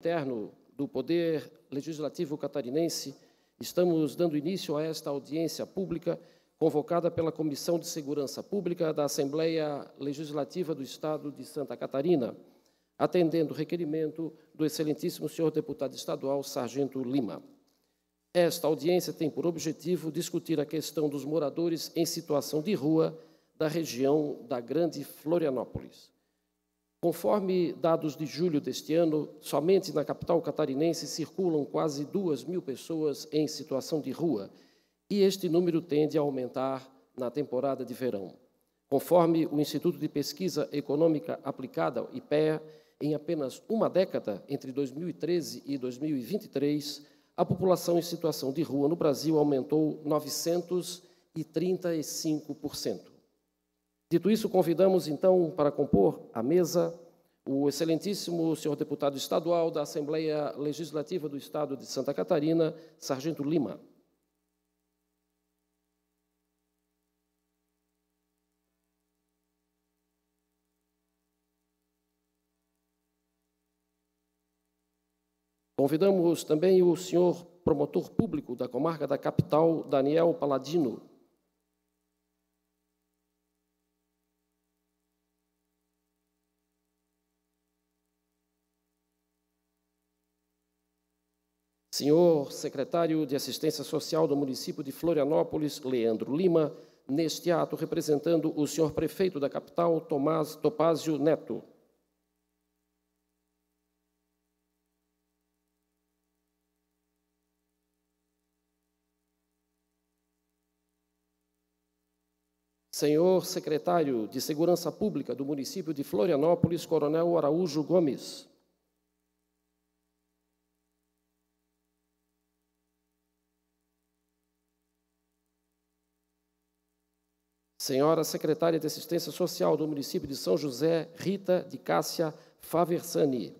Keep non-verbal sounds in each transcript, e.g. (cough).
interno do Poder Legislativo Catarinense, estamos dando início a esta audiência pública convocada pela Comissão de Segurança Pública da Assembleia Legislativa do Estado de Santa Catarina, atendendo o requerimento do excelentíssimo senhor deputado estadual Sargento Lima. Esta audiência tem por objetivo discutir a questão dos moradores em situação de rua da região da Grande Florianópolis. Conforme dados de julho deste ano, somente na capital catarinense circulam quase 2 mil pessoas em situação de rua, e este número tende a aumentar na temporada de verão. Conforme o Instituto de Pesquisa Econômica Aplicada, IPEA, em apenas uma década, entre 2013 e 2023, a população em situação de rua no Brasil aumentou 935%. Dito isso, convidamos então para compor a mesa o excelentíssimo senhor deputado estadual da Assembleia Legislativa do Estado de Santa Catarina, Sargento Lima. Convidamos também o senhor promotor público da comarca da capital, Daniel Paladino. Senhor secretário de Assistência Social do município de Florianópolis, Leandro Lima, neste ato representando o senhor prefeito da capital, Tomás Topázio Neto. Senhor secretário de Segurança Pública do município de Florianópolis, Coronel Araújo Gomes. senhora secretária de Assistência Social do município de São José, Rita de Cássia Faversani.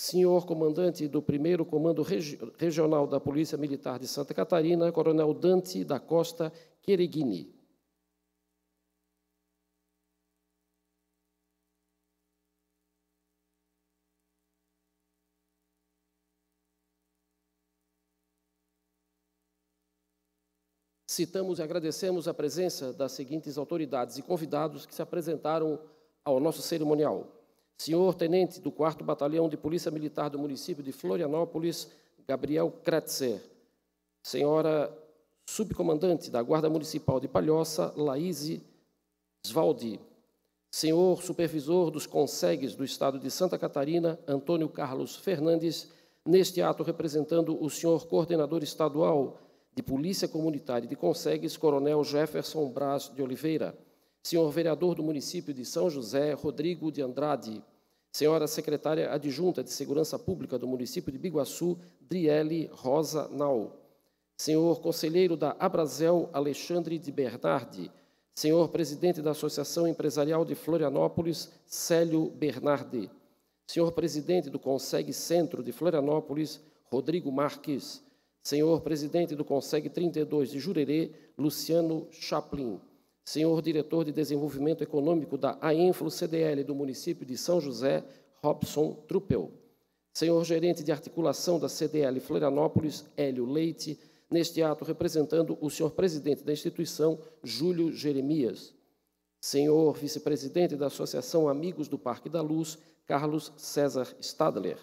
senhor comandante do 1 Comando Regional da Polícia Militar de Santa Catarina, Coronel Dante da Costa Quereguini. citamos e agradecemos a presença das seguintes autoridades e convidados que se apresentaram ao nosso cerimonial. Senhor Tenente do 4 Batalhão de Polícia Militar do município de Florianópolis, Gabriel Kretzer. Senhora Subcomandante da Guarda Municipal de Palhoça, Laís Svaldi. Senhor Supervisor dos Consegues do Estado de Santa Catarina, Antônio Carlos Fernandes, neste ato representando o senhor Coordenador Estadual de Polícia Comunitária de Consegues, Coronel Jefferson Braz de Oliveira. Senhor Vereador do Município de São José, Rodrigo de Andrade. Senhora Secretária Adjunta de Segurança Pública do Município de Biguaçu, Driele Rosa Nau. Senhor Conselheiro da Abrazel, Alexandre de Bernardi. Senhor Presidente da Associação Empresarial de Florianópolis, Célio Bernardi. Senhor Presidente do Consegue Centro de Florianópolis, Rodrigo Marques. Senhor presidente do Consegue 32 de Jurerê, Luciano Chaplin. Senhor diretor de desenvolvimento econômico da Ainflo CDL do município de São José, Robson Trupeu; Senhor gerente de articulação da CDL Florianópolis, Hélio Leite, neste ato representando o senhor presidente da instituição, Júlio Jeremias. Senhor vice-presidente da Associação Amigos do Parque da Luz, Carlos César Stadler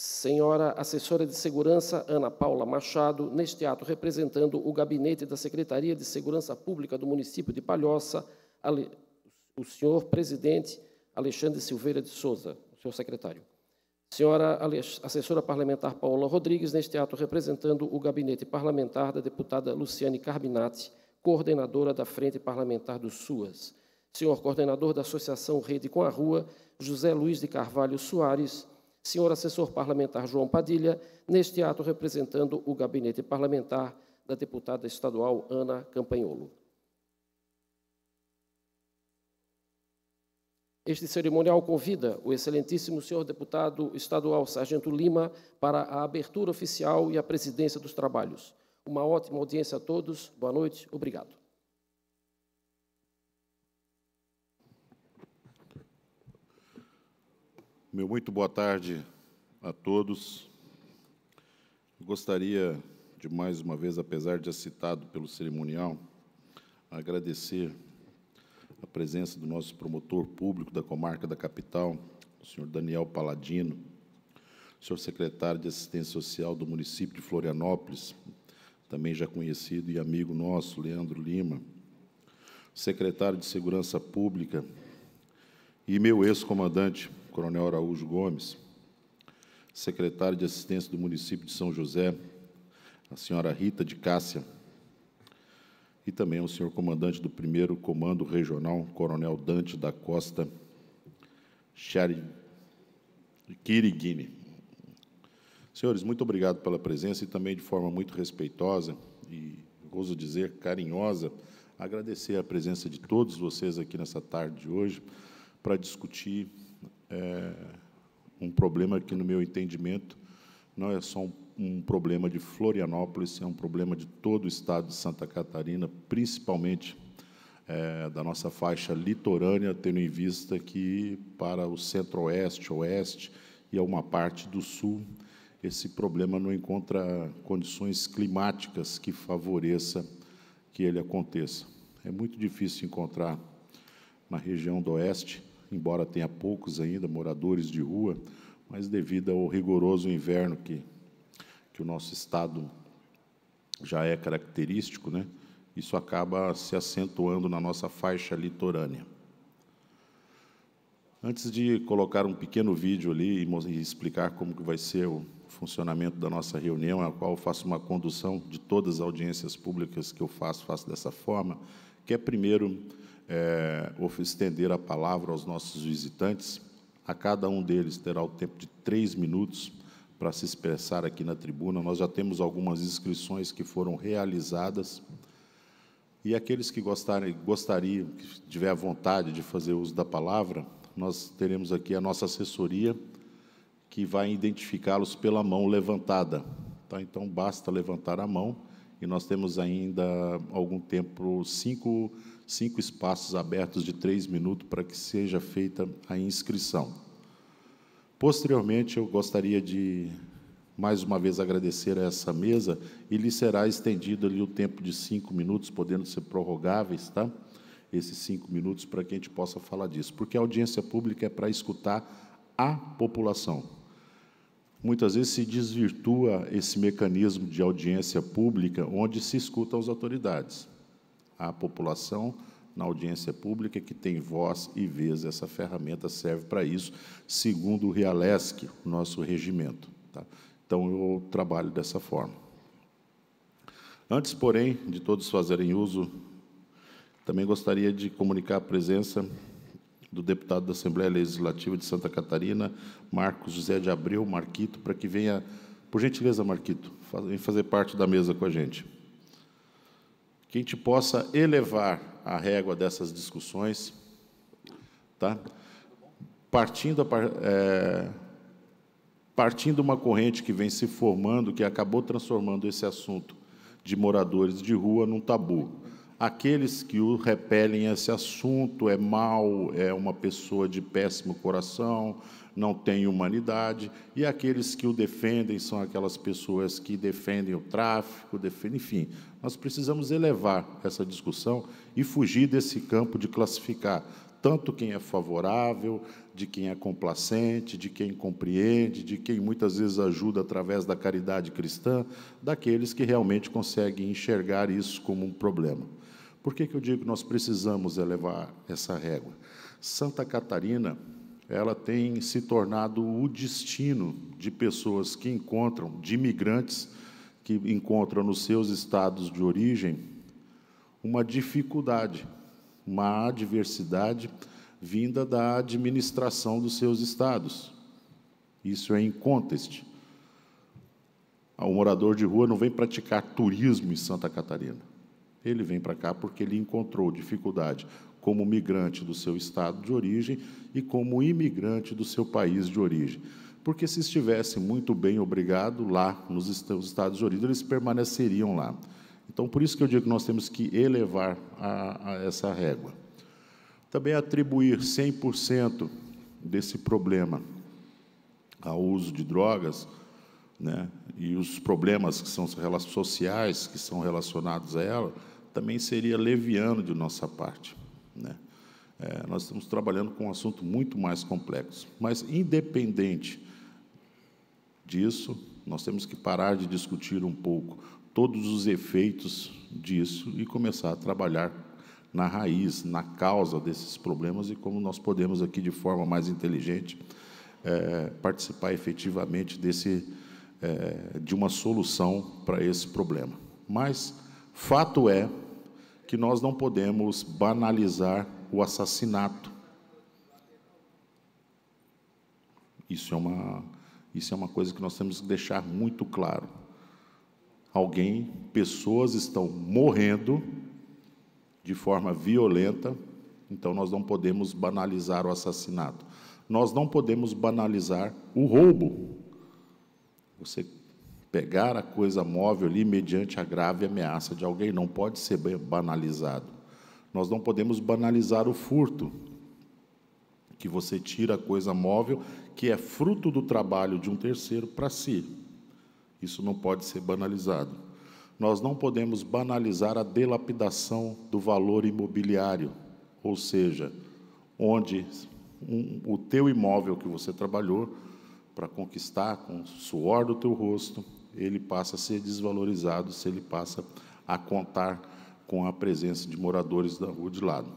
senhora assessora de segurança Ana Paula Machado, neste ato representando o gabinete da Secretaria de Segurança Pública do município de Palhoça, o senhor presidente Alexandre Silveira de Souza, o senhor secretário. Senhora assessora parlamentar Paula Rodrigues, neste ato representando o gabinete parlamentar da deputada Luciane Carbinati, coordenadora da Frente Parlamentar do SUAS. Senhor coordenador da Associação Rede com a Rua, José Luiz de Carvalho Soares, senhor assessor parlamentar João Padilha, neste ato representando o gabinete parlamentar da deputada estadual Ana Campanholo. Este cerimonial convida o excelentíssimo senhor deputado estadual Sargento Lima para a abertura oficial e a presidência dos trabalhos. Uma ótima audiência a todos. Boa noite. Obrigado. Meu muito boa tarde a todos. Gostaria de mais uma vez, apesar de citado pelo cerimonial, agradecer a presença do nosso promotor público da comarca da capital, o senhor Daniel Paladino, o senhor secretário de Assistência Social do município de Florianópolis, também já conhecido e amigo nosso, Leandro Lima, secretário de Segurança Pública e meu ex-comandante Coronel Araújo Gomes, secretário de assistência do município de São José, a senhora Rita de Cássia, e também ao senhor comandante do 1 Comando Regional, Coronel Dante da Costa Chari... Kiriguini. Senhores, muito obrigado pela presença e também de forma muito respeitosa e, ouso dizer, carinhosa, agradecer a presença de todos vocês aqui nessa tarde de hoje para discutir é um problema que, no meu entendimento, não é só um, um problema de Florianópolis, é um problema de todo o estado de Santa Catarina, principalmente é, da nossa faixa litorânea, tendo em vista que para o centro-oeste, oeste e alguma parte do sul, esse problema não encontra condições climáticas que favoreça que ele aconteça. É muito difícil encontrar na região do oeste embora tenha poucos ainda moradores de rua, mas devido ao rigoroso inverno que, que o nosso estado já é característico, né? isso acaba se acentuando na nossa faixa litorânea. Antes de colocar um pequeno vídeo ali e explicar como que vai ser o funcionamento da nossa reunião, a qual eu faço uma condução de todas as audiências públicas que eu faço, faço dessa forma, que é primeiro é, estender a palavra aos nossos visitantes. A cada um deles terá o tempo de três minutos para se expressar aqui na tribuna. Nós já temos algumas inscrições que foram realizadas. E aqueles que gostarem, gostariam, que tiver a vontade de fazer uso da palavra, nós teremos aqui a nossa assessoria que vai identificá-los pela mão levantada. Tá? Então, basta levantar a mão e nós temos ainda algum tempo, cinco cinco espaços abertos de três minutos para que seja feita a inscrição. Posteriormente, eu gostaria de mais uma vez agradecer a essa mesa e lhe será estendido ali o tempo de cinco minutos, podendo ser prorrogáveis, tá? Esses cinco minutos para que a gente possa falar disso, porque a audiência pública é para escutar a população. Muitas vezes se desvirtua esse mecanismo de audiência pública, onde se escuta as autoridades à população na audiência pública que tem voz e vez. Essa ferramenta serve para isso, segundo o Realesc, nosso regimento. Tá? Então, eu trabalho dessa forma. Antes, porém, de todos fazerem uso, também gostaria de comunicar a presença do deputado da Assembleia Legislativa de Santa Catarina, Marcos José de Abreu Marquito, para que venha, por gentileza, Marquito, fazer parte da mesa com a gente que a gente possa elevar a régua dessas discussões, tá? partindo, é, partindo uma corrente que vem se formando, que acabou transformando esse assunto de moradores de rua num tabu. Aqueles que o repelem esse assunto é mal, é uma pessoa de péssimo coração, não tem humanidade, e aqueles que o defendem são aquelas pessoas que defendem o tráfico, defendem, enfim, nós precisamos elevar essa discussão e fugir desse campo de classificar tanto quem é favorável, de quem é complacente, de quem compreende, de quem muitas vezes ajuda através da caridade cristã, daqueles que realmente conseguem enxergar isso como um problema. Por que, que eu digo que nós precisamos elevar essa régua? Santa Catarina, ela tem se tornado o destino de pessoas que encontram, de imigrantes, que encontra nos seus estados de origem uma dificuldade, uma adversidade vinda da administração dos seus estados. Isso é inconteste. Ah, o morador de rua não vem praticar turismo em Santa Catarina. Ele vem para cá porque ele encontrou dificuldade como migrante do seu estado de origem e como imigrante do seu país de origem porque se estivesse muito bem, obrigado, lá nos Estados Unidos, eles permaneceriam lá. Então, por isso que eu digo que nós temos que elevar a, a essa régua. Também atribuir 100% desse problema ao uso de drogas né, e os problemas que são sociais que são relacionados a ela, também seria leviano de nossa parte. Né? É, nós estamos trabalhando com um assunto muito mais complexo. Mas, independente disso, nós temos que parar de discutir um pouco todos os efeitos disso e começar a trabalhar na raiz, na causa desses problemas e como nós podemos aqui de forma mais inteligente é, participar efetivamente desse é, de uma solução para esse problema. Mas fato é que nós não podemos banalizar o assassinato. Isso é uma isso é uma coisa que nós temos que deixar muito claro. Alguém, pessoas estão morrendo de forma violenta, então nós não podemos banalizar o assassinato. Nós não podemos banalizar o roubo. Você pegar a coisa móvel ali mediante a grave ameaça de alguém não pode ser banalizado. Nós não podemos banalizar o furto, que você tira a coisa móvel que é fruto do trabalho de um terceiro para si. Isso não pode ser banalizado. Nós não podemos banalizar a dilapidação do valor imobiliário, ou seja, onde um, o teu imóvel que você trabalhou para conquistar com o suor do teu rosto, ele passa a ser desvalorizado se ele passa a contar com a presença de moradores da rua de lado.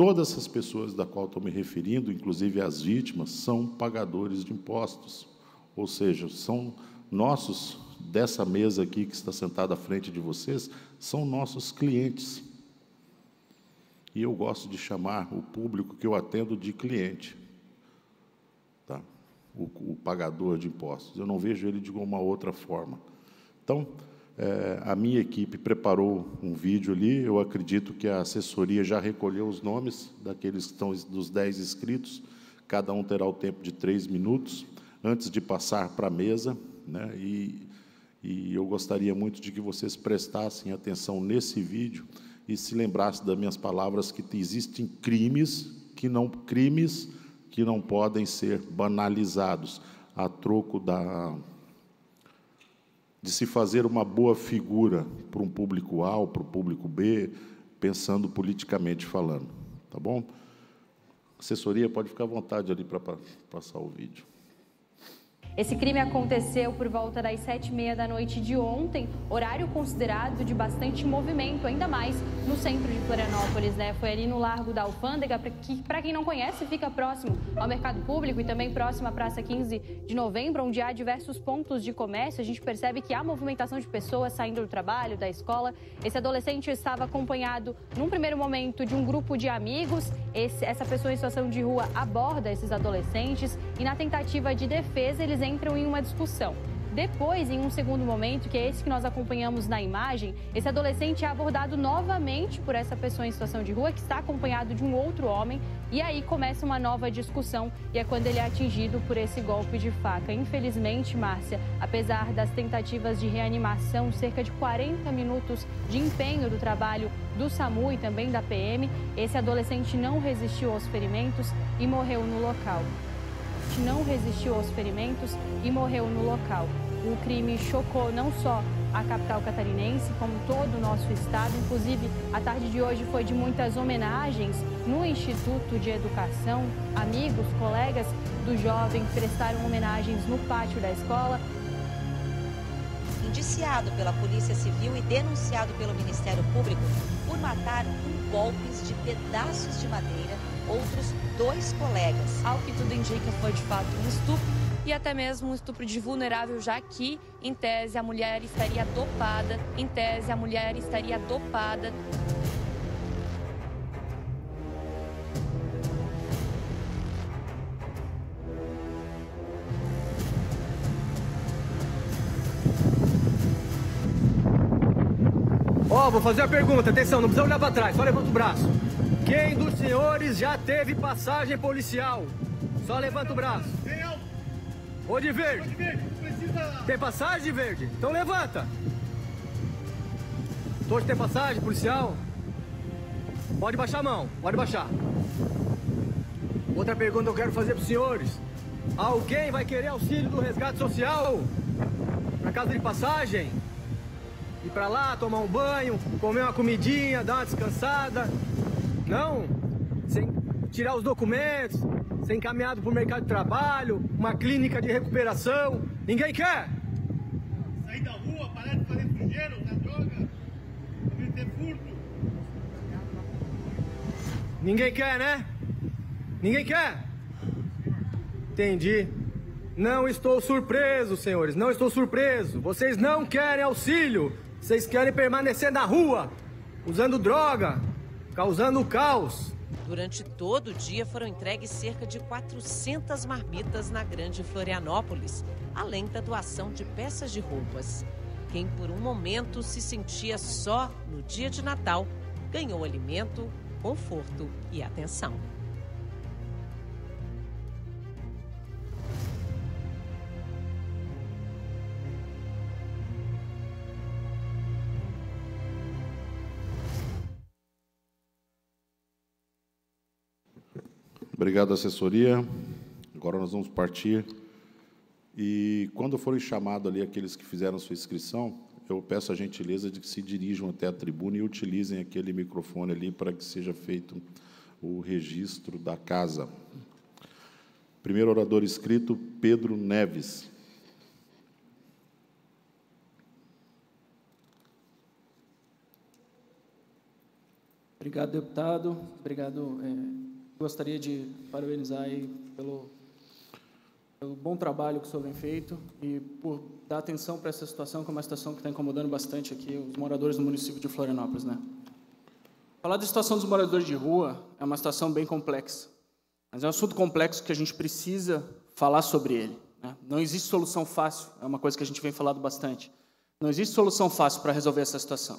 Todas essas pessoas da qual estou me referindo, inclusive as vítimas, são pagadores de impostos, ou seja, são nossos dessa mesa aqui que está sentada à frente de vocês, são nossos clientes. E eu gosto de chamar o público que eu atendo de cliente, tá? o, o pagador de impostos. Eu não vejo ele de uma outra forma. Então, é, a minha equipe preparou um vídeo ali, eu acredito que a assessoria já recolheu os nomes daqueles que estão dos 10 inscritos, cada um terá o tempo de três minutos, antes de passar para a mesa, né, e, e eu gostaria muito de que vocês prestassem atenção nesse vídeo e se lembrassem das minhas palavras que existem crimes que não crimes que não podem ser banalizados a troco da de se fazer uma boa figura para um público A ou para o público B, pensando politicamente falando. Tá bom? Assessoria, pode ficar à vontade ali para passar o vídeo. Esse crime aconteceu por volta das sete e meia da noite de ontem, horário considerado de bastante movimento, ainda mais no centro de Florianópolis, né? Foi ali no Largo da Alfândega, que, para quem não conhece, fica próximo ao mercado público e também próximo à Praça 15 de Novembro, onde há diversos pontos de comércio. A gente percebe que há movimentação de pessoas saindo do trabalho, da escola. Esse adolescente estava acompanhado, num primeiro momento, de um grupo de amigos. Esse, essa pessoa em situação de rua aborda esses adolescentes e, na tentativa de defesa, eles entram em uma discussão. Depois, em um segundo momento, que é esse que nós acompanhamos na imagem, esse adolescente é abordado novamente por essa pessoa em situação de rua, que está acompanhado de um outro homem, e aí começa uma nova discussão, e é quando ele é atingido por esse golpe de faca. Infelizmente, Márcia, apesar das tentativas de reanimação, cerca de 40 minutos de empenho do trabalho do SAMU e também da PM, esse adolescente não resistiu aos ferimentos e morreu no local não resistiu aos ferimentos e morreu no local. O crime chocou não só a capital catarinense, como todo o nosso estado. Inclusive, a tarde de hoje foi de muitas homenagens no Instituto de Educação. Amigos, colegas do jovem prestaram homenagens no pátio da escola. Indiciado pela Polícia Civil e denunciado pelo Ministério Público por matar com golpes de pedaços de madeira outros dois colegas. Ao que tudo indica, foi de fato um estupro e até mesmo um estupro de vulnerável, já que, em tese, a mulher estaria dopada. Em tese, a mulher estaria dopada. Ó, oh, vou fazer a pergunta, atenção, não precisa olhar pra trás, só levanta o braço. Quem dos senhores já teve passagem policial? Só levanta o braço. Ô de verde. verde precisa... Tem passagem de verde? Então levanta. Todos têm passagem policial? Pode baixar a mão, pode baixar. Outra pergunta eu quero fazer para os senhores. Alguém vai querer auxílio do resgate social? Para casa de passagem? Ir para lá, tomar um banho, comer uma comidinha, dar uma descansada, não, sem tirar os documentos, ser encaminhado para o mercado de trabalho, uma clínica de recuperação. Ninguém quer. Sair da rua, parar de fazer sujeira, usar droga, cometer furto. Ninguém quer, né? Ninguém quer? Entendi. Não estou surpreso, senhores, não estou surpreso. Vocês não querem auxílio, vocês querem permanecer na rua, usando droga, causando caos. Durante todo o dia foram entregues cerca de 400 marmitas na Grande Florianópolis, além da doação de peças de roupas. Quem por um momento se sentia só no dia de Natal ganhou alimento, conforto e atenção. Obrigado, assessoria. Agora nós vamos partir. E quando forem chamados ali aqueles que fizeram sua inscrição, eu peço a gentileza de que se dirijam até a tribuna e utilizem aquele microfone ali para que seja feito o registro da casa. Primeiro orador escrito, Pedro Neves. Obrigado, deputado. Obrigado, é gostaria de parabenizar pelo, pelo, bom trabalho que o senhor vem feito e por dar atenção para essa situação, que é uma situação que está incomodando bastante aqui os moradores do município de Florianópolis. Né? Falar da situação dos moradores de rua é uma situação bem complexa, mas é um assunto complexo que a gente precisa falar sobre ele. Né? Não existe solução fácil, é uma coisa que a gente vem falando bastante. Não existe solução fácil para resolver essa situação.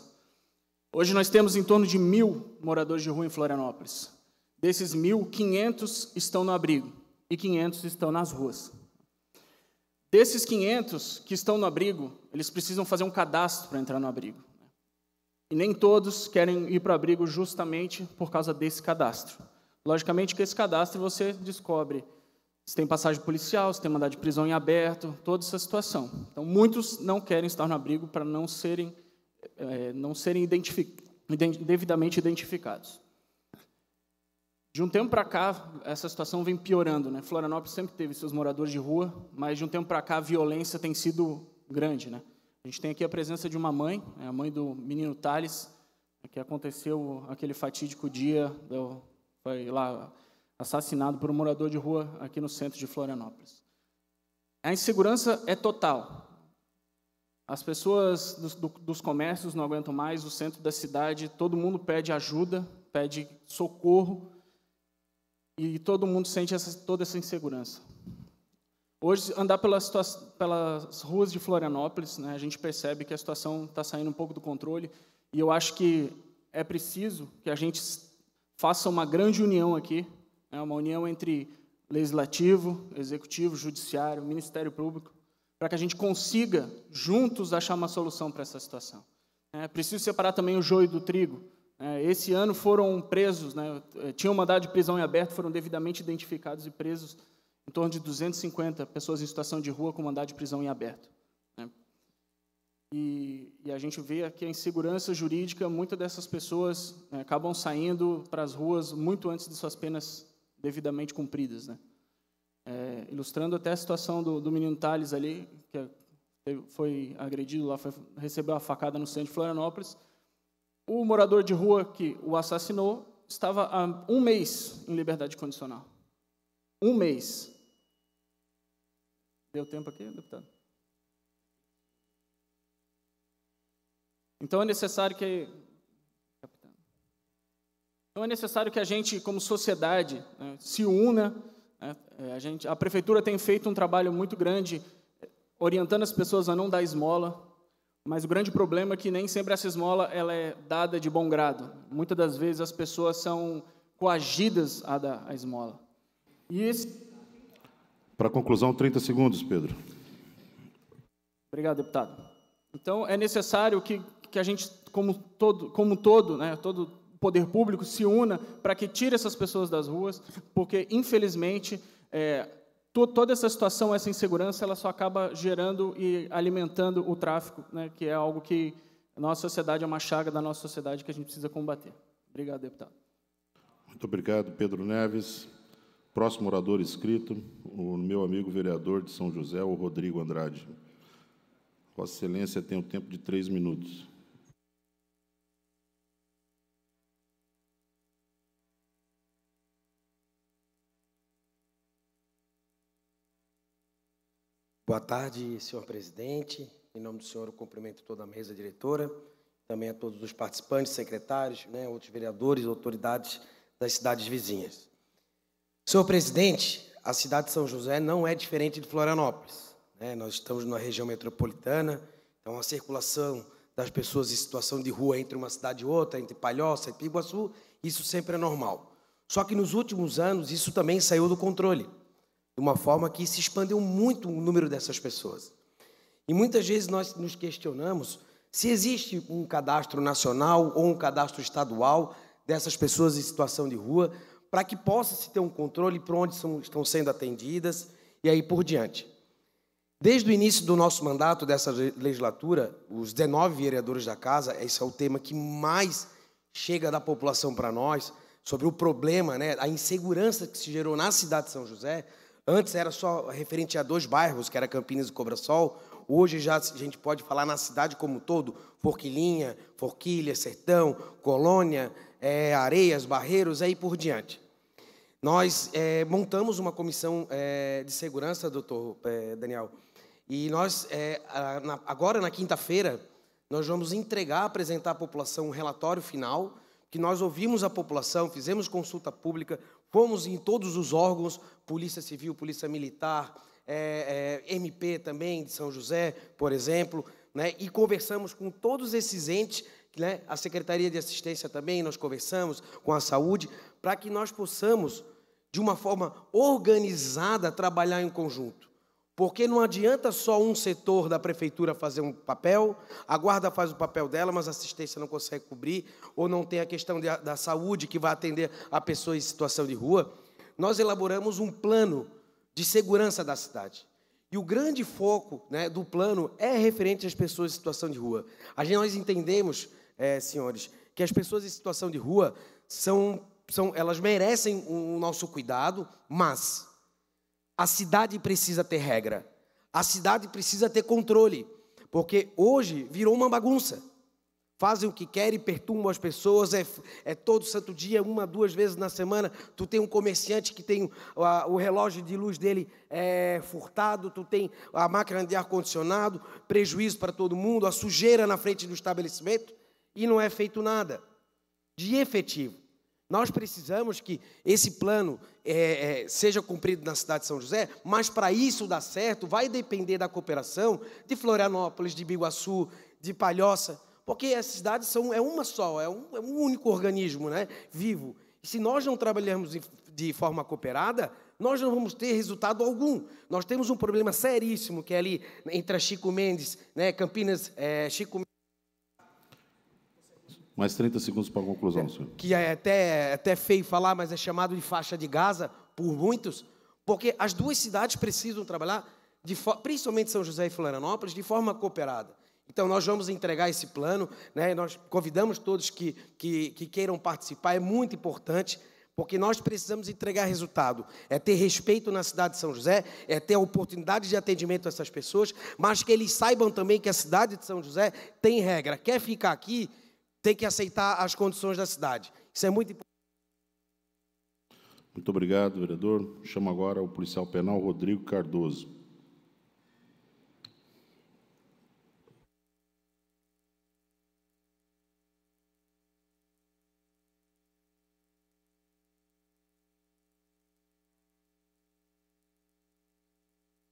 Hoje nós temos em torno de mil moradores de rua em Florianópolis. Desses mil, 500 estão no abrigo e 500 estão nas ruas. Desses 500 que estão no abrigo, eles precisam fazer um cadastro para entrar no abrigo. E nem todos querem ir para o abrigo justamente por causa desse cadastro. Logicamente que esse cadastro você descobre se tem passagem policial, se tem mandado de prisão em aberto, toda essa situação. Então, muitos não querem estar no abrigo para não serem, é, não serem identific... devidamente identificados. De um tempo para cá, essa situação vem piorando, né? Florianópolis sempre teve seus moradores de rua, mas de um tempo para cá a violência tem sido grande, né? A gente tem aqui a presença de uma mãe, é a mãe do menino Thales, que aconteceu aquele fatídico dia, né? foi lá assassinado por um morador de rua aqui no centro de Florianópolis. A insegurança é total. As pessoas dos, dos comércios não aguentam mais, o centro da cidade, todo mundo pede ajuda, pede socorro e todo mundo sente essa, toda essa insegurança. Hoje, andar pelas, pelas ruas de Florianópolis, né, a gente percebe que a situação está saindo um pouco do controle. E eu acho que é preciso que a gente faça uma grande união aqui né, uma união entre legislativo, executivo, judiciário, Ministério Público para que a gente consiga, juntos, achar uma solução para essa situação. É preciso separar também o joio do trigo. É, esse ano foram presos, né, é, tinham mandado de prisão em aberto, foram devidamente identificados e presos em torno de 250 pessoas em situação de rua com mandado de prisão em aberto. Né? E, e, a gente vê aqui a insegurança jurídica, muitas dessas pessoas né, acabam saindo para as ruas muito antes de suas penas devidamente cumpridas. Né? É, ilustrando até a situação do, do menino Tales ali, que é, foi agredido lá, foi, recebeu a facada no centro de Florianópolis, o morador de rua que o assassinou estava há um mês em liberdade condicional. Um mês. Deu tempo aqui, deputado? Então é necessário que. Então é necessário que a gente, como sociedade, né, se una. Né, é, a, gente, a prefeitura tem feito um trabalho muito grande orientando as pessoas a não dar esmola, mas o grande problema é que nem sempre essa esmola ela é dada de bom grado. Muitas das vezes as pessoas são coagidas a dar a esmola. E esse... Para conclusão, 30 segundos, Pedro. Obrigado, deputado. Então, é necessário que, que a gente, como todo, como todo, né, todo poder público se una para que tire essas pessoas das ruas, porque, infelizmente, é, toda essa situação, essa insegurança, ela só acaba gerando e alimentando o tráfico, né, que é algo que a nossa sociedade é uma chaga da nossa sociedade que a gente precisa combater. Obrigado, deputado. Muito obrigado, Pedro Neves. Próximo orador inscrito, o meu amigo vereador de São José, o Rodrigo Andrade. Vossa Excelência tem o um tempo de três minutos. Boa tarde, senhor presidente. Em nome do senhor, eu cumprimento toda a mesa diretora, também a todos os participantes, secretários, né, outros vereadores, autoridades das cidades vizinhas. Senhor presidente, a cidade de São José não é diferente de Florianópolis. Né? Nós estamos numa região metropolitana, então a circulação das pessoas em situação de rua entre uma cidade e outra, entre Palhoça e Piguaçu, isso sempre é normal. Só que nos últimos anos isso também saiu do controle de uma forma que se expandiu muito o número dessas pessoas. E muitas vezes nós nos questionamos se existe um cadastro nacional ou um cadastro estadual dessas pessoas em situação de rua, para que possa se ter um controle para onde são, estão sendo atendidas e aí por diante. Desde o início do nosso mandato dessa legislatura, os 19 vereadores da casa, esse é o tema que mais chega da população para nós, sobre o problema, né, a insegurança que se gerou na cidade de São José, Antes era só referente a dois bairros, que era Campinas e Cobrasol. Hoje já a gente pode falar na cidade como um todo, Forquilinha, Forquilha, Sertão, Colônia, é, Areias, Barreiros, aí por diante. Nós é, montamos uma comissão é, de segurança, doutor é, Daniel, e nós, é, agora na quinta-feira, nós vamos entregar, apresentar à população um relatório final, que nós ouvimos a população, fizemos consulta pública, Fomos em todos os órgãos, Polícia Civil, Polícia Militar, é, é, MP também de São José, por exemplo, né, e conversamos com todos esses entes, né, a Secretaria de Assistência também, nós conversamos com a saúde, para que nós possamos, de uma forma organizada, trabalhar em conjunto. Porque não adianta só um setor da prefeitura fazer um papel, a guarda faz o papel dela, mas a assistência não consegue cobrir, ou não tem a questão de, da saúde que vai atender a pessoa em situação de rua. Nós elaboramos um plano de segurança da cidade. E o grande foco né, do plano é referente às pessoas em situação de rua. A gente, nós entendemos, é, senhores, que as pessoas em situação de rua são, são elas merecem o nosso cuidado, mas a cidade precisa ter regra. A cidade precisa ter controle. Porque hoje virou uma bagunça. Fazem o que querem, perturbam as pessoas, é, é todo santo dia, uma, duas vezes na semana. Tu tem um comerciante que tem o, a, o relógio de luz dele é, furtado, tu tem a máquina de ar-condicionado, prejuízo para todo mundo, a sujeira na frente do estabelecimento, e não é feito nada de efetivo. Nós precisamos que esse plano é, é, seja cumprido na cidade de São José, mas para isso dar certo, vai depender da cooperação de Florianópolis, de Biguaçu, de Palhoça, porque essas cidades são é uma só, é um, é um único organismo né, vivo. E se nós não trabalharmos de forma cooperada, nós não vamos ter resultado algum. Nós temos um problema seríssimo que é ali entre Chico Mendes, né, Campinas, é, Chico Mendes mais 30 segundos para a conclusão, senhor. Que é até, até feio falar, mas é chamado de faixa de Gaza por muitos, porque as duas cidades precisam trabalhar, de, principalmente São José e Florianópolis, de forma cooperada. Então, nós vamos entregar esse plano, né? nós convidamos todos que, que, que queiram participar, é muito importante porque nós precisamos entregar resultado. É ter respeito na cidade de São José, é ter oportunidade de atendimento a essas pessoas, mas que eles saibam também que a cidade de São José tem regra. Quer ficar aqui, tem que aceitar as condições da cidade. Isso é muito importante. Muito obrigado, vereador. Chamo agora o policial penal Rodrigo Cardoso.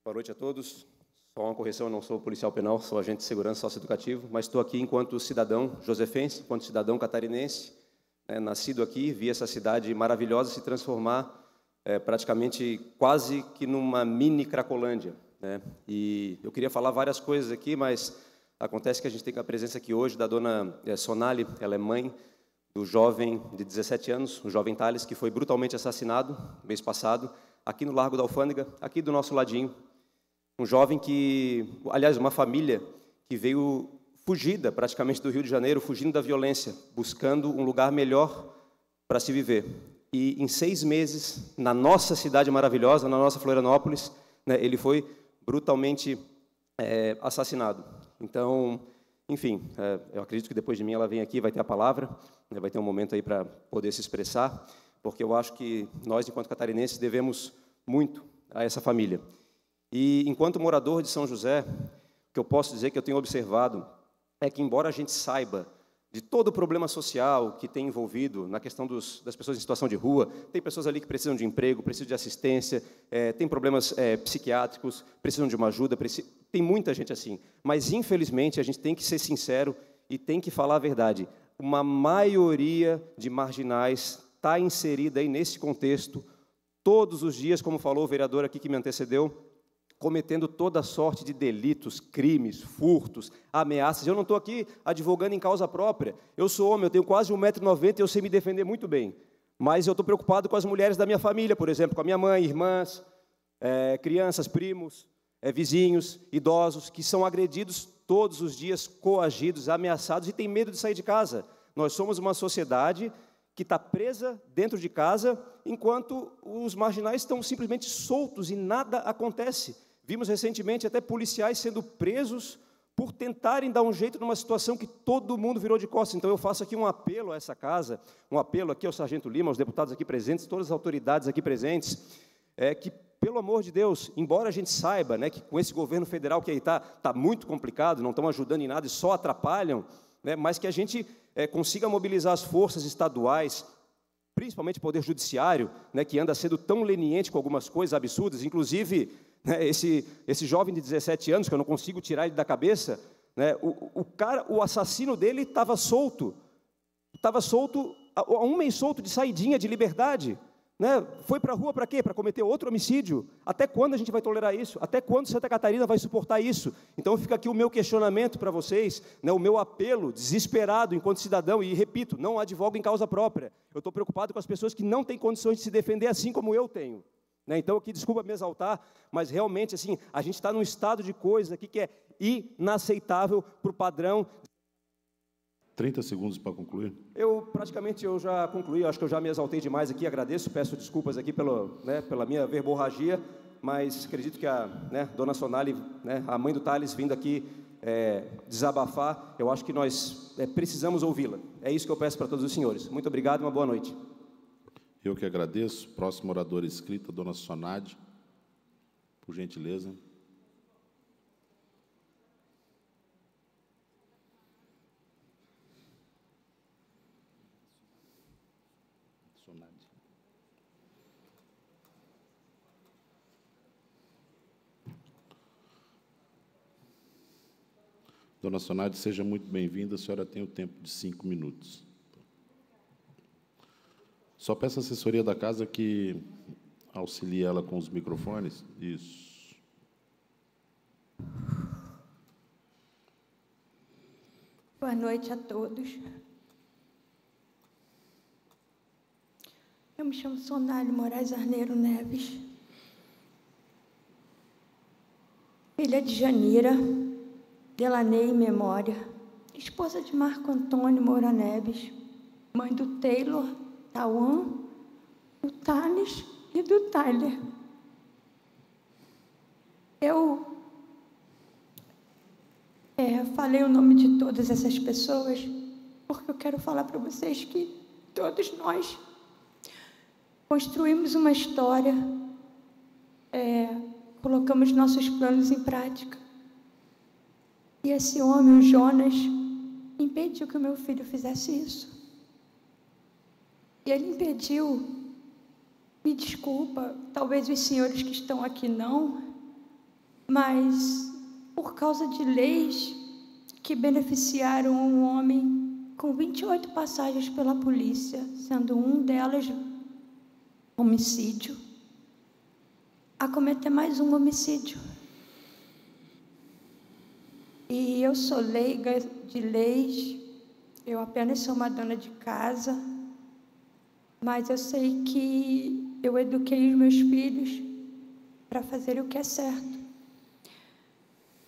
Boa noite a todos. Só uma correção, eu não sou policial penal, sou agente de segurança socioeducativo, mas estou aqui enquanto cidadão josefense, enquanto cidadão catarinense, né, nascido aqui, vi essa cidade maravilhosa se transformar é, praticamente quase que numa mini Cracolândia. Né? E eu queria falar várias coisas aqui, mas acontece que a gente tem a presença aqui hoje da dona eh, Sonali, ela é mãe do jovem de 17 anos, o jovem Thales, que foi brutalmente assassinado mês passado, aqui no Largo da Alfândega, aqui do nosso ladinho, um jovem que, aliás, uma família que veio fugida praticamente do Rio de Janeiro, fugindo da violência, buscando um lugar melhor para se viver. E em seis meses, na nossa cidade maravilhosa, na nossa Florianópolis, né, ele foi brutalmente é, assassinado. Então, enfim, é, eu acredito que depois de mim ela vem aqui, vai ter a palavra, né, vai ter um momento aí para poder se expressar, porque eu acho que nós, enquanto catarinenses, devemos muito a essa família. E enquanto morador de São José, o que eu posso dizer que eu tenho observado é que, embora a gente saiba de todo o problema social que tem envolvido na questão dos, das pessoas em situação de rua. Tem pessoas ali que precisam de emprego, precisam de assistência, é, tem problemas é, psiquiátricos, precisam de uma ajuda, precis... tem muita gente assim. Mas, infelizmente, a gente tem que ser sincero e tem que falar a verdade. Uma maioria de marginais está inserida aí nesse contexto todos os dias, como falou o vereador aqui que me antecedeu, cometendo toda sorte de delitos, crimes, furtos, ameaças. Eu não estou aqui advogando em causa própria. Eu sou homem, eu tenho quase 1,90m e eu sei me defender muito bem. Mas eu estou preocupado com as mulheres da minha família, por exemplo, com a minha mãe, irmãs, é, crianças, primos, é, vizinhos, idosos, que são agredidos todos os dias, coagidos, ameaçados e têm medo de sair de casa. Nós somos uma sociedade que está presa dentro de casa, enquanto os marginais estão simplesmente soltos e nada acontece. Vimos recentemente até policiais sendo presos por tentarem dar um jeito numa situação que todo mundo virou de costas. Então eu faço aqui um apelo a essa casa, um apelo aqui ao Sargento Lima, aos deputados aqui presentes, todas as autoridades aqui presentes, é que pelo amor de Deus, embora a gente saiba né, que com esse governo federal que aí está tá muito complicado, não estão ajudando em nada e só atrapalham, né, mas que a gente é, consiga mobilizar as forças estaduais, principalmente o Poder Judiciário, né, que anda sendo tão leniente com algumas coisas absurdas, inclusive né, esse, esse jovem de 17 anos, que eu não consigo tirar ele da cabeça, né, o, o, cara, o assassino dele estava solto, estava solto, a um mês solto de saidinha, de liberdade. Né? Foi para a rua para quê? Para cometer outro homicídio. Até quando a gente vai tolerar isso? Até quando Santa Catarina vai suportar isso? Então fica aqui o meu questionamento para vocês, né? o meu apelo desesperado enquanto cidadão, e repito, não advogo em causa própria. Eu estou preocupado com as pessoas que não têm condições de se defender assim como eu tenho. Né? Então, aqui, desculpa me exaltar, mas realmente, assim, a gente está num estado de coisas aqui que é inaceitável para o padrão. 30 segundos para concluir. Eu praticamente eu já concluí, acho que eu já me exaltei demais aqui, agradeço, peço desculpas aqui pelo, né, pela minha verborragia, mas acredito que a né, dona Sonali, né, a mãe do Thales, vindo aqui é, desabafar, eu acho que nós é, precisamos ouvi-la. É isso que eu peço para todos os senhores. Muito obrigado e uma boa noite. Eu que agradeço. Próximo orador a dona Sonade, por gentileza. Dona Sonade, seja muito bem-vinda. A senhora tem o tempo de cinco minutos. Só peço assessoria da casa que auxilie ela com os microfones. Isso. Boa noite a todos. Eu me chamo Sonalho Moraes Arneiro Neves. Filha de Janira, Delaney Memória, esposa de Marco Antônio Moura Neves, mãe do Taylor Cauã, do Thales e do Tyler. Eu é, falei o nome de todas essas pessoas porque eu quero falar para vocês que todos nós construímos uma história, é, colocamos nossos planos em prática. E esse homem, o Jonas, impediu que o meu filho fizesse isso. E ele impediu. Me desculpa, talvez os senhores que estão aqui não, mas por causa de leis que beneficiaram um homem com 28 passagens pela polícia, sendo um delas homicídio, a cometer mais um homicídio. E eu sou leiga de leis, eu apenas sou uma dona de casa mas eu sei que eu eduquei os meus filhos para fazer o que é certo.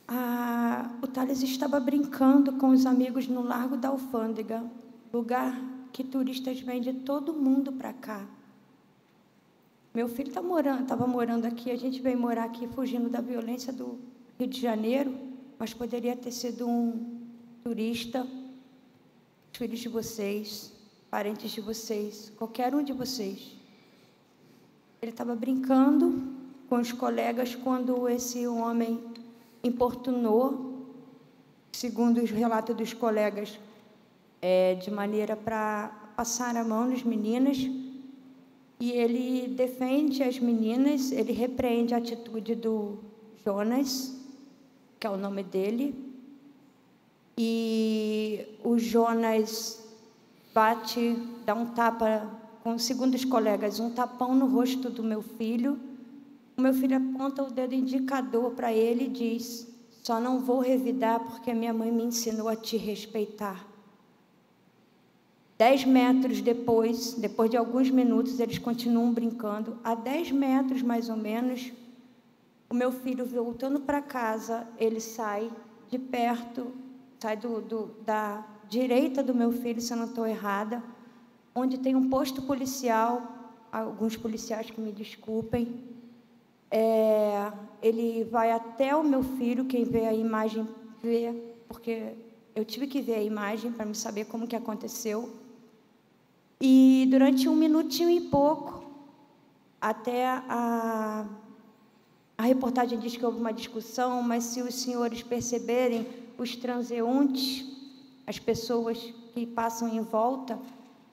Ah, o Thales estava brincando com os amigos no Largo da Alfândega, lugar que turistas vêm de todo mundo para cá. Meu filho estava tá morando, tava morando aqui, a gente veio morar aqui fugindo da violência do Rio de Janeiro, mas poderia ter sido um turista, os filhos de vocês, parentes de vocês, qualquer um de vocês. Ele estava brincando com os colegas quando esse homem importunou, segundo os relatos dos colegas, é, de maneira para passar a mão nas meninas. E ele defende as meninas, ele repreende a atitude do Jonas, que é o nome dele. E o Jonas bate, dá um tapa com, segundo os colegas, um tapão no rosto do meu filho. O meu filho aponta o dedo indicador para ele e diz: Só não vou revidar porque minha mãe me ensinou a te respeitar. Dez metros depois, depois de alguns minutos, eles continuam brincando. A dez metros mais ou menos, o meu filho voltando para casa, ele sai de perto, sai do, do da direita do meu filho, se eu não estou errada, onde tem um posto policial, alguns policiais que me desculpem. É, ele vai até o meu filho, quem vê a imagem vê, porque eu tive que ver a imagem para me saber como que aconteceu. E durante um minutinho e pouco, até a, a reportagem diz que houve uma discussão, mas se os senhores perceberem, os transeuntes as pessoas que passam em volta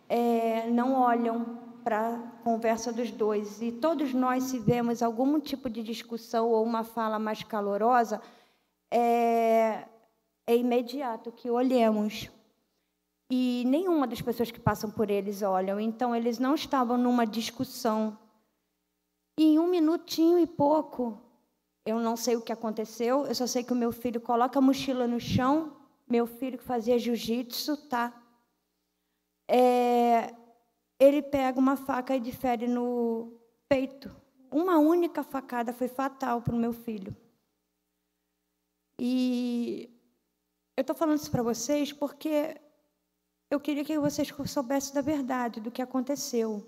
é, não olham para a conversa dos dois. E todos nós, se vemos algum tipo de discussão ou uma fala mais calorosa, é, é imediato que olhemos. E nenhuma das pessoas que passam por eles olham. Então, eles não estavam numa discussão. E em um minutinho e pouco, eu não sei o que aconteceu, eu só sei que o meu filho coloca a mochila no chão meu filho que fazia jiu-jitsu, tá? É, ele pega uma faca e difere no peito. Uma única facada foi fatal para o meu filho. E eu estou falando isso para vocês porque eu queria que vocês soubessem da verdade, do que aconteceu.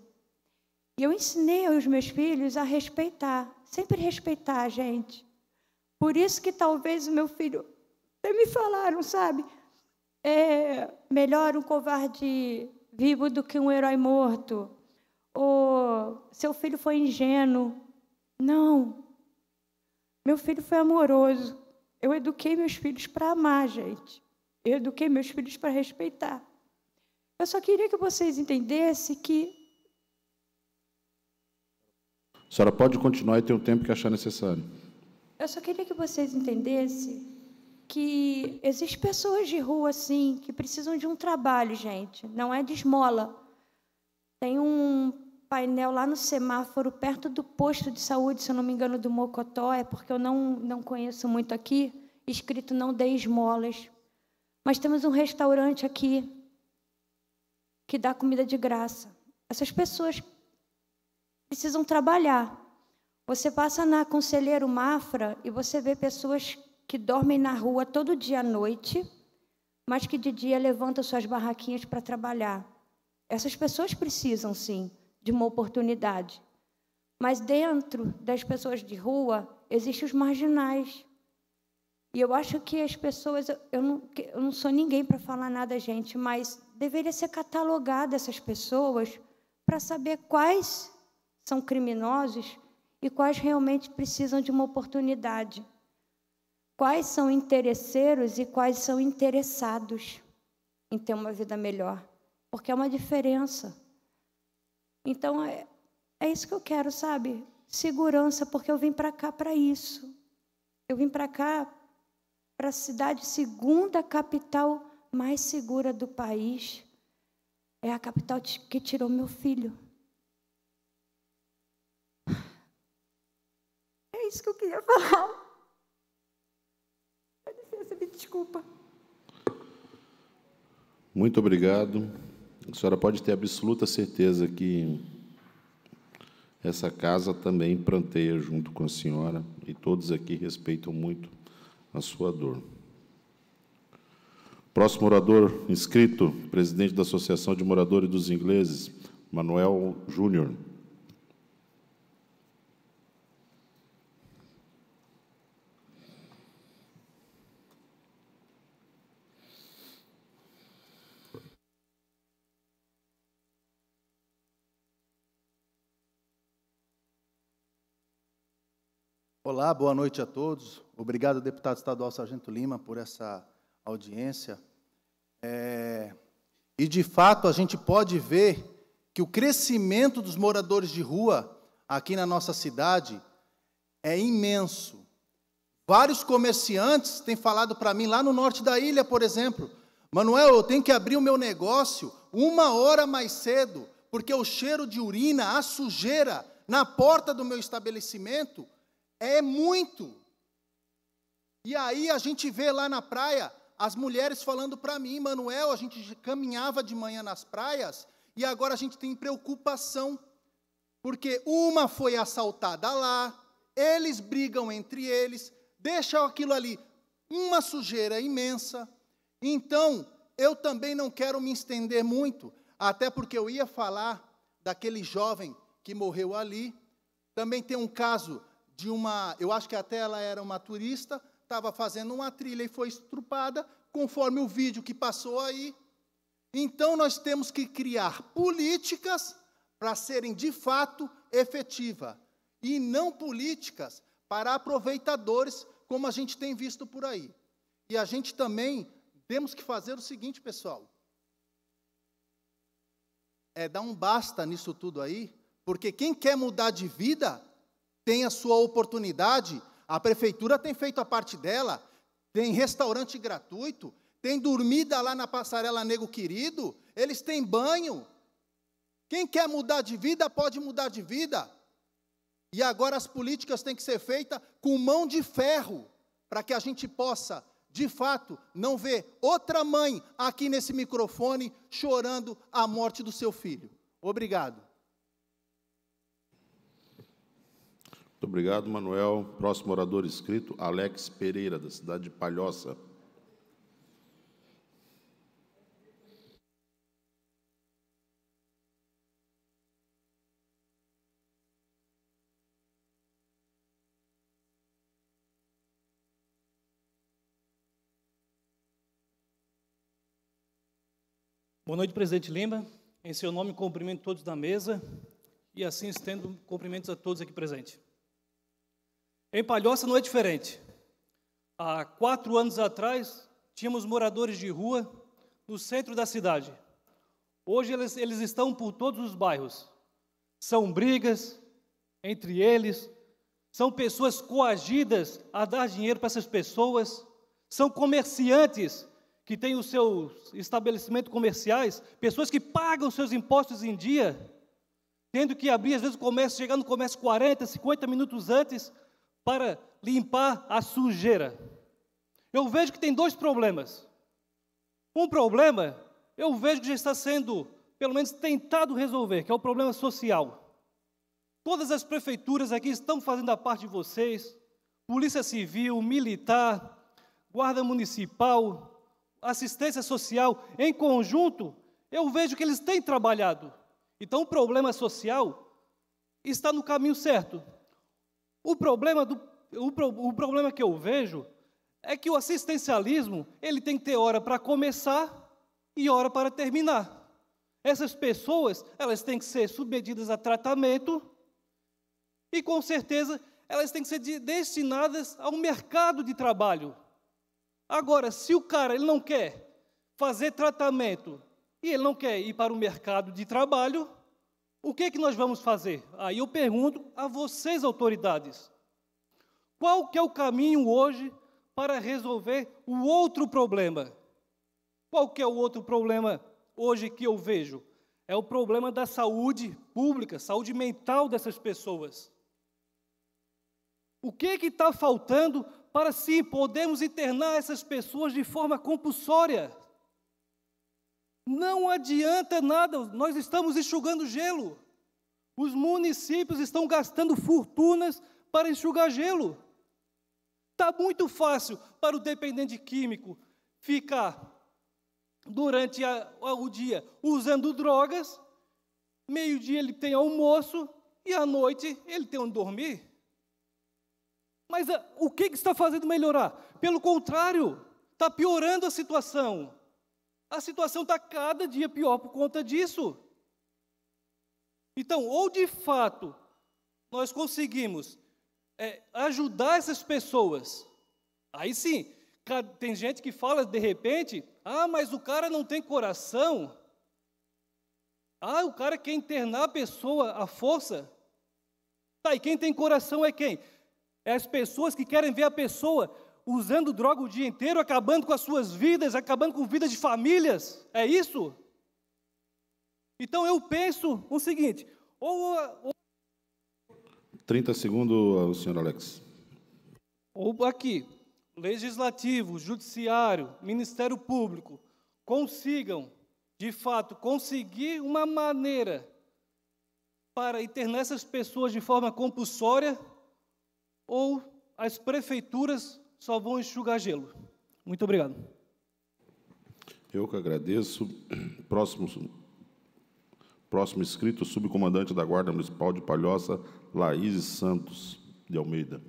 E eu ensinei aos meus filhos a respeitar, sempre respeitar a gente. Por isso que talvez o meu filho até me falaram, sabe? É melhor um covarde vivo do que um herói morto. Ou seu filho foi ingênuo. Não. Meu filho foi amoroso. Eu eduquei meus filhos para amar, gente. Eu eduquei meus filhos para respeitar. Eu só queria que vocês entendessem que. A senhora pode continuar e ter o tempo que achar necessário. Eu só queria que vocês entendessem que existem pessoas de rua assim que precisam de um trabalho, gente. Não é de esmola. Tem um painel lá no semáforo, perto do posto de saúde, se eu não me engano, do Mocotó, é porque eu não, não conheço muito aqui, escrito não dê esmolas. Mas temos um restaurante aqui que dá comida de graça. Essas pessoas precisam trabalhar. Você passa na Conselheiro Mafra e você vê pessoas que dormem na rua todo dia à noite, mas que de dia levantam suas barraquinhas para trabalhar. Essas pessoas precisam, sim, de uma oportunidade. Mas dentro das pessoas de rua, existem os marginais. E eu acho que as pessoas, eu não, eu não sou ninguém para falar nada, gente, mas deveria ser catalogada essas pessoas para saber quais são criminosos e quais realmente precisam de uma oportunidade. Quais são interesseiros e quais são interessados em ter uma vida melhor? Porque é uma diferença. Então, é, é isso que eu quero, sabe? Segurança, porque eu vim para cá para isso. Eu vim para cá para a cidade segunda capital mais segura do país. É a capital que tirou meu filho. É isso que eu queria (laughs) falar desculpa. Muito obrigado. A senhora pode ter absoluta certeza que essa casa também pranteia junto com a senhora e todos aqui respeitam muito a sua dor. Próximo orador inscrito, presidente da Associação de Moradores dos Ingleses, Manuel Júnior. Olá, boa noite a todos. Obrigado, deputado estadual Sargento Lima, por essa audiência. É... E, de fato, a gente pode ver que o crescimento dos moradores de rua aqui na nossa cidade é imenso. Vários comerciantes têm falado para mim, lá no norte da ilha, por exemplo, Manuel, eu tenho que abrir o meu negócio uma hora mais cedo, porque o cheiro de urina, a sujeira na porta do meu estabelecimento é muito. E aí a gente vê lá na praia as mulheres falando para mim, Manuel, a gente caminhava de manhã nas praias e agora a gente tem preocupação, porque uma foi assaltada lá, eles brigam entre eles, deixam aquilo ali uma sujeira imensa. Então, eu também não quero me estender muito, até porque eu ia falar daquele jovem que morreu ali. Também tem um caso de uma, eu acho que até ela era uma turista, estava fazendo uma trilha e foi estrupada, conforme o vídeo que passou aí. Então nós temos que criar políticas para serem de fato efetivas e não políticas para aproveitadores, como a gente tem visto por aí. E a gente também temos que fazer o seguinte, pessoal. É dar um basta nisso tudo aí, porque quem quer mudar de vida tem a sua oportunidade, a prefeitura tem feito a parte dela, tem restaurante gratuito, tem dormida lá na passarela Nego Querido, eles têm banho. Quem quer mudar de vida pode mudar de vida. E agora as políticas têm que ser feitas com mão de ferro, para que a gente possa, de fato, não ver outra mãe aqui nesse microfone chorando a morte do seu filho. Obrigado. Muito obrigado, Manuel. Próximo orador inscrito, Alex Pereira, da cidade de Palhoça. Boa noite, presidente Lima. Em seu nome, cumprimento todos da mesa e assim estendo cumprimentos a todos aqui presentes. Em Palhoça não é diferente. Há quatro anos atrás, tínhamos moradores de rua no centro da cidade. Hoje eles, eles estão por todos os bairros. São brigas entre eles, são pessoas coagidas a dar dinheiro para essas pessoas, são comerciantes que têm os seus estabelecimentos comerciais, pessoas que pagam seus impostos em dia, tendo que abrir, às vezes, o comércio, chegar no comércio 40, 50 minutos antes, para limpar a sujeira. Eu vejo que tem dois problemas. Um problema, eu vejo que já está sendo, pelo menos, tentado resolver, que é o problema social. Todas as prefeituras aqui estão fazendo a parte de vocês, polícia civil, militar, guarda municipal, assistência social, em conjunto, eu vejo que eles têm trabalhado. Então, o problema social está no caminho certo. O problema, do, o, pro, o problema que eu vejo é que o assistencialismo ele tem que ter hora para começar e hora para terminar. Essas pessoas elas têm que ser submetidas a tratamento e com certeza elas têm que ser destinadas a um mercado de trabalho. Agora, se o cara ele não quer fazer tratamento e ele não quer ir para o mercado de trabalho, o que, é que nós vamos fazer? Aí eu pergunto a vocês, autoridades. Qual que é o caminho hoje para resolver o outro problema? Qual que é o outro problema hoje que eu vejo? É o problema da saúde pública, saúde mental dessas pessoas. O que é que está faltando para sim podermos internar essas pessoas de forma compulsória? Não adianta nada, nós estamos enxugando gelo. Os municípios estão gastando fortunas para enxugar gelo. Está muito fácil para o dependente químico ficar durante a, o dia usando drogas, meio-dia ele tem almoço e à noite ele tem onde dormir. Mas a, ah, o que, que está fazendo melhorar? Pelo contrário, está piorando a situação. A situação está cada dia pior por conta disso. Então, ou de fato, nós conseguimos é, ajudar essas pessoas, aí sim, tem gente que fala de repente: ah, mas o cara não tem coração. Ah, o cara quer internar a pessoa à força. Tá, e quem tem coração é quem? É as pessoas que querem ver a pessoa usando droga o dia inteiro, acabando com as suas vidas, acabando com vidas de famílias. É isso? Então eu penso o seguinte: ou. ou 30 segundos, senhor Alex. Ou aqui, legislativo, judiciário, Ministério Público, consigam, de fato, conseguir uma maneira para internar essas pessoas de forma compulsória, ou as prefeituras só vão enxugar gelo. Muito obrigado. Eu que agradeço. (clears throat) Próximo, próximo escrito subcomandante da Guarda Municipal de Palhoça, Laís Santos de Almeida.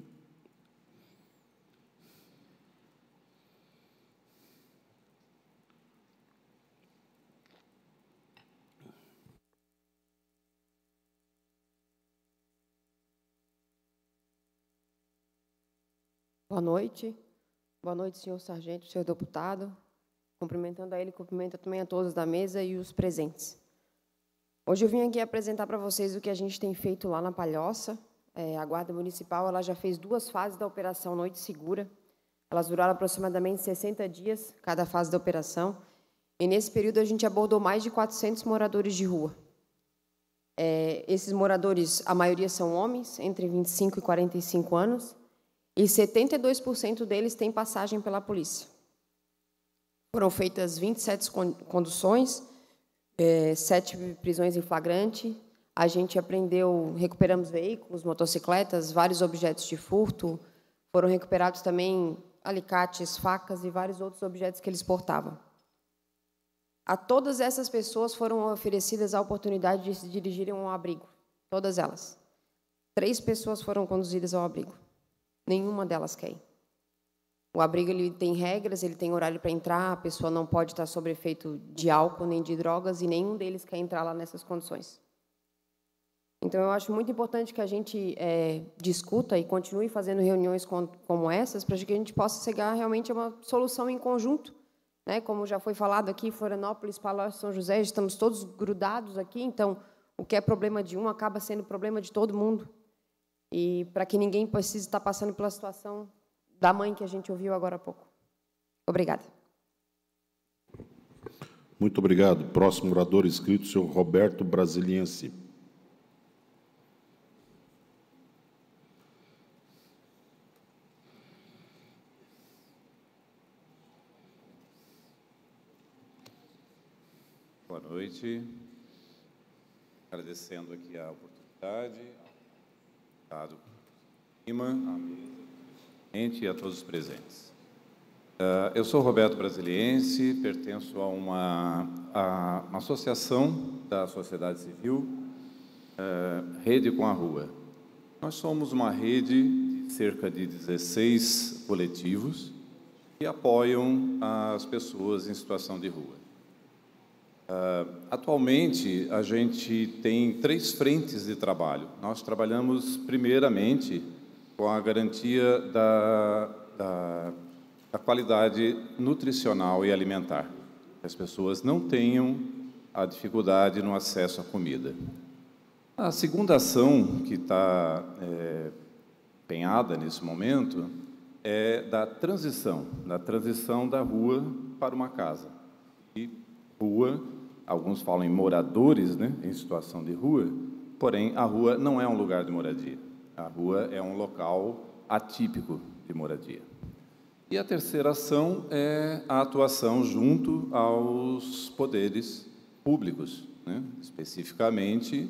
Boa noite. Boa noite, senhor sargento, senhor deputado. Cumprimentando a ele, cumprimento também a todos da mesa e os presentes. Hoje eu vim aqui apresentar para vocês o que a gente tem feito lá na Palhoça. É, a Guarda Municipal ela já fez duas fases da operação Noite Segura. Elas duraram aproximadamente 60 dias, cada fase da operação. E nesse período a gente abordou mais de 400 moradores de rua. É, esses moradores, a maioria são homens, entre 25 e 45 anos e 72% deles têm passagem pela polícia. Foram feitas 27 conduções, é, sete 7 prisões em flagrante, a gente aprendeu, recuperamos veículos, motocicletas, vários objetos de furto, foram recuperados também alicates, facas e vários outros objetos que eles portavam. A todas essas pessoas foram oferecidas a oportunidade de se dirigirem a um abrigo, todas elas. Três pessoas foram conduzidas ao abrigo. Nenhuma delas quer. Ir. O abrigo ele tem regras, ele tem horário para entrar, a pessoa não pode estar sob efeito de álcool nem de drogas e nenhum deles quer entrar lá nessas condições. Então, eu acho muito importante que a gente é, discuta e continue fazendo reuniões com, como essas para que a gente possa chegar realmente a uma solução em conjunto. Né? Como já foi falado aqui, Florianópolis, Palácio São José, estamos todos grudados aqui, então o que é problema de um acaba sendo problema de todo mundo e para que ninguém precise estar tá passando pela situação da mãe que a gente ouviu agora há pouco. Obrigada. Muito obrigado. Próximo orador inscrito, senhor Roberto Brasiliense. Boa noite. Agradecendo aqui a oportunidade, Deputado Lima, e a todos os presentes. Ah, eu sou Roberto Brasiliense, pertenço a uma, a uma associação da sociedade civil, ah, Rede com a Rua. Nós somos uma rede de cerca de 16 coletivos que apoiam as pessoas em situação de rua. Uh, atualmente, a gente tem três frentes de trabalho. Nós trabalhamos, primeiramente, com a garantia da, da, da qualidade nutricional e alimentar, que as pessoas não tenham a dificuldade no acesso à comida. A segunda ação que está é, penhada nesse momento é da transição, da transição da rua para uma casa. E rua alguns falam em moradores né, em situação de rua, porém a rua não é um lugar de moradia. A rua é um local atípico de moradia. E a terceira ação é a atuação junto aos poderes públicos, né? especificamente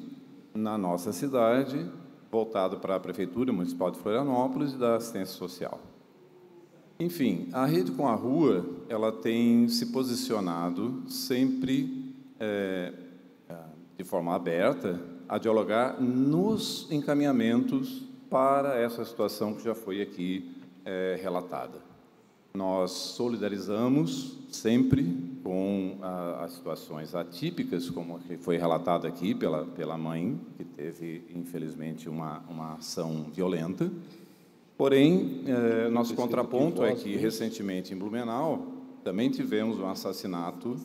na nossa cidade, voltado para a Prefeitura Municipal de Florianópolis e da Assistência Social. Enfim, a rede com a rua ela tem se posicionado sempre é, é, de forma aberta, a dialogar nos encaminhamentos para essa situação que já foi aqui é, relatada. Nós solidarizamos sempre com a, as situações atípicas, como que foi relatada aqui pela, pela mãe, que teve, infelizmente, uma, uma ação violenta. Porém, é, nosso contraponto é que, recentemente, em Blumenau, também tivemos um assassinato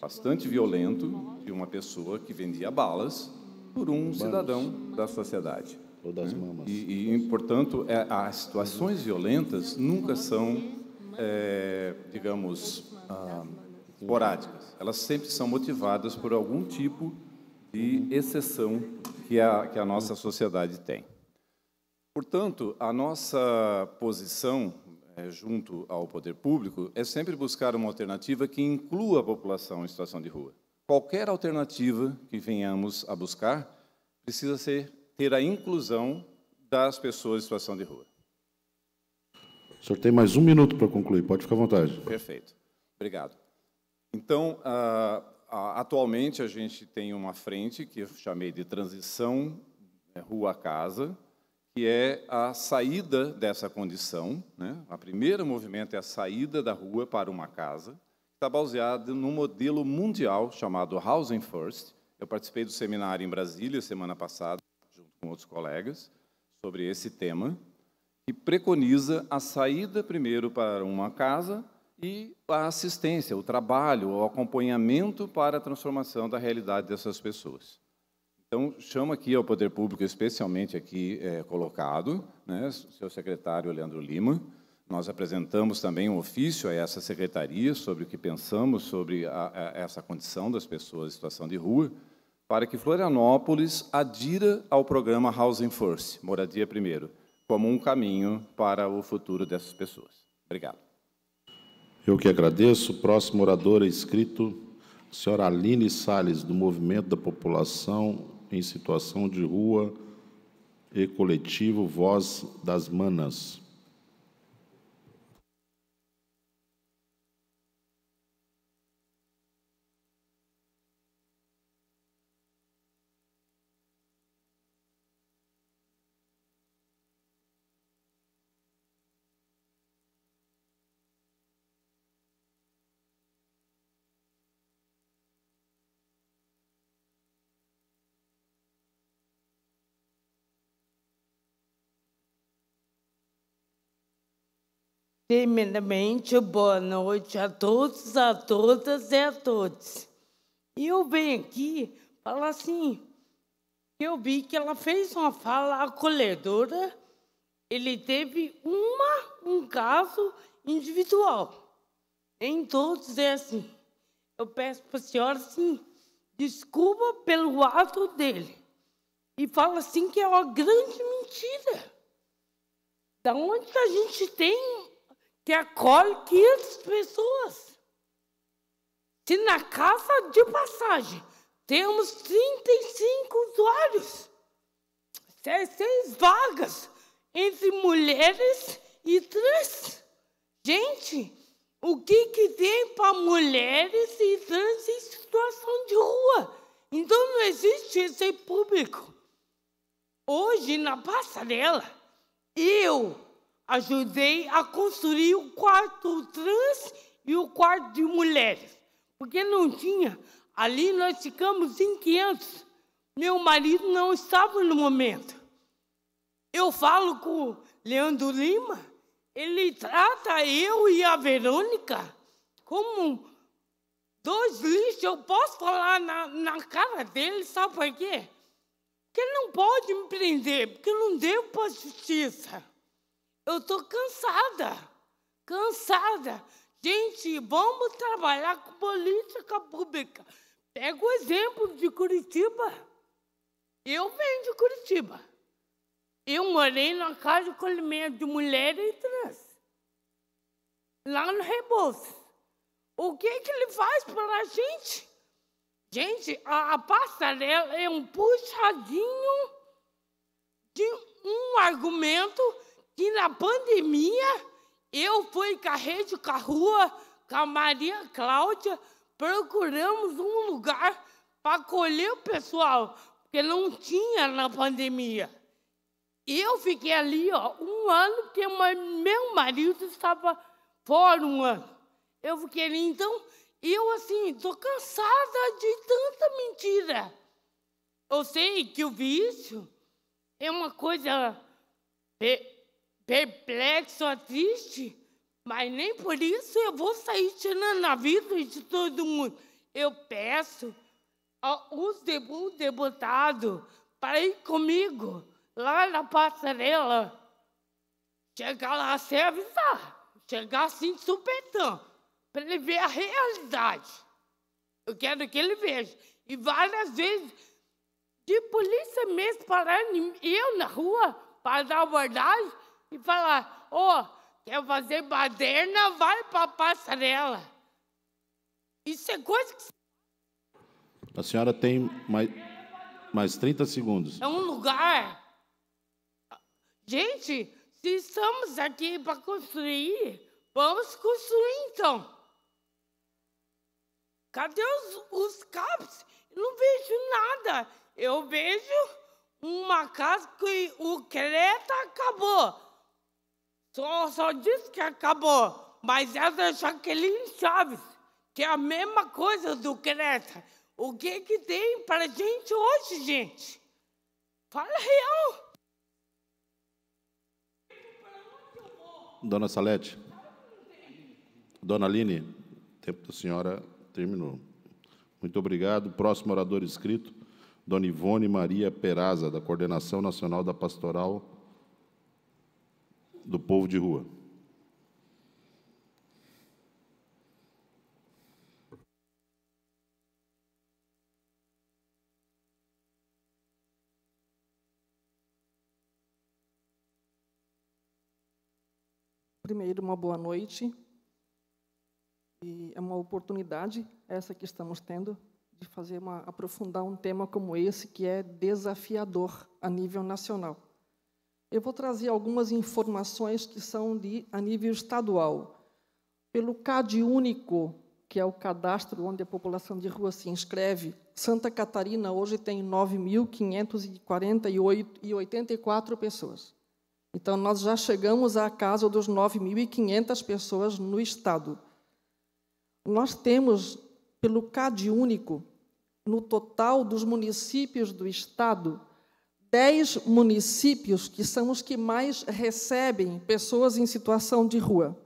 bastante violento de uma pessoa que vendia balas por um cidadão da sociedade. Ou das né? mamas. E, e portanto, é, as situações violentas nunca são, é, digamos, ah, esporádicas. Elas sempre são motivadas por algum tipo de exceção que a, que a nossa sociedade tem. Portanto, a nossa posição é, junto ao poder público é sempre buscar uma alternativa que inclua a população em situação de rua. Qualquer alternativa que venhamos a buscar precisa ser, ter a inclusão das pessoas em situação de rua. O senhor tem mais um minuto para concluir, pode ficar à vontade. Perfeito, obrigado. Então, uh, atualmente a gente tem uma frente que eu chamei de transição né, rua-casa, que é a saída dessa condição. Né? A primeira movimento é a saída da rua para uma casa, está baseado num modelo mundial chamado Housing First. Eu participei do seminário em Brasília semana passada, junto com outros colegas, sobre esse tema, que preconiza a saída primeiro para uma casa e a assistência, o trabalho, o acompanhamento para a transformação da realidade dessas pessoas. Então, chamo aqui ao Poder Público, especialmente aqui é, colocado, né, seu secretário Leandro Lima. Nós apresentamos também um ofício a essa secretaria sobre o que pensamos sobre a, a, essa condição das pessoas em situação de rua, para que Florianópolis adira ao programa Housing First, Moradia Primeiro, como um caminho para o futuro dessas pessoas. Obrigado. Eu que agradeço. O próximo orador é inscrito, senhora Aline Sales, do Movimento da População em situação de rua e coletivo Voz das Manas. Primeiramente, boa noite a todos, a todas e a todos. E eu venho aqui falar assim: eu vi que ela fez uma fala acolhedora, ele teve uma, um caso individual. Em todos é assim. Eu peço para a senhora, assim, desculpa pelo ato dele. E fala assim que é uma grande mentira. Da onde a gente tem que acolhe 500 pessoas. Se na casa de passagem temos 35 usuários, 16 vagas entre mulheres e trans. Gente, o que, que tem para mulheres e trans em situação de rua? Então não existe esse público. Hoje, na passarela, eu ajudei a construir o quarto trans e o quarto de mulheres, porque não tinha. Ali nós ficamos em 500. Meu marido não estava no momento. Eu falo com o Leandro Lima, ele trata eu e a Verônica como dois lixos. Eu posso falar na, na cara dele, sabe por quê? Porque ele não pode me prender, porque eu não devo para a justiça. Eu estou cansada, cansada. Gente, vamos trabalhar com política pública. Pega o exemplo de Curitiba. Eu venho de Curitiba. Eu morei na casa de acolhimento de mulheres e trans, lá no Rebouças. O que, é que ele faz para a gente? Gente, a, a passarela é um puxadinho de um argumento que na pandemia eu fui carreto com a com a Maria Cláudia, procuramos um lugar para acolher o pessoal, porque não tinha na pandemia. Eu fiquei ali ó, um ano, porque meu marido estava fora um ano. Eu fiquei ali, então, eu assim, estou cansada de tanta mentira. Eu sei que o vício é uma coisa perplexo, triste, mas nem por isso eu vou sair tirando a vida de todo mundo. Eu peço aos deputados para ir comigo lá na passarela. Chegar lá sem avisar, chegar assim de supetão, para ele ver a realidade. Eu quero que ele veja. E várias vezes, de polícia mesmo parando eu na rua para dar a verdade e falar: Ô, oh, quer fazer baderna? Vai para a passarela. Isso é coisa que. A senhora tem mais, mais 30 segundos. É um lugar. Gente, se estamos aqui para construir, vamos construir então. Cadê os, os CAPs? Não vejo nada. Eu vejo uma casa que o Creta acabou. Só, só disse que acabou, mas essa é Jaqueline Chaves, que é a mesma coisa do Creta. O que que tem para gente hoje, gente? Fala real! Dona Salete, Dona Aline, o tempo da senhora terminou. Muito obrigado. Próximo orador inscrito, Dona Ivone Maria Peraza, da Coordenação Nacional da Pastoral do povo de rua. Primeiro, uma boa noite. E é uma oportunidade essa que estamos tendo de fazer uma aprofundar um tema como esse que é desafiador a nível nacional. Eu vou trazer algumas informações que são de a nível estadual. Pelo CAD único, que é o cadastro onde a população de rua se inscreve, Santa Catarina hoje tem 9.548 pessoas. Então, nós já chegamos à casa dos 9.500 pessoas no Estado. Nós temos, pelo CAD único, no total dos municípios do Estado, dez municípios que são os que mais recebem pessoas em situação de rua.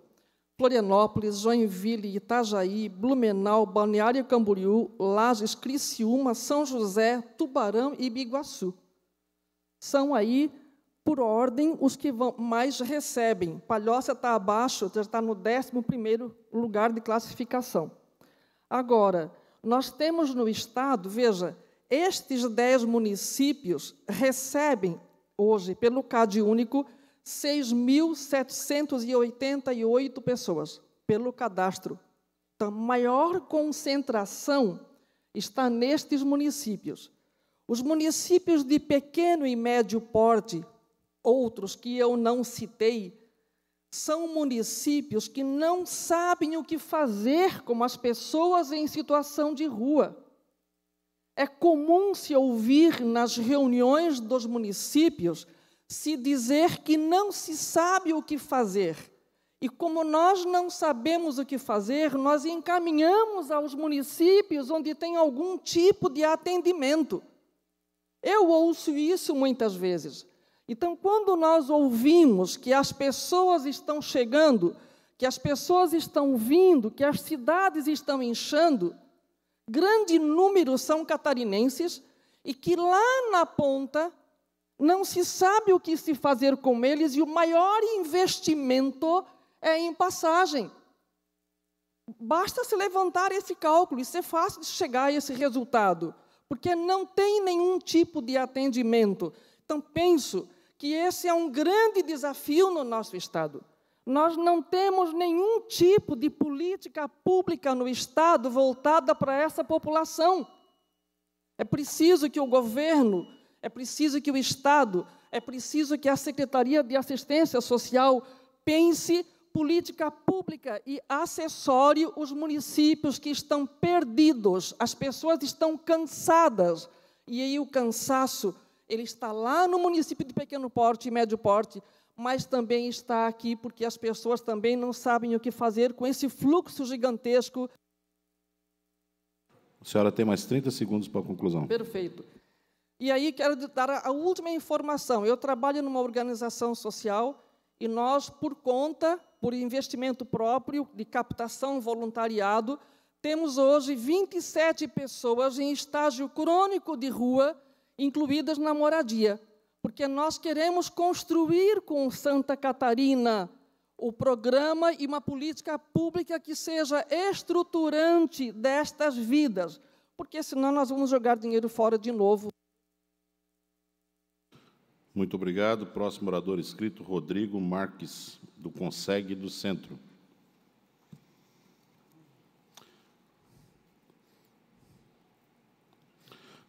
Florianópolis, Joinville, Itajaí, Blumenau, Balneário Camboriú, Lages, Criciúma, São José, Tubarão e Biguaçu. São aí, por ordem, os que vão, mais recebem. Palhoça está abaixo, já está no 11º lugar de classificação. Agora, nós temos no Estado, veja, estes dez municípios recebem hoje, pelo CAD único, 6.788 pessoas pelo cadastro. Então, maior concentração está nestes municípios. Os municípios de pequeno e médio porte, outros que eu não citei, são municípios que não sabem o que fazer com as pessoas em situação de rua. É comum se ouvir nas reuniões dos municípios se dizer que não se sabe o que fazer. E como nós não sabemos o que fazer, nós encaminhamos aos municípios onde tem algum tipo de atendimento. Eu ouço isso muitas vezes. Então, quando nós ouvimos que as pessoas estão chegando, que as pessoas estão vindo, que as cidades estão inchando, grande número são catarinenses e que lá na ponta não se sabe o que se fazer com eles e o maior investimento é em passagem. Basta se levantar esse cálculo, isso é fácil de chegar a esse resultado, porque não tem nenhum tipo de atendimento. Então, penso que esse é um grande desafio no nosso Estado. Nós não temos nenhum tipo de política pública no Estado voltada para essa população. É preciso que o governo, é preciso que o Estado, é preciso que a Secretaria de Assistência Social pense política pública e acessório os municípios que estão perdidos, as pessoas estão cansadas. E aí o cansaço, ele está lá no município de pequeno porte e médio porte, mas também está aqui porque as pessoas também não sabem o que fazer com esse fluxo gigantesco. A senhora tem mais 30 segundos para a conclusão. Perfeito. E aí quero dar a última informação. Eu trabalho numa organização social e nós, por conta, por investimento próprio, de captação voluntariado, temos hoje 27 pessoas em estágio crônico de rua, incluídas na moradia porque nós queremos construir com Santa Catarina o programa e uma política pública que seja estruturante destas vidas, porque senão nós vamos jogar dinheiro fora de novo. Muito obrigado. Próximo orador escrito, Rodrigo Marques, do Consegue do Centro.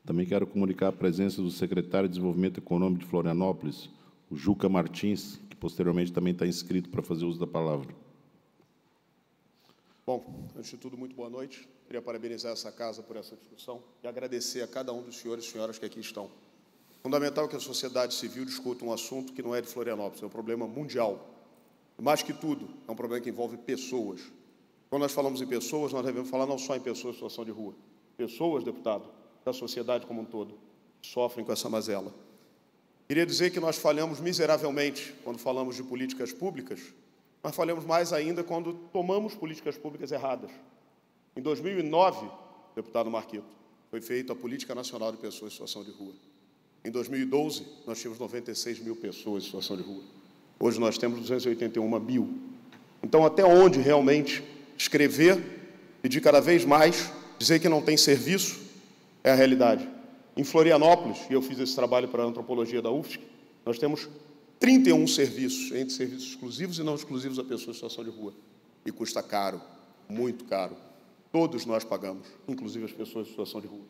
Também quero comunicar a presença do secretário de Desenvolvimento Econômico de Florianópolis, o Juca Martins, que posteriormente também está inscrito para fazer uso da palavra. Bom, antes de tudo, muito boa noite. Queria parabenizar essa casa por essa discussão e agradecer a cada um dos senhores e senhoras que aqui estão. É fundamental que a sociedade civil discuta um assunto que não é de Florianópolis, é um problema mundial. Mais que tudo, é um problema que envolve pessoas. Quando nós falamos em pessoas, nós devemos falar não só em pessoas em situação de rua. Pessoas, deputado, da sociedade como um todo, sofrem com essa mazela. Queria dizer que nós falhamos miseravelmente quando falamos de políticas públicas, mas falhamos mais ainda quando tomamos políticas públicas erradas. Em 2009, deputado Marquito, foi feita a Política Nacional de Pessoas em Situação de Rua. Em 2012, nós tínhamos 96 mil pessoas em situação de rua. Hoje nós temos 281 mil. Então, até onde realmente escrever, pedir cada vez mais, dizer que não tem serviço, é a realidade. Em Florianópolis, e eu fiz esse trabalho para a antropologia da UFSC, nós temos 31 serviços, entre serviços exclusivos e não exclusivos a pessoas em situação de rua. E custa caro, muito caro. Todos nós pagamos, inclusive as pessoas em situação de rua.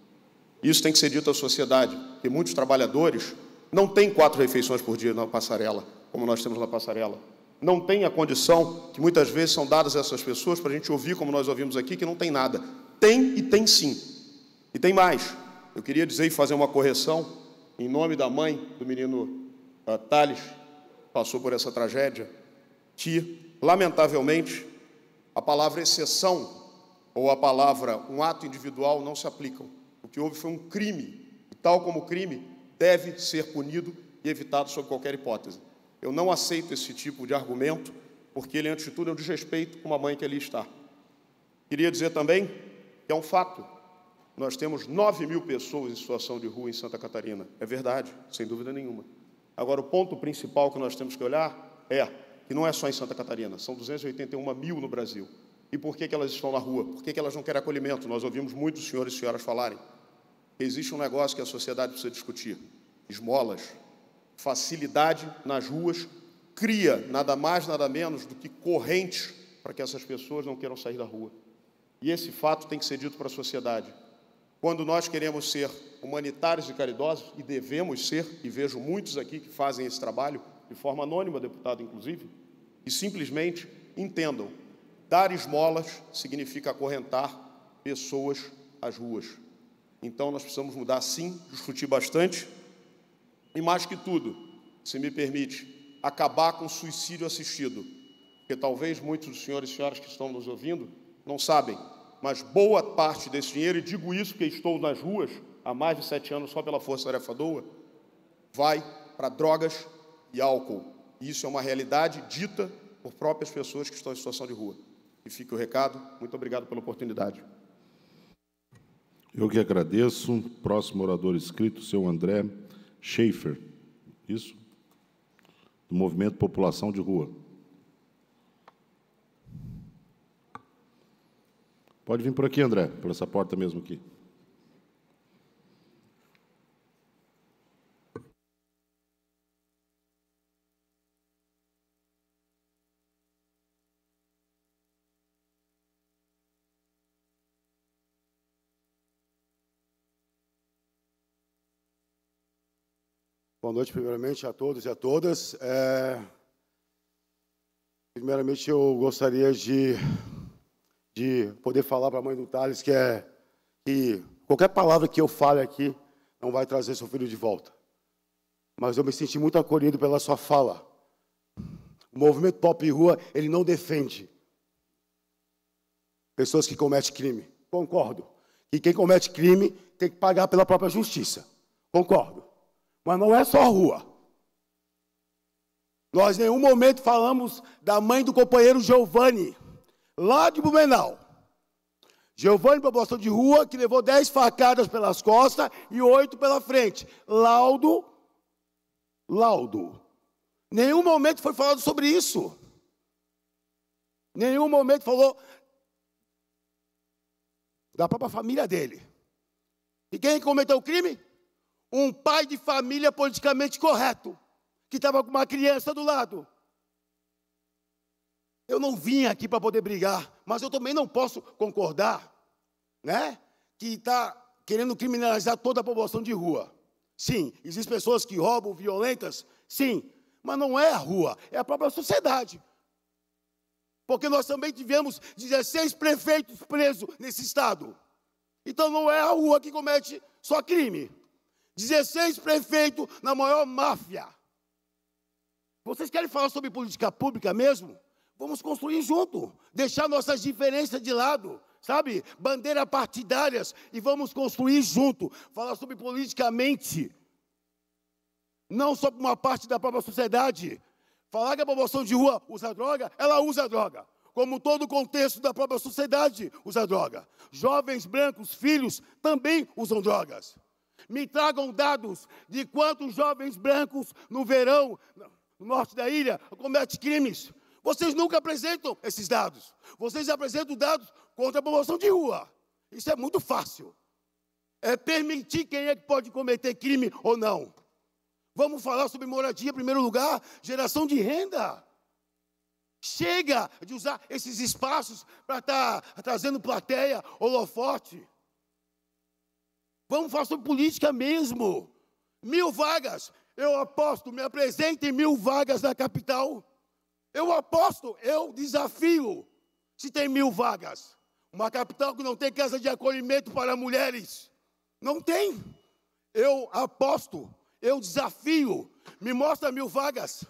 Isso tem que ser dito à sociedade, que muitos trabalhadores não têm quatro refeições por dia na passarela, como nós temos na passarela. Não tem a condição que muitas vezes são dadas a essas pessoas para a gente ouvir, como nós ouvimos aqui, que não tem nada. Tem e tem sim. E tem mais. Eu queria dizer e fazer uma correção em nome da mãe do menino uh, Thales, passou por essa tragédia, que, lamentavelmente, a palavra exceção ou a palavra um ato individual não se aplicam. O que houve foi um crime, e tal como crime, deve ser punido e evitado sob qualquer hipótese. Eu não aceito esse tipo de argumento, porque ele, antes de tudo, é um desrespeito com uma mãe que ali está. Queria dizer também que é um fato nós temos 9 mil pessoas em situação de rua em Santa Catarina. É verdade, sem dúvida nenhuma. Agora, o ponto principal que nós temos que olhar é que não é só em Santa Catarina, são 281 mil no Brasil. E por que, que elas estão na rua? Por que, que elas não querem acolhimento? Nós ouvimos muitos senhores e senhoras falarem. Existe um negócio que a sociedade precisa discutir: esmolas. Facilidade nas ruas cria nada mais, nada menos do que correntes para que essas pessoas não queiram sair da rua. E esse fato tem que ser dito para a sociedade. Quando nós queremos ser humanitários e caridosos, e devemos ser, e vejo muitos aqui que fazem esse trabalho, de forma anônima, deputado inclusive, e simplesmente entendam: dar esmolas significa acorrentar pessoas às ruas. Então nós precisamos mudar sim, discutir bastante, e mais que tudo, se me permite, acabar com o suicídio assistido, porque talvez muitos dos senhores e senhoras que estão nos ouvindo não sabem, mas boa parte desse dinheiro, e digo isso que estou nas ruas há mais de sete anos só pela Força Tarefadoa, vai para drogas e álcool. E isso é uma realidade dita por próprias pessoas que estão em situação de rua. E fica o recado. Muito obrigado pela oportunidade. Eu que agradeço. Próximo orador inscrito, seu André Schaefer. Isso? Do Movimento População de Rua. Pode vir por aqui, André, por essa porta mesmo aqui. Boa noite, primeiramente, a todos e a todas. É... Primeiramente, eu gostaria de de poder falar para a mãe do Thales que, é, que qualquer palavra que eu fale aqui não vai trazer seu filho de volta. Mas eu me senti muito acolhido pela sua fala. O movimento Pop Rua, ele não defende pessoas que cometem crime. Concordo. E quem comete crime tem que pagar pela própria justiça. Concordo. Mas não é só rua. Nós, em nenhum momento, falamos da mãe do companheiro Giovanni lá de Blumenau. Giovanni, população de rua, que levou dez facadas pelas costas e oito pela frente. Laudo, laudo. Nenhum momento foi falado sobre isso. Nenhum momento falou da própria família dele. E quem cometeu o crime? Um pai de família politicamente correto, que estava com uma criança do lado. Eu não vim aqui para poder brigar, mas eu também não posso concordar, né? Que está querendo criminalizar toda a população de rua. Sim, existem pessoas que roubam, violentas, sim, mas não é a rua, é a própria sociedade. Porque nós também tivemos 16 prefeitos presos nesse estado. Então não é a rua que comete só crime. 16 prefeitos na maior máfia. Vocês querem falar sobre política pública mesmo? Vamos construir junto, deixar nossas diferenças de lado, sabe? Bandeira partidárias e vamos construir junto. Falar sobre politicamente, não só para uma parte da própria sociedade. Falar que a população de rua usa droga, ela usa droga. Como todo o contexto da própria sociedade usa droga. Jovens brancos, filhos, também usam drogas. Me tragam dados de quantos jovens brancos no verão, no norte da ilha, cometem crimes. Vocês nunca apresentam esses dados. Vocês apresentam dados contra a população de rua. Isso é muito fácil. É permitir quem é que pode cometer crime ou não. Vamos falar sobre moradia, em primeiro lugar, geração de renda. Chega de usar esses espaços para estar tá trazendo plateia, holofote. Vamos falar sobre política mesmo. Mil vagas. Eu aposto, me apresentem mil vagas na capital. Eu aposto, eu desafio. Se tem mil vagas, uma capital que não tem casa de acolhimento para mulheres, não tem. Eu aposto, eu desafio. Me mostra mil vagas.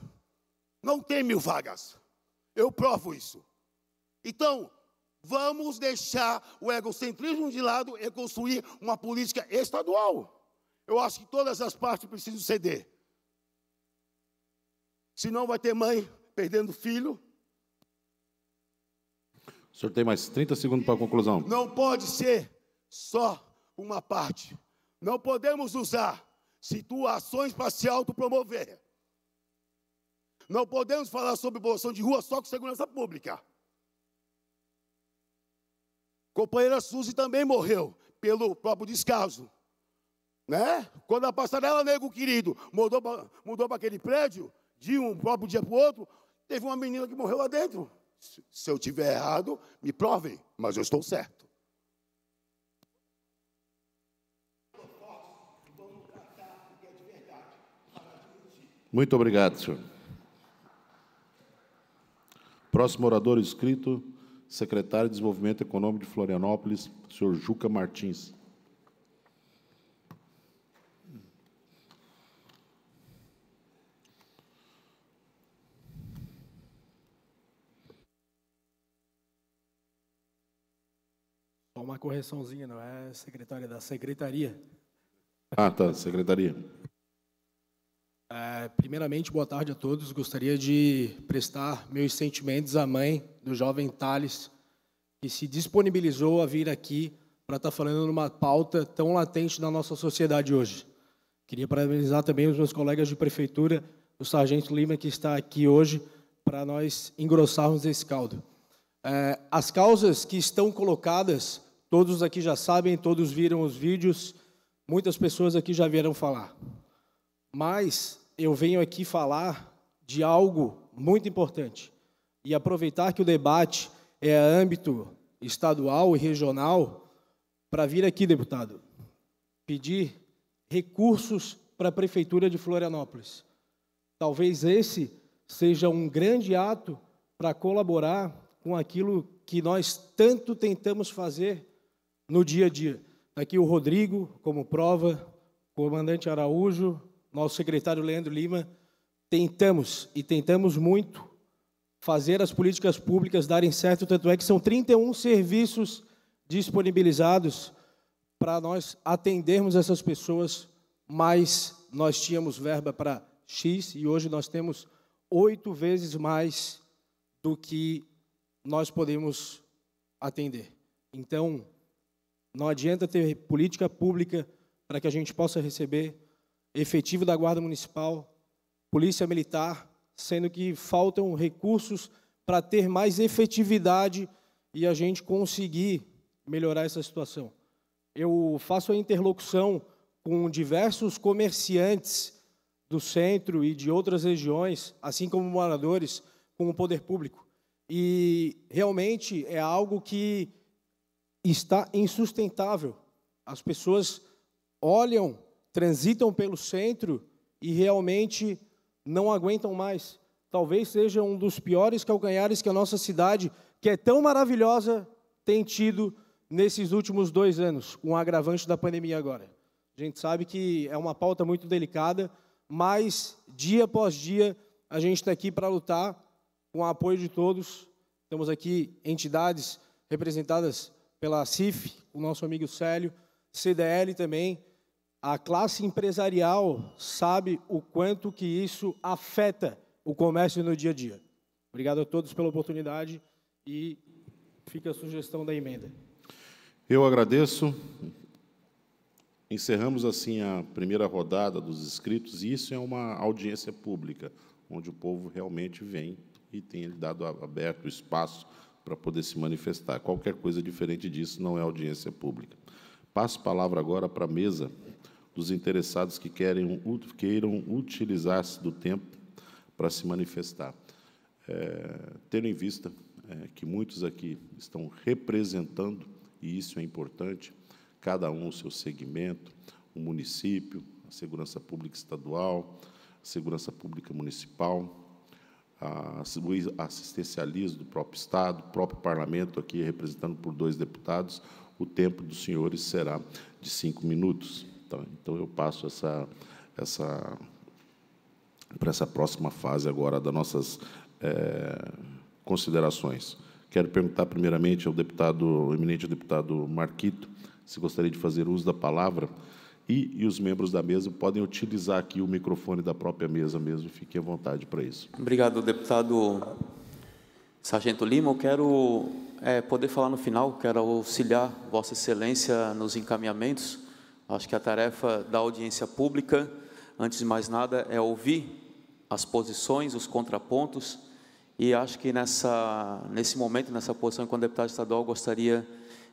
Não tem mil vagas. Eu provo isso. Então, vamos deixar o egocentrismo de lado e construir uma política estadual. Eu acho que todas as partes precisam ceder. Senão vai ter mãe perdendo filho. O senhor tem mais 30 segundos para a conclusão. Não pode ser só uma parte. Não podemos usar situações para se autopromover. Não podemos falar sobre população de rua só com segurança pública. Companheira Suzy também morreu pelo próprio descaso. Né? Quando a passarela, nego querido, mudou para aquele prédio, de um próprio dia para o outro, Teve uma menina que morreu lá dentro. Se eu tiver errado, me provem, mas eu estou certo. Muito obrigado, senhor. Próximo orador inscrito, secretário de Desenvolvimento Econômico de Florianópolis, senhor Juca Martins. uma correçãozinha, não é secretária, da secretaria. Ah, tá, secretaria. É, primeiramente, boa tarde a todos. Gostaria de prestar meus sentimentos à mãe do jovem Thales, que se disponibilizou a vir aqui para estar tá falando numa pauta tão latente na nossa sociedade hoje. Queria parabenizar também os meus colegas de prefeitura, o Sargento Lima, que está aqui hoje, para nós engrossarmos esse caldo. É, as causas que estão colocadas Todos aqui já sabem, todos viram os vídeos, muitas pessoas aqui já vieram falar. Mas eu venho aqui falar de algo muito importante. E aproveitar que o debate é âmbito estadual e regional, para vir aqui, deputado, pedir recursos para a Prefeitura de Florianópolis. Talvez esse seja um grande ato para colaborar com aquilo que nós tanto tentamos fazer no dia a dia. Tá aqui o Rodrigo, como prova, o comandante Araújo, nosso secretário Leandro Lima, tentamos e tentamos muito fazer as políticas públicas darem certo, tanto é que são 31 serviços disponibilizados para nós atendermos essas pessoas, mas nós tínhamos verba para X e hoje nós temos oito vezes mais do que nós podemos atender. Então, não adianta ter política pública para que a gente possa receber efetivo da Guarda Municipal, Polícia Militar, sendo que faltam recursos para ter mais efetividade e a gente conseguir melhorar essa situação. Eu faço a interlocução com diversos comerciantes do centro e de outras regiões, assim como moradores, com o poder público. E realmente é algo que está insustentável. As pessoas olham, transitam pelo centro e realmente não aguentam mais. Talvez seja um dos piores calcanhares que a nossa cidade, que é tão maravilhosa, tem tido nesses últimos dois anos, um agravante da pandemia agora. A gente sabe que é uma pauta muito delicada, mas dia após dia a gente está aqui para lutar com o apoio de todos. Temos aqui entidades representadas pela CIF, o nosso amigo Célio, CDL também. A classe empresarial sabe o quanto que isso afeta o comércio no dia a dia. Obrigado a todos pela oportunidade e fica a sugestão da emenda. Eu agradeço. Encerramos assim a primeira rodada dos inscritos, e isso é uma audiência pública, onde o povo realmente vem e tem dado aberto espaço para poder se manifestar. Qualquer coisa diferente disso não é audiência pública. Passo a palavra agora para a mesa dos interessados que querem, queiram utilizar-se do tempo para se manifestar. É, tendo em vista é, que muitos aqui estão representando, e isso é importante, cada um o seu segmento, o município, a segurança pública estadual, a segurança pública municipal, o assistencialismo do próprio Estado, do próprio Parlamento, aqui representando por dois deputados, o tempo dos senhores será de cinco minutos. Então, então eu passo essa, essa, para essa próxima fase agora das nossas é, considerações. Quero perguntar primeiramente ao deputado, ao eminente deputado Marquito, se gostaria de fazer uso da palavra e, e, os membros da mesa podem utilizar aqui o microfone da própria mesa mesmo, fiquem à vontade para isso. Obrigado, deputado Sargento Lima. Eu quero é, poder falar no final, quero auxiliar Vossa Excelência nos encaminhamentos. Acho que a tarefa da audiência pública, antes de mais nada, é ouvir as posições, os contrapontos, e acho que nessa, nesse momento, nessa posição, enquanto deputado estadual, gostaria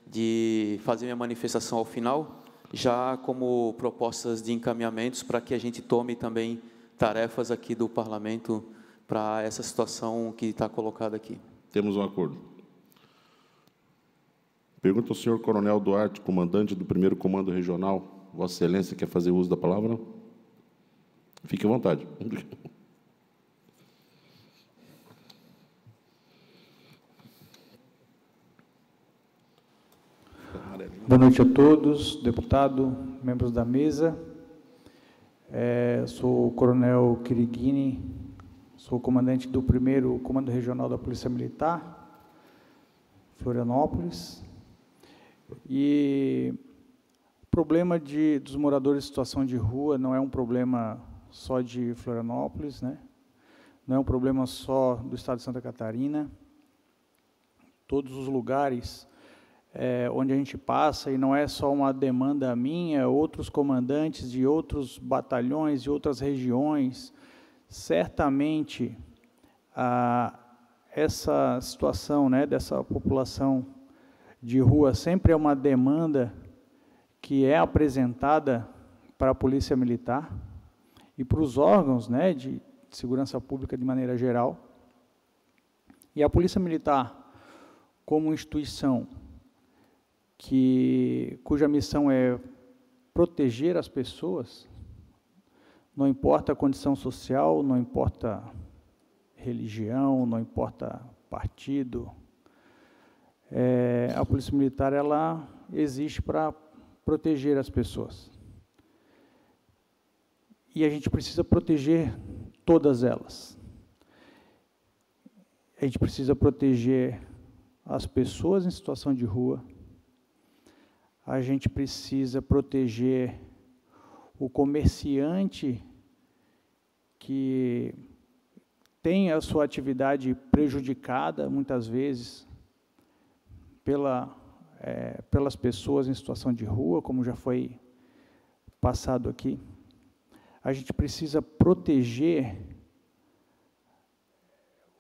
de fazer minha manifestação ao final já como propostas de encaminhamentos para que a gente tome também tarefas aqui do Parlamento para essa situação que está colocada aqui. Temos um acordo. Pergunta ao senhor Coronel Duarte, comandante do 1 Comando Regional. Vossa Excelência quer fazer uso da palavra? Fique à vontade. Boa noite a todos, deputado, membros da mesa. É, sou o Coronel Quirigini, sou comandante do primeiro Comando Regional da Polícia Militar, Florianópolis. E o problema de, dos moradores em situação de rua não é um problema só de Florianópolis, né? não é um problema só do estado de Santa Catarina. Todos os lugares é, onde a gente passa e não é só uma demanda minha, é outros comandantes de outros batalhões e outras regiões, certamente a, essa situação né, dessa população de rua sempre é uma demanda que é apresentada para a Polícia Militar e para os órgãos né, de segurança pública de maneira geral. E a Polícia Militar, como instituição, que cuja missão é proteger as pessoas, não importa a condição social, não importa religião, não importa partido. É, a polícia militar ela existe para proteger as pessoas. E a gente precisa proteger todas elas. A gente precisa proteger as pessoas em situação de rua, a gente precisa proteger o comerciante que tem a sua atividade prejudicada, muitas vezes, pela, é, pelas pessoas em situação de rua, como já foi passado aqui. A gente precisa proteger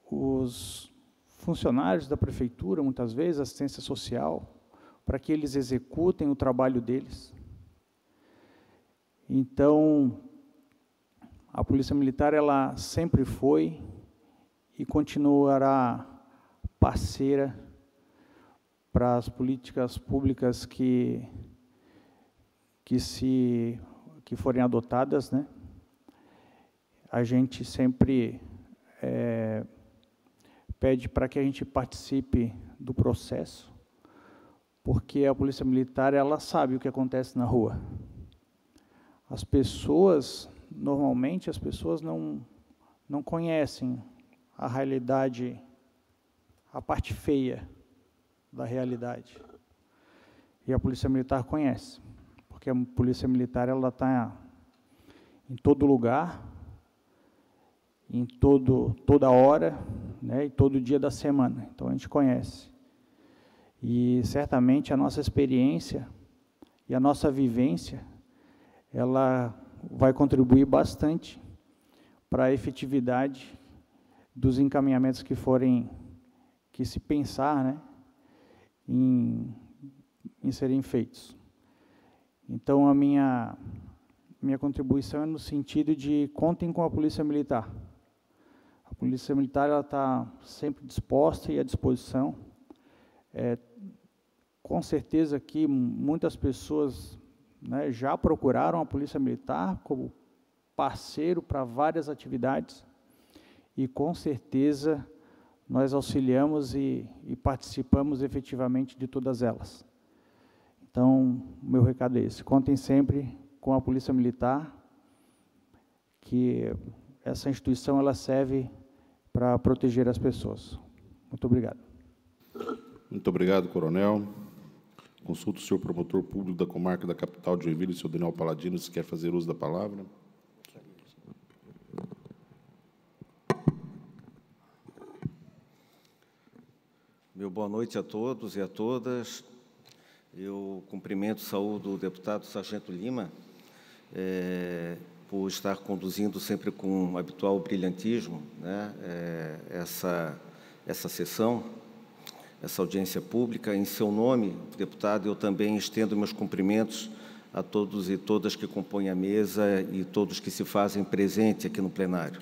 os funcionários da prefeitura, muitas vezes, assistência social, para que eles executem o trabalho deles. Então, a Polícia Militar ela sempre foi e continuará parceira para as políticas públicas que que se que forem adotadas, né? A gente sempre é, pede para que a gente participe do processo porque a polícia militar ela sabe o que acontece na rua. As pessoas, normalmente as pessoas não não conhecem a realidade, a parte feia da realidade. E a polícia militar conhece, porque a polícia militar ela está em todo lugar, em todo toda hora, né, e todo dia da semana. Então a gente conhece. E certamente a nossa experiência e a nossa vivência, ela vai contribuir bastante para a efetividade dos encaminhamentos que forem, que se pensar, né, em, em serem feitos. Então, a minha, minha contribuição é no sentido de contem com a Polícia Militar. A Polícia Militar está sempre disposta e à disposição é, com certeza que muitas pessoas né, já procuraram a Polícia Militar como parceiro para várias atividades e com certeza nós auxiliamos e, e, participamos efetivamente de todas elas. Então, meu recado é esse: contem sempre com a Polícia Militar, que essa instituição ela serve para proteger as pessoas. Muito obrigado. Muito obrigado, Coronel. Consulto o senhor promotor público da comarca da capital de Joinville, o senhor Daniel Paladino, se quer fazer uso da palavra. Meu boa noite a todos e a todas. Eu cumprimento e saúdo o deputado Sargento Lima é, por estar conduzindo sempre com habitual brilhantismo né, é, essa, essa sessão essa audiência pública. Em seu nome, deputado, eu também estendo meus cumprimentos a todos e todas que compõem a mesa e todos que se fazem presente aqui no plenário.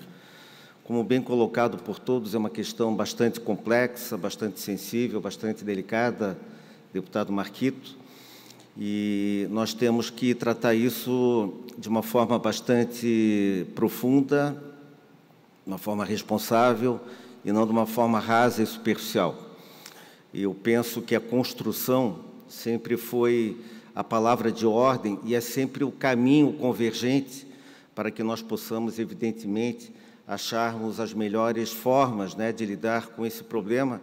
Como bem colocado por todos, é uma questão bastante complexa, bastante sensível, bastante delicada, deputado Marquito, e nós temos que tratar isso de uma forma bastante profunda, de uma forma responsável e não de uma forma rasa e superficial. Eu penso que a construção sempre foi a palavra de ordem e é sempre o caminho convergente para que nós possamos, evidentemente, acharmos as melhores formas né, de lidar com esse problema,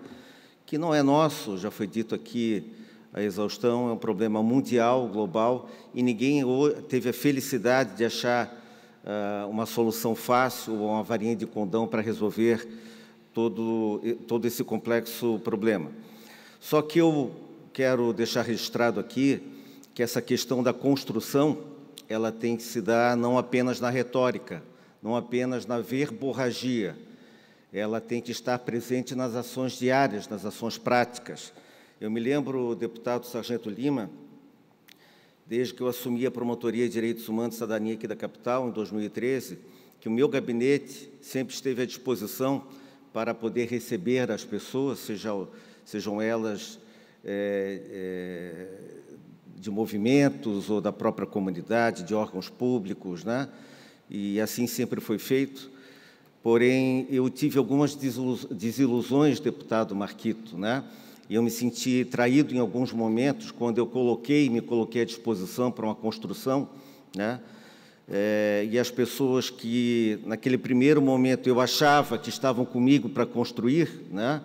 que não é nosso, já foi dito aqui, a exaustão é um problema mundial, global, e ninguém teve a felicidade de achar uh, uma solução fácil ou uma varinha de condão para resolver todo, eh, todo esse complexo problema. Só que eu quero deixar registrado aqui que essa questão da construção, ela tem que se dar não apenas na retórica, não apenas na verborragia, ela tem que estar presente nas ações diárias, nas ações práticas. Eu me lembro, deputado Sargento Lima, desde que eu assumi a Promotoria de Direitos Humanos e Cidadania aqui da capital, em 2013, que o meu gabinete sempre esteve à disposição para poder receber as pessoas, seja sejam elas é, é, de movimentos ou da própria comunidade, de órgãos públicos, né? e assim sempre foi feito. Porém, eu tive algumas desilusões, deputado Marquito, né? e eu me senti traído em alguns momentos quando eu coloquei, me coloquei à disposição para uma construção, né? É, e as pessoas que naquele primeiro momento eu achava que estavam comigo para construir, né?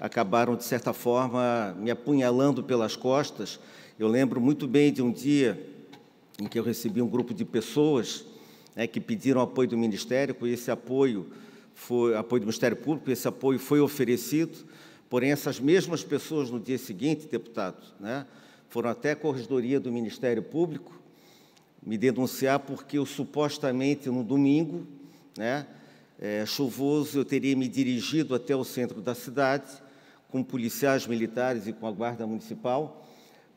acabaram, de certa forma, me apunhalando pelas costas. Eu lembro muito bem de um dia em que eu recebi um grupo de pessoas né, que pediram apoio do Ministério, e esse apoio foi apoio do Ministério Público, esse apoio foi oferecido, porém essas mesmas pessoas no dia seguinte, deputado, né, foram até a corregedoria do Ministério Público me denunciar porque eu supostamente no domingo, né, é, chuvoso, eu teria me dirigido até o centro da cidade com policiais militares e com a Guarda Municipal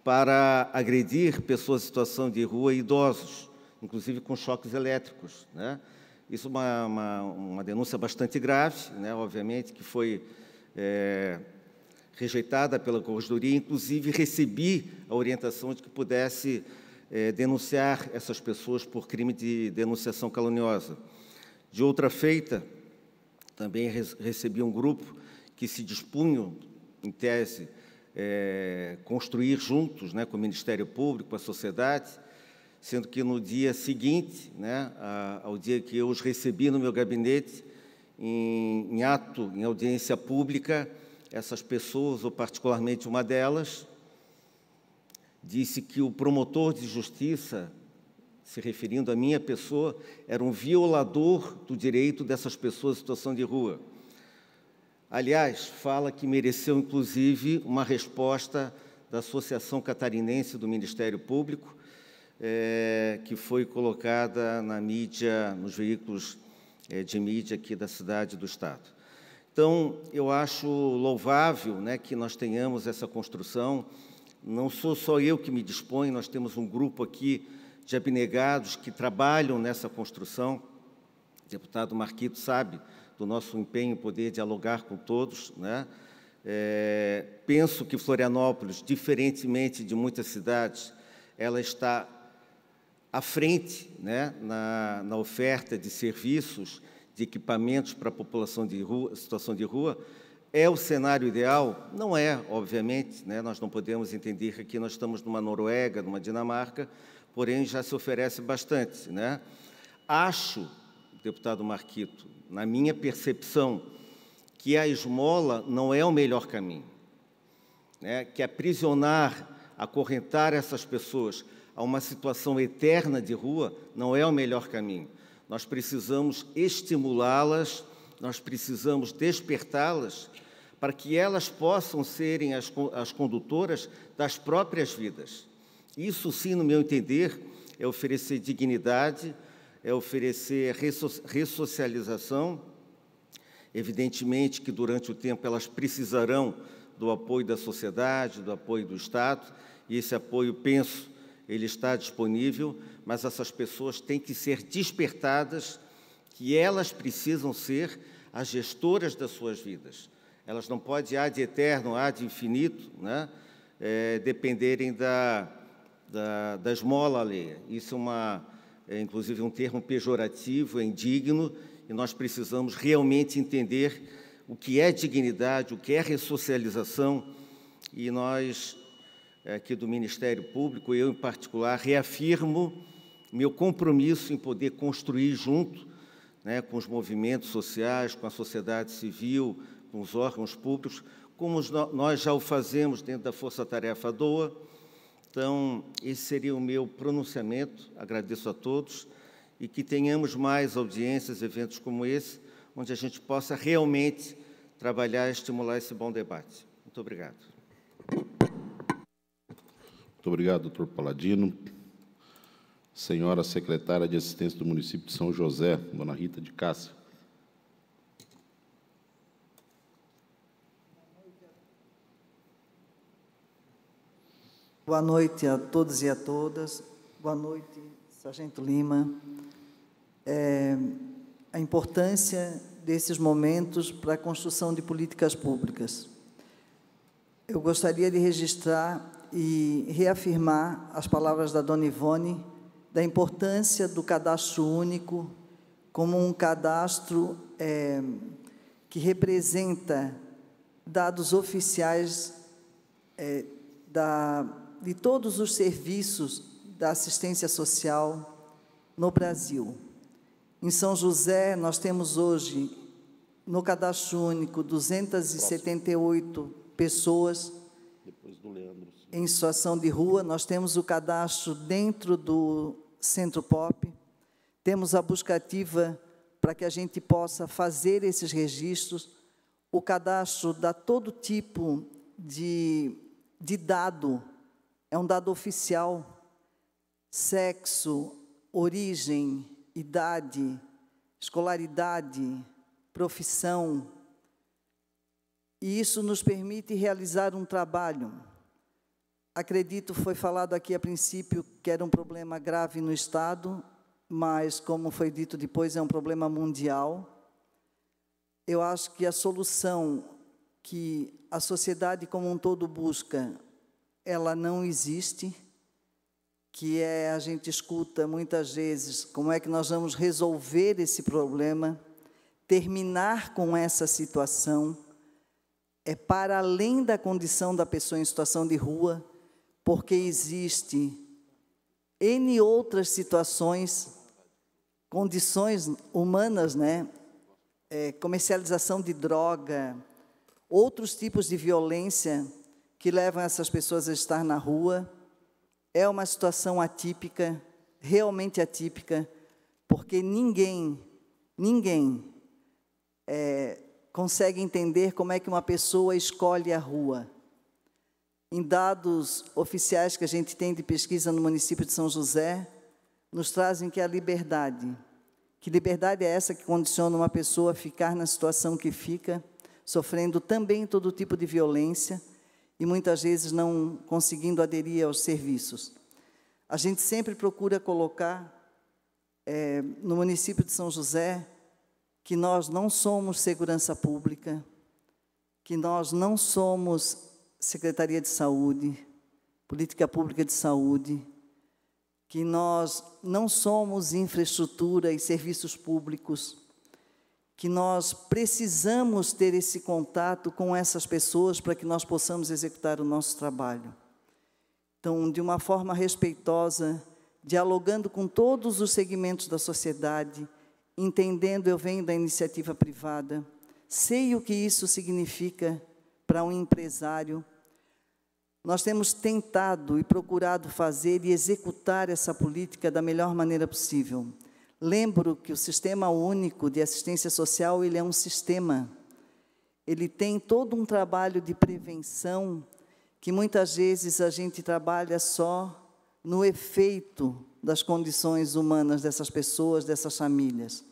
para agredir pessoas em situação de rua e idosos, inclusive com choques elétricos. Né? Isso é uma, uma, uma, denúncia bastante grave, né? obviamente, que foi é, rejeitada pela Corregedoria. Inclusive, recebi a orientação de que pudesse é, denunciar essas pessoas por crime de denunciação caluniosa. De outra feita, também recebi um grupo que se dispunham, em tese, é, construir juntos né, com o Ministério Público, com a sociedade, sendo que no dia seguinte, né, ao dia que eu os recebi no meu gabinete, em, em ato, em audiência pública, essas pessoas, ou particularmente uma delas, disse que o promotor de justiça, se referindo à minha pessoa, era um violador do direito dessas pessoas em situação de rua. Aliás, fala que mereceu inclusive uma resposta da Associação Catarinense do Ministério Público, é, que foi colocada na mídia, nos veículos é, de mídia aqui da cidade e do Estado. Então, eu acho louvável né, que nós tenhamos essa construção. Não sou só eu que me disponho, nós temos um grupo aqui de abnegados que trabalham nessa construção. O deputado Marquito sabe do nosso empenho poder dialogar com todos. Né? É, penso que Florianópolis, diferentemente de muitas cidades, ela está à frente né, na, na oferta de serviços, de equipamentos para a população de rua, situação de rua, é o cenário ideal? Não é, obviamente, né? nós não podemos entender que nós estamos numa Noruega, numa Dinamarca, porém já se oferece bastante. Né? Acho deputado Marquito, na minha percepção, que a esmola não é o melhor caminho, né? que aprisionar, acorrentar essas pessoas a uma situação eterna de rua não é o melhor caminho. Nós precisamos estimulá-las, nós precisamos despertá-las para que elas possam serem as, as condutoras das próprias vidas. Isso sim, no meu entender, é oferecer dignidade, é oferecer ressocialização. Evidentemente que durante o tempo elas precisarão do apoio da sociedade, do apoio do Estado, e esse apoio, penso, ele está disponível, mas essas pessoas têm que ser despertadas que elas precisam ser as gestoras das suas vidas. Elas não podem, há de eterno, há de infinito, né? É, dependerem da, da, da esmola alheia. Isso é uma é, inclusive um termo pejorativo, é indigno, e nós precisamos realmente entender o que é dignidade, o que é ressocialização, e nós, é, aqui do Ministério Público, eu em particular, reafirmo meu compromisso em poder construir junto né, com os movimentos sociais, com a sociedade civil, com os órgãos públicos, como nós já o fazemos dentro da Força Tarefa DOA, então, esse seria o meu pronunciamento. Agradeço a todos e que tenhamos mais audiências, eventos como esse, onde a gente possa realmente trabalhar e estimular esse bom debate. Muito obrigado. Muito obrigado, doutor Paladino. Senhora secretária de Assistência do município de São José, dona Rita de Cássia. Boa noite a todos e a todas. Boa noite, Sargento Lima. É, a importância desses momentos para a construção de políticas públicas. Eu gostaria de registrar e reafirmar as palavras da Dona Ivone da importância do cadastro único como um cadastro é, que representa dados oficiais é, da de todos os serviços da assistência social no Brasil. Em São José, nós temos hoje, no cadastro único, 278 Próximo. pessoas Leandro, em situação de rua. Nós temos o cadastro dentro do Centro Pop. Temos a busca ativa para que a gente possa fazer esses registros. O cadastro dá todo tipo de, de dado é um dado oficial. Sexo, origem, idade, escolaridade, profissão. E isso nos permite realizar um trabalho. Acredito, foi falado aqui a princípio que era um problema grave no Estado, mas, como foi dito depois, é um problema mundial. Eu acho que a solução que a sociedade como um todo busca ela não existe, que é a gente escuta muitas vezes como é que nós vamos resolver esse problema, terminar com essa situação, é para além da condição da pessoa em situação de rua, porque existe N outras situações, condições humanas, né? É, comercialização de droga, outros tipos de violência que levam essas pessoas a estar na rua. É uma situação atípica, realmente atípica, porque ninguém, ninguém é, consegue entender como é que uma pessoa escolhe a rua. Em dados oficiais que a gente tem de pesquisa no município de São José, nos trazem que a liberdade, que liberdade é essa que condiciona uma pessoa a ficar na situação que fica, sofrendo também todo tipo de violência, e muitas vezes não conseguindo aderir aos serviços. A gente sempre procura colocar é, no município de São José que nós não somos segurança pública, que nós não somos Secretaria de Saúde, Política Pública de Saúde, que nós não somos infraestrutura e serviços públicos que nós precisamos ter esse contato com essas pessoas para que nós possamos executar o nosso trabalho. Então, de uma forma respeitosa, dialogando com todos os segmentos da sociedade, entendendo eu venho da iniciativa privada, sei o que isso significa para um empresário. Nós temos tentado e procurado fazer e executar essa política da melhor maneira possível. Lembro que o Sistema Único de Assistência Social, ele é um sistema. Ele tem todo um trabalho de prevenção que muitas vezes a gente trabalha só no efeito das condições humanas dessas pessoas, dessas famílias.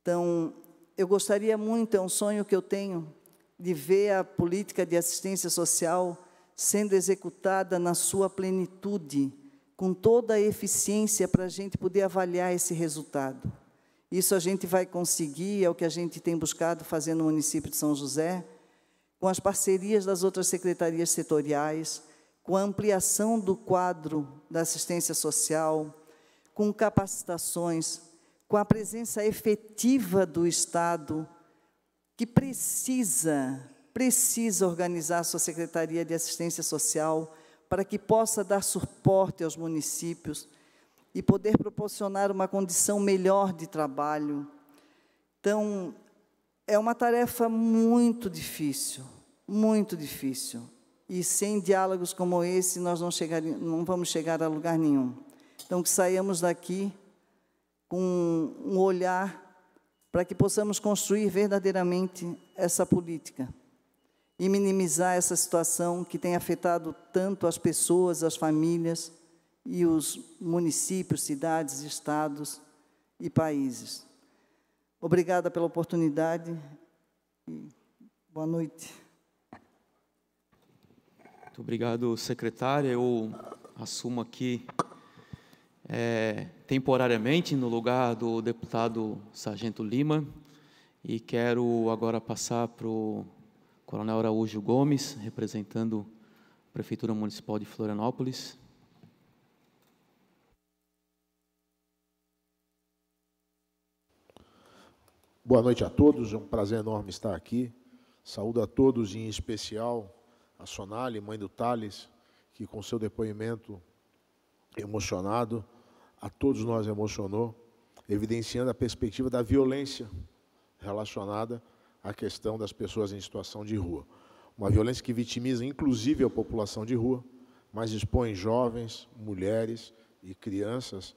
Então, eu gostaria muito, é um sonho que eu tenho, de ver a política de assistência social sendo executada na sua plenitude com toda a eficiência para a gente poder avaliar esse resultado. Isso a gente vai conseguir, é o que a gente tem buscado fazer no município de São José, com as parcerias das outras secretarias setoriais, com a ampliação do quadro da assistência social, com capacitações, com a presença efetiva do Estado, que precisa, precisa organizar a sua Secretaria de Assistência Social para que possa dar suporte aos municípios e poder proporcionar uma condição melhor de trabalho. Então, é uma tarefa muito difícil, muito difícil. E sem diálogos como esse, nós não, chegar, não vamos chegar a lugar nenhum. Então, que saímos daqui com um olhar para que possamos construir verdadeiramente essa política e minimizar essa situação que tem afetado tanto as pessoas, as famílias e os municípios, cidades, estados e países. Obrigada pela oportunidade e boa noite. Muito obrigado, secretária. Eu assumo aqui é, temporariamente no lugar do deputado Sargento Lima e quero agora passar para o Coronel Araújo Gomes, representando a Prefeitura Municipal de Florianópolis. Boa noite a todos, é um prazer enorme estar aqui. Saúdo a todos, em especial a Sonali, mãe do Thales, que com seu depoimento emocionado, a todos nós emocionou, evidenciando a perspectiva da violência relacionada a questão das pessoas em situação de rua. Uma violência que vitimiza, inclusive, a população de rua, mas expõe jovens, mulheres e crianças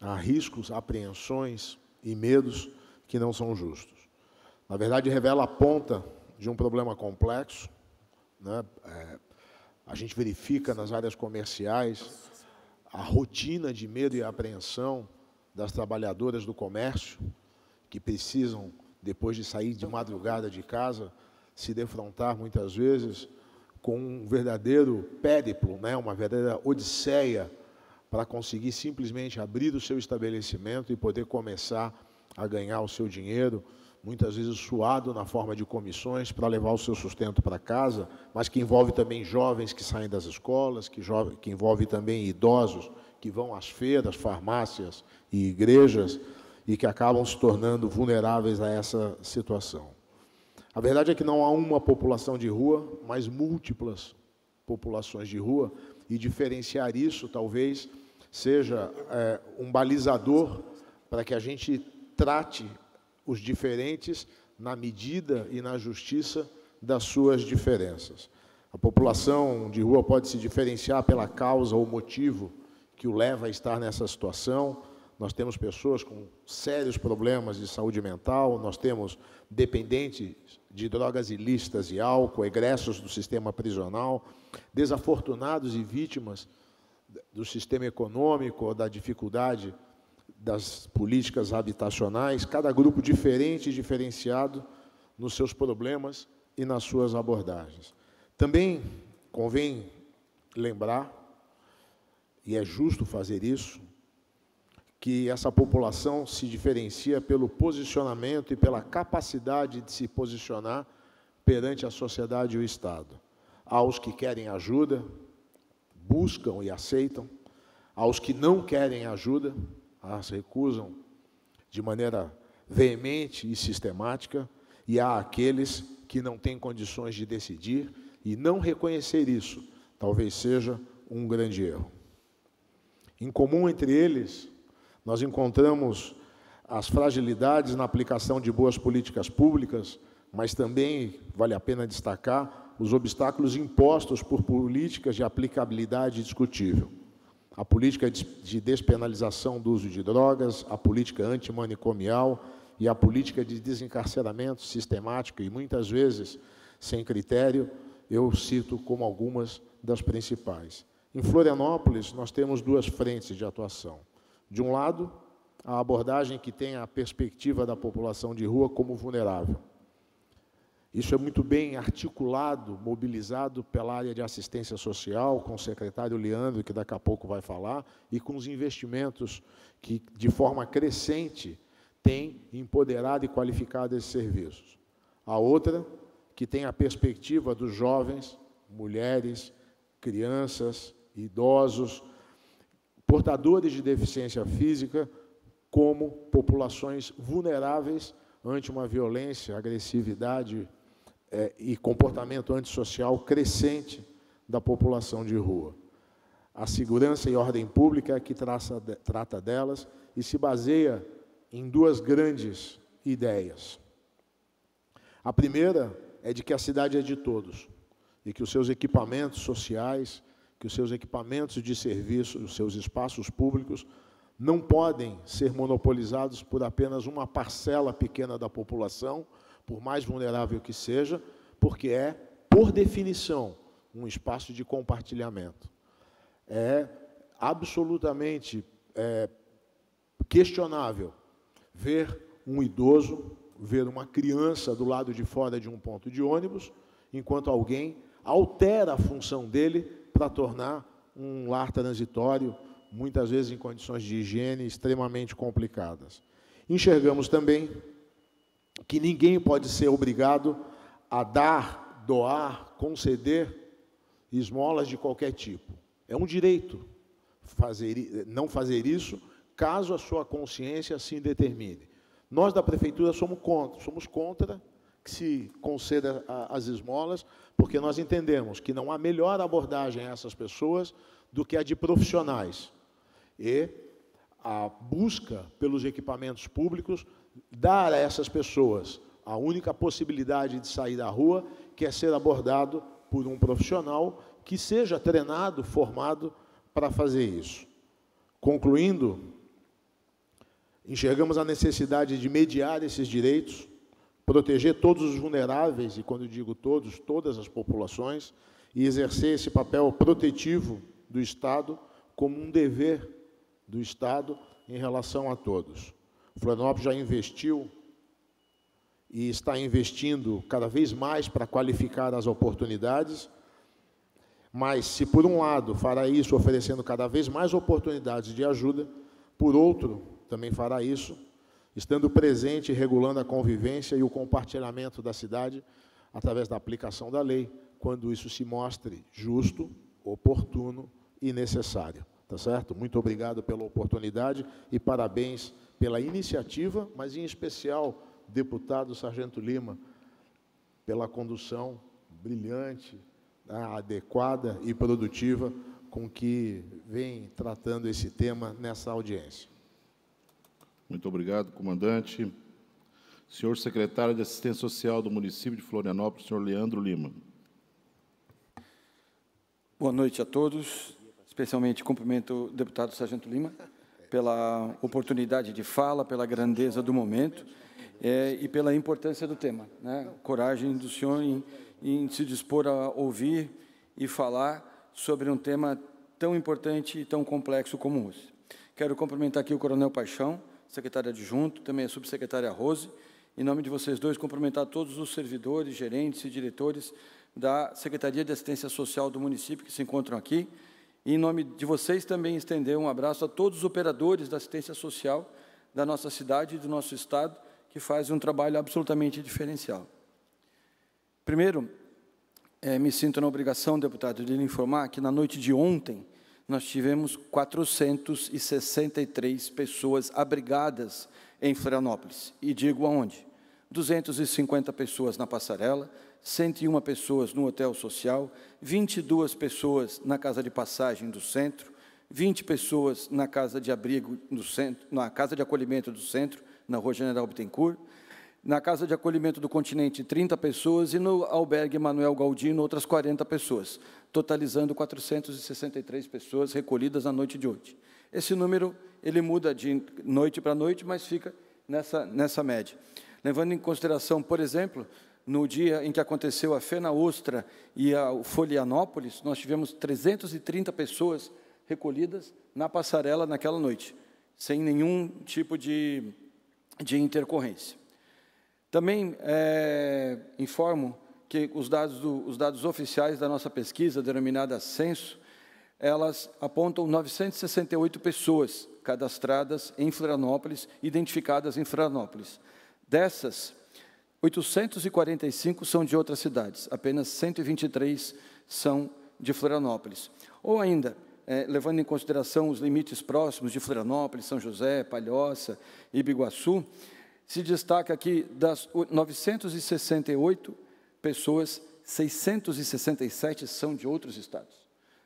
a riscos, apreensões e medos que não são justos. Na verdade, revela a ponta de um problema complexo. Né? É, a gente verifica nas áreas comerciais a rotina de medo e apreensão das trabalhadoras do comércio, que precisam depois de sair de então, madrugada de então. casa, se defrontar muitas vezes com um verdadeiro périplo, né, uma verdadeira odisseia, para conseguir simplesmente abrir o seu estabelecimento e poder começar a ganhar o seu dinheiro, muitas vezes suado na forma de comissões para levar o seu sustento para casa, mas que envolve também jovens que saem das escolas, que, que envolve também idosos que vão às feiras, farmácias e igrejas e que acabam se tornando vulneráveis a essa situação. A verdade é que não há uma população de rua, mas múltiplas populações de rua, e diferenciar isso talvez seja é, um balizador para que a gente trate os diferentes na medida e na justiça das suas diferenças. A população de rua pode se diferenciar pela causa ou motivo que o leva a estar nessa situação, nós temos pessoas com sérios problemas de saúde mental, nós temos dependentes de drogas ilícitas e álcool, egressos do sistema prisional, desafortunados e vítimas do sistema econômico, da dificuldade das políticas habitacionais, cada grupo diferente e diferenciado nos seus problemas e nas suas abordagens. Também convém lembrar, e é justo fazer isso, que essa população se diferencia pelo posicionamento e pela capacidade de se posicionar perante a sociedade e o Estado. Há os que querem ajuda, buscam e aceitam, aos que não querem ajuda, as recusam de maneira veemente e sistemática, e há aqueles que não têm condições de decidir e não reconhecer isso, talvez seja um grande erro. Em comum entre eles, nós encontramos as fragilidades na aplicação de boas políticas públicas, mas também vale a pena destacar os obstáculos impostos por políticas de aplicabilidade discutível. A política de despenalização do uso de drogas, a política antimanicomial e a política de desencarceramento sistemático e muitas vezes sem critério, eu cito como algumas das principais. Em Florianópolis, nós temos duas frentes de atuação de um lado, a abordagem que tem a perspectiva da população de rua como vulnerável. Isso é muito bem articulado, mobilizado pela área de assistência social, com o secretário Leandro, que daqui a pouco vai falar, e com os investimentos que, de forma crescente, tem empoderado e qualificado esses serviços. A outra, que tem a perspectiva dos jovens, mulheres, crianças, idosos, portadores de deficiência física como populações vulneráveis ante uma violência, agressividade é, e comportamento antissocial crescente da população de rua. A segurança e ordem pública é que traça, de, trata delas e se baseia em duas grandes ideias. A primeira é de que a cidade é de todos e que os seus equipamentos sociais que os seus equipamentos de serviço, os seus espaços públicos, não podem ser monopolizados por apenas uma parcela pequena da população, por mais vulnerável que seja, porque é, por definição, um espaço de compartilhamento. É absolutamente é, questionável ver um idoso, ver uma criança do lado de fora de um ponto de ônibus, enquanto alguém altera a função dele para tornar um lar transitório, muitas vezes em condições de higiene extremamente complicadas. Enxergamos também que ninguém pode ser obrigado a dar, doar, conceder esmolas de qualquer tipo. É um direito fazer, não fazer isso caso a sua consciência assim determine. Nós da prefeitura somos contra, somos contra que se conceda as esmolas, porque nós entendemos que não há melhor abordagem a essas pessoas do que a de profissionais. E a busca pelos equipamentos públicos dar a essas pessoas a única possibilidade de sair da rua, que é ser abordado por um profissional que seja treinado, formado para fazer isso. Concluindo, enxergamos a necessidade de mediar esses direitos proteger todos os vulneráveis, e quando digo todos, todas as populações, e exercer esse papel protetivo do Estado como um dever do Estado em relação a todos. O Florianópolis já investiu e está investindo cada vez mais para qualificar as oportunidades, mas se por um lado fará isso oferecendo cada vez mais oportunidades de ajuda, por outro também fará isso estando presente e regulando a convivência e o compartilhamento da cidade através da aplicação da lei, quando isso se mostre justo, oportuno e necessário. Tá certo? Muito obrigado pela oportunidade e parabéns pela iniciativa, mas em especial deputado Sargento Lima pela condução brilhante, né, adequada e produtiva com que vem tratando esse tema nessa audiência. Muito obrigado, comandante. Senhor secretário de Assistência Social do município de Florianópolis, senhor Leandro Lima. Boa noite a todos. Especialmente cumprimento o deputado Sargento Lima pela oportunidade de fala, pela grandeza do momento é, e pela importância do tema. Né? Coragem do senhor em, em se dispor a ouvir e falar sobre um tema tão importante e tão complexo como esse. Quero cumprimentar aqui o Coronel Paixão, Secretária adjunto, também a subsecretária Rose. Em nome de vocês dois, cumprimentar todos os servidores, gerentes e diretores da Secretaria de Assistência Social do município que se encontram aqui. E, em nome de vocês, também estender um abraço a todos os operadores da assistência social da nossa cidade e do nosso Estado, que fazem um trabalho absolutamente diferencial. Primeiro, eh, me sinto na obrigação, deputado, de lhe informar que, na noite de ontem, nós tivemos 463 pessoas abrigadas em Florianópolis. E digo aonde? 250 pessoas na passarela, 101 pessoas no hotel social, 22 pessoas na casa de passagem do centro, 20 pessoas na casa de abrigo do centro, na casa de acolhimento do centro, na Rua General Bittencourt, na Casa de Acolhimento do Continente, 30 pessoas, e no Albergue Manuel Galdino, outras 40 pessoas, totalizando 463 pessoas recolhidas na noite de hoje. Esse número ele muda de noite para noite, mas fica nessa, nessa média. Levando em consideração, por exemplo, no dia em que aconteceu a Fena Ostra e a Folianópolis, nós tivemos 330 pessoas recolhidas na passarela naquela noite, sem nenhum tipo de, de intercorrência. Também é, informo que os dados, do, os dados oficiais da nossa pesquisa, denominada Censo, elas apontam 968 pessoas cadastradas em Florianópolis, identificadas em Florianópolis. Dessas, 845 são de outras cidades, apenas 123 são de Florianópolis. Ou ainda, é, levando em consideração os limites próximos de Florianópolis, São José, Palhoça, e Biguaçu se destaca aqui das 968 pessoas, 667 são de outros estados,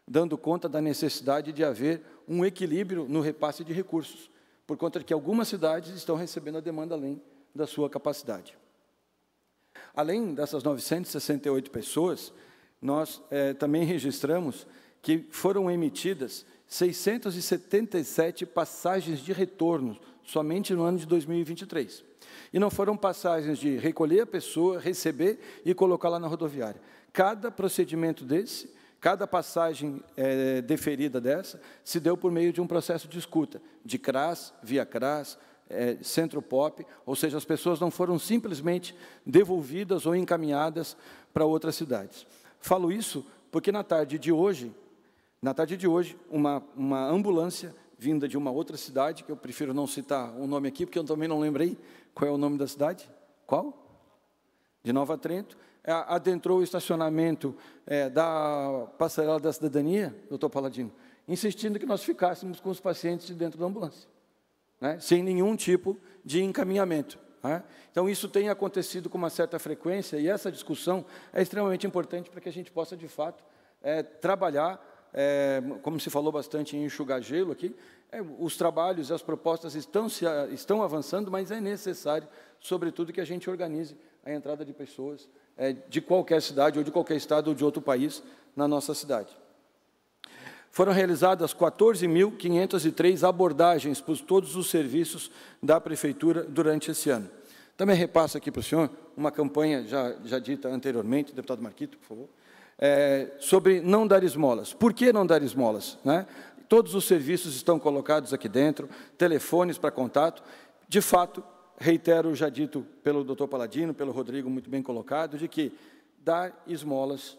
dando conta da necessidade de haver um equilíbrio no repasse de recursos, por conta de que algumas cidades estão recebendo a demanda além da sua capacidade. Além dessas 968 pessoas, nós é, também registramos que foram emitidas 677 passagens de retorno somente no ano de 2023. E não foram passagens de recolher a pessoa, receber e colocar lá na rodoviária. Cada procedimento desse, cada passagem é, deferida dessa, se deu por meio de um processo de escuta, de CRAS, via CRAS, é, centro pop, ou seja, as pessoas não foram simplesmente devolvidas ou encaminhadas para outras cidades. Falo isso porque na tarde de hoje, na tarde de hoje, uma, uma ambulância vinda de uma outra cidade, que eu prefiro não citar o nome aqui, porque eu também não lembrei, qual é o nome da cidade? Qual? De Nova Trento. É, adentrou o estacionamento é, da Passarela da Cidadania, doutor Paladino, insistindo que nós ficássemos com os pacientes dentro da ambulância, né, sem nenhum tipo de encaminhamento. Né. Então, isso tem acontecido com uma certa frequência e essa discussão é extremamente importante para que a gente possa, de fato, é, trabalhar é, como se falou bastante em enxugar gelo aqui, é, os trabalhos e as propostas estão, se, estão avançando, mas é necessário, sobretudo, que a gente organize a entrada de pessoas é, de qualquer cidade, ou de qualquer estado, ou de outro país, na nossa cidade. Foram realizadas 14.503 abordagens por todos os serviços da Prefeitura durante esse ano. Também repasso aqui para o senhor uma campanha já, já dita anteriormente, deputado Marquito, por favor, é, sobre não dar esmolas. Por que não dar esmolas? Né? Todos os serviços estão colocados aqui dentro, telefones para contato. De fato, reitero já dito pelo doutor Paladino, pelo Rodrigo, muito bem colocado, de que dar esmolas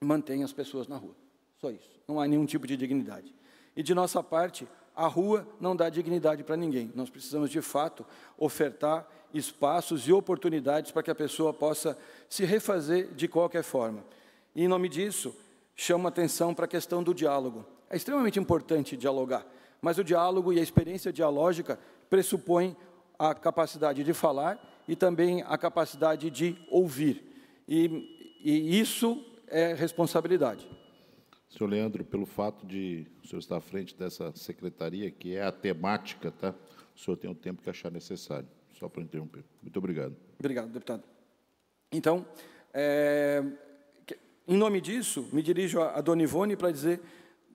mantém as pessoas na rua. Só isso. Não há nenhum tipo de dignidade. E de nossa parte, a rua não dá dignidade para ninguém. Nós precisamos, de fato, ofertar espaços e oportunidades para que a pessoa possa se refazer de qualquer forma. E, em nome disso, chamo atenção para a questão do diálogo. É extremamente importante dialogar, mas o diálogo e a experiência dialógica pressupõem a capacidade de falar e também a capacidade de ouvir. E, e isso é responsabilidade. Senhor Leandro, pelo fato de o senhor estar à frente dessa secretaria, que é a temática, tá? o senhor tem o tempo que achar necessário, só para interromper. Muito obrigado. Obrigado, deputado. Então, é, em nome disso, me dirijo a, a Dona Ivone para dizer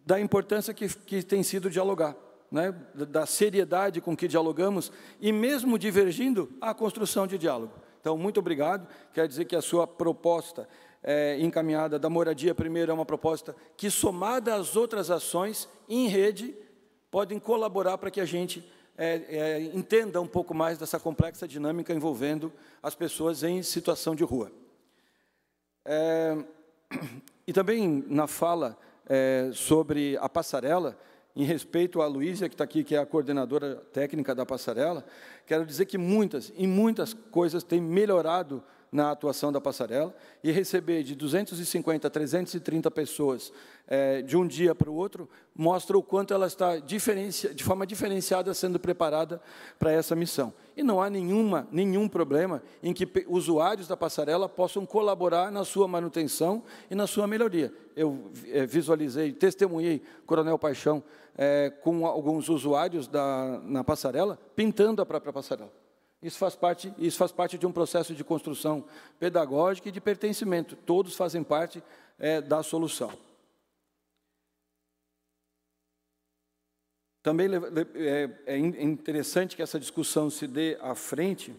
da importância que, que tem sido dialogar, né? da seriedade com que dialogamos, e mesmo divergindo, a construção de diálogo. Então, muito obrigado. Quer dizer que a sua proposta é, encaminhada da moradia, primeiro, é uma proposta que, somada às outras ações, em rede, podem colaborar para que a gente é, é, entenda um pouco mais dessa complexa dinâmica envolvendo as pessoas em situação de rua. É, (clears throat) e também na fala é, sobre a passarela, em respeito à Luísa, que está aqui, que é a coordenadora técnica da passarela, quero dizer que muitas e muitas coisas têm melhorado na atuação da passarela e receber de 250 a 330 pessoas é, de um dia para o outro mostra o quanto ela está de forma diferenciada sendo preparada para essa missão. E não há nenhuma, nenhum problema em que usuários da passarela possam colaborar na sua manutenção e na sua melhoria. Eu é, visualizei, testemunhei Coronel Paixão é, com alguns usuários da, na passarela, pintando a própria passarela. Isso faz, parte, isso faz parte de um processo de construção pedagógica e de pertencimento. Todos fazem parte é, da solução. Também é, é interessante que essa discussão se dê à frente,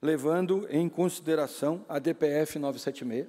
levando em consideração a DPF 976.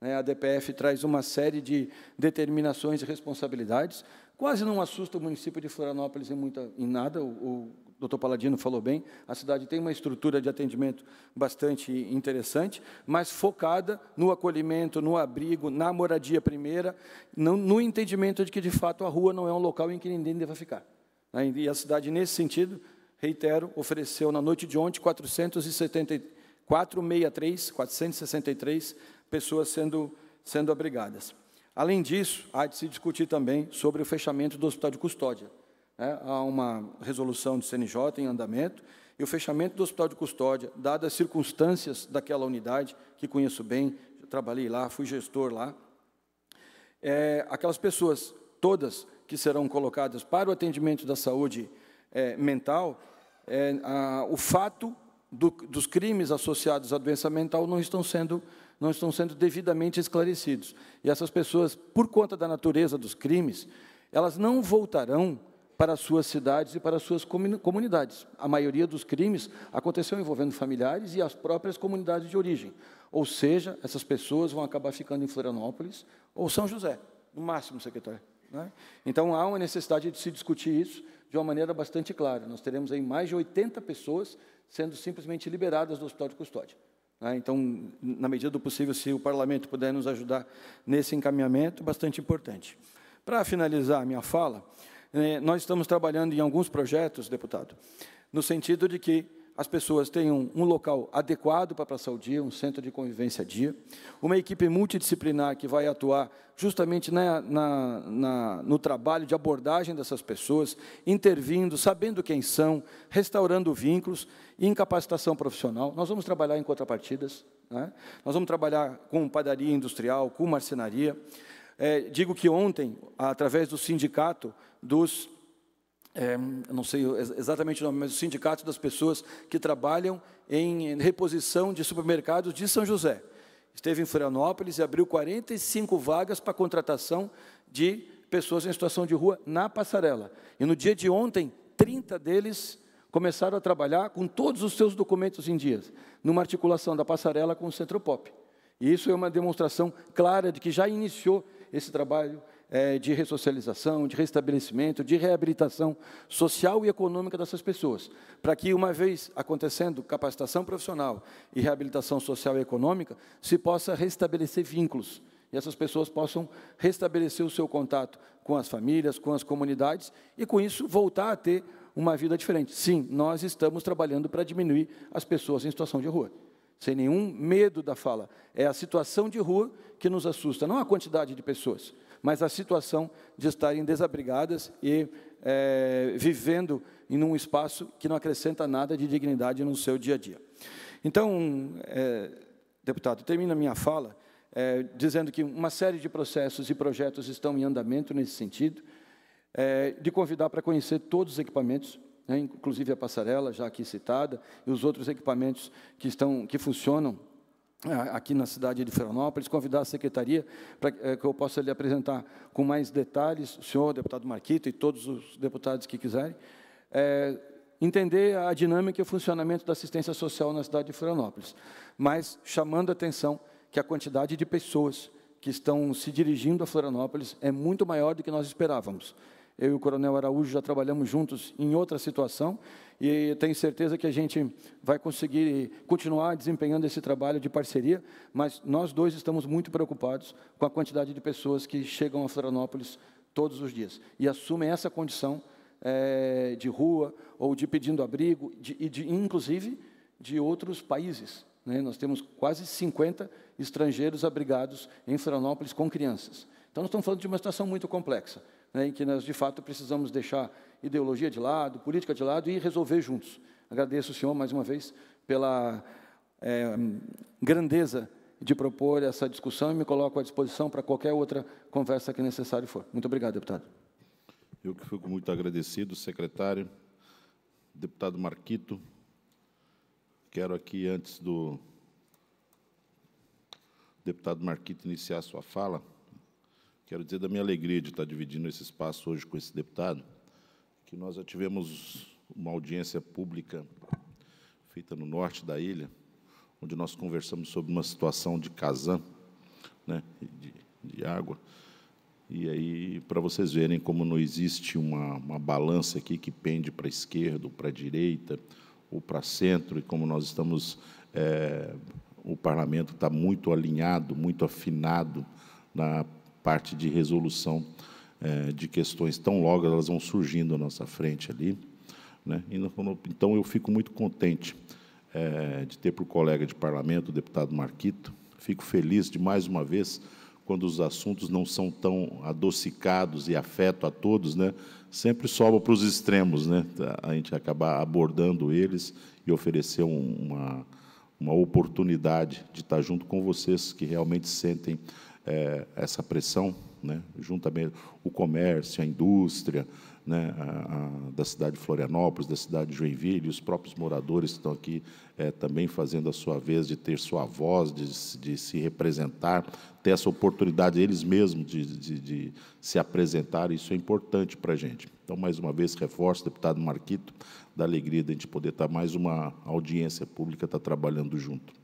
Né? A DPF traz uma série de determinações e responsabilidades. Quase não assusta o município de Florianópolis em, muita, em nada. O, doutor Paladino falou bem, a cidade tem uma estrutura de atendimento bastante interessante, mas focada no acolhimento, no abrigo, na moradia primeira, no, no entendimento de que, de fato, a rua não é um local em que ninguém deva ficar. Né? E a cidade, nesse sentido, reitero, ofereceu na noite de ontem 463, 463 pessoas sendo, sendo abrigadas. Além disso, há de se discutir também sobre o fechamento do hospital de custódia né, há uma resolução do CNJ em andamento, e o fechamento do hospital de custódia, dadas as circunstâncias daquela unidade, que conheço bem, trabalhei lá, fui gestor lá, é, aquelas pessoas todas que serão colocadas para o atendimento da saúde é, mental, é, a, o fato do, dos crimes associados à doença mental não estão sendo não estão sendo devidamente esclarecidos. E essas pessoas, por conta da natureza dos crimes, elas não voltarão para suas cidades e para suas comunidades. A maioria dos crimes aconteceu envolvendo familiares e as próprias comunidades de origem. Ou seja, essas pessoas vão acabar ficando em Florianópolis ou São José, no máximo, secretário. Né? Então, há uma necessidade de se discutir isso de uma maneira bastante clara. Nós teremos aí mais de 80 pessoas sendo simplesmente liberadas do hospital de custódia. Né? Então, na medida do possível, se o parlamento puder nos ajudar nesse encaminhamento, bastante importante. Para finalizar a minha fala, é, nós estamos trabalhando em alguns projetos, deputado, no sentido de que as pessoas tenham um local adequado para passar o dia, um centro de convivência dia, uma equipe multidisciplinar que vai atuar justamente na, na, na, no trabalho de abordagem dessas pessoas, intervindo, sabendo quem são, restaurando vínculos e em capacitação profissional. Nós vamos trabalhar em contrapartidas, né? nós vamos trabalhar com padaria industrial, com marcenaria, é, digo que ontem, através do sindicato dos é, não sei exatamente o nome, mas o sindicato das pessoas que trabalham em reposição de supermercados de São José. Esteve em Florianópolis e abriu 45 vagas para contratação de pessoas em situação de rua na passarela. E no dia de ontem, 30 deles começaram a trabalhar com todos os seus documentos em dias, numa articulação da passarela com o Centro Pop. E isso é uma demonstração clara de que já iniciou esse trabalho é, de ressocialização, de restabelecimento, de reabilitação social e econômica dessas pessoas, para que, uma vez acontecendo capacitação profissional e reabilitação social e econômica, se possa restabelecer vínculos e essas pessoas possam restabelecer o seu contato com as famílias, com as comunidades e, com isso, voltar a ter uma vida diferente. Sim, nós estamos trabalhando para diminuir as pessoas em situação de rua sem nenhum medo da fala. É a situação de rua que nos assusta, não a quantidade de pessoas, mas a situação de estarem desabrigadas e é, vivendo em um espaço que não acrescenta nada de dignidade no seu dia a dia. Então, é, deputado, termino a minha fala é, dizendo que uma série de processos e projetos estão em andamento nesse sentido, é, de convidar para conhecer todos os equipamentos, né, inclusive a passarela, já aqui citada, e os outros equipamentos que, estão, que funcionam é, aqui na cidade de Florianópolis, convidar a secretaria para que é, eu possa lhe apresentar com mais detalhes, o senhor, deputado Marquito e todos os deputados que quiserem, é, entender a dinâmica e o funcionamento da assistência social na cidade de Florianópolis, mas chamando a atenção que a quantidade de pessoas que estão se dirigindo a Florianópolis é muito maior do que nós esperávamos. Eu e o Coronel Araújo já trabalhamos juntos em outra situação e tenho certeza que a gente vai conseguir continuar desempenhando esse trabalho de parceria, mas nós dois estamos muito preocupados com a quantidade de pessoas que chegam a Florianópolis todos os dias e assumem essa condição é, de rua ou de pedindo abrigo, de, e de, inclusive de outros países. Né? Nós temos quase 50 estrangeiros abrigados em Florianópolis com crianças. Então, nós estamos falando de uma situação muito complexa né, em que nós, de fato, precisamos deixar ideologia de lado, política de lado e resolver juntos. Agradeço o senhor, mais uma vez, pela é, grandeza de propor essa discussão e me coloco à disposição para qualquer outra conversa que necessário for. Muito obrigado, deputado. Eu que fico muito agradecido, secretário, deputado Marquito. Quero aqui, antes do deputado Marquito iniciar sua fala, Quero dizer da minha alegria de estar dividindo esse espaço hoje com esse deputado, que nós já tivemos uma audiência pública feita no norte da ilha, onde nós conversamos sobre uma situação de casam, né, de, de água, e aí, para vocês verem como não existe uma, uma balança aqui que pende para a esquerda, para a direita, ou para centro, e como nós estamos, é, o parlamento está muito alinhado, muito afinado na parte de resolução é, de questões tão logo elas vão surgindo à nossa frente ali. Né? Então, eu fico muito contente é, de ter para o colega de parlamento, o deputado Marquito, fico feliz de, mais uma vez, quando os assuntos não são tão adocicados e afeto a todos, né? sempre sobra para os extremos, né? a gente acabar abordando eles e oferecer uma, uma oportunidade de estar junto com vocês que realmente sentem é, essa pressão, né, juntamente o comércio, a indústria né, a, a, da cidade de Florianópolis, da cidade de Joinville, e os próprios moradores que estão aqui é, também fazendo a sua vez de ter sua voz, de, de se representar, ter essa oportunidade eles mesmos de, de, de se apresentar, isso é importante para a gente. Então, mais uma vez, reforço, deputado Marquito, da alegria de a gente poder estar mais uma audiência pública, estar tá trabalhando junto.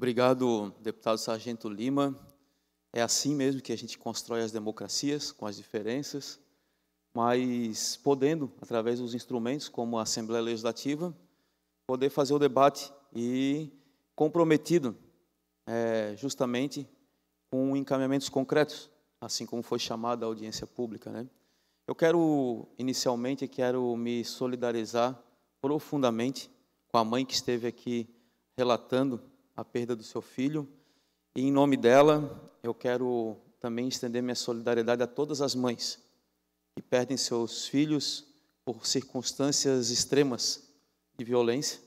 Obrigado, deputado Sargento Lima. É assim mesmo que a gente constrói as democracias, com as diferenças, mas podendo, através dos instrumentos como a Assembleia Legislativa, poder fazer o debate e comprometido é, justamente com encaminhamentos concretos, assim como foi chamada a audiência pública. Né? Eu quero, inicialmente, quero me solidarizar profundamente com a mãe que esteve aqui relatando a perda do seu filho. E em nome dela, eu quero também estender minha solidariedade a todas as mães que perdem seus filhos por circunstâncias extremas de violência,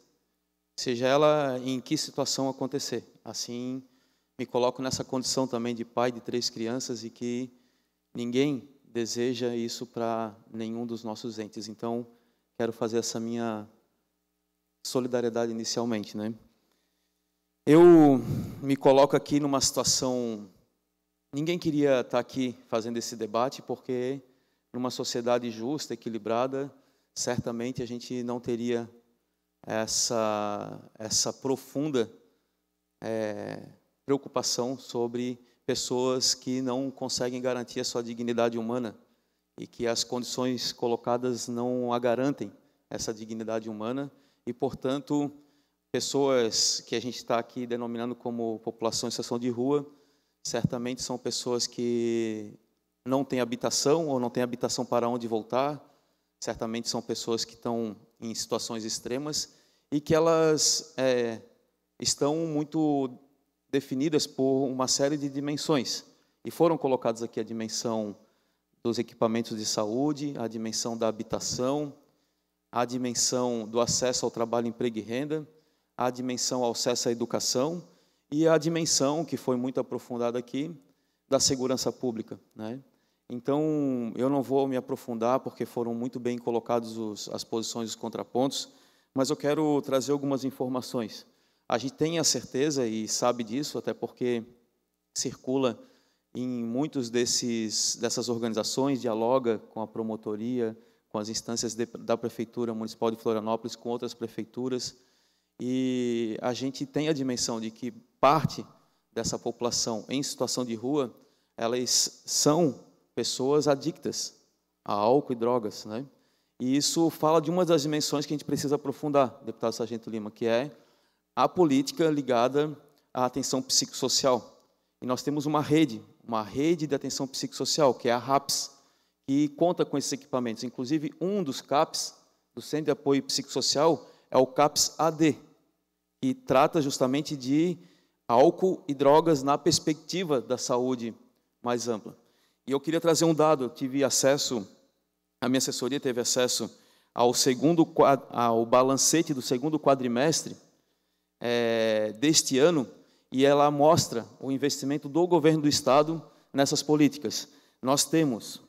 seja ela em que situação acontecer. Assim, me coloco nessa condição também de pai de três crianças e que ninguém deseja isso para nenhum dos nossos entes. Então, quero fazer essa minha solidariedade inicialmente, né? Eu me coloco aqui numa situação. Ninguém queria estar aqui fazendo esse debate, porque numa sociedade justa, equilibrada, certamente a gente não teria essa, essa profunda é, preocupação sobre pessoas que não conseguem garantir a sua dignidade humana e que as condições colocadas não a garantem, essa dignidade humana, e, portanto, pessoas que a gente está aqui denominando como população em situação de rua, certamente são pessoas que não têm habitação ou não têm habitação para onde voltar, certamente são pessoas que estão em situações extremas e que elas é, estão muito definidas por uma série de dimensões. E foram colocadas aqui a dimensão dos equipamentos de saúde, a dimensão da habitação, a dimensão do acesso ao trabalho, emprego e renda, a dimensão ao acesso à educação e a dimensão, que foi muito aprofundada aqui, da segurança pública. Né? Então, eu não vou me aprofundar, porque foram muito bem colocados os, as posições os contrapontos, mas eu quero trazer algumas informações. A gente tem a certeza e sabe disso, até porque circula em muitos desses dessas organizações, dialoga com a promotoria, com as instâncias de, da prefeitura municipal de Florianópolis, com outras prefeituras, e a gente tem a dimensão de que parte dessa população em situação de rua, elas são pessoas adictas a álcool e drogas, né? E isso fala de uma das dimensões que a gente precisa aprofundar, deputado Sargento Lima, que é a política ligada à atenção psicossocial. E nós temos uma rede, uma rede de atenção psicossocial, que é a RAPS, que conta com esses equipamentos. Inclusive, um dos CAPs, do Centro de Apoio Psicossocial, é o CAPS AD, que trata justamente de álcool e drogas na perspectiva da saúde mais ampla. E eu queria trazer um dado, eu tive acesso, a minha assessoria teve acesso ao segundo ao balancete do segundo quadrimestre é, deste ano, e ela mostra o investimento do governo do estado nessas políticas. Nós temos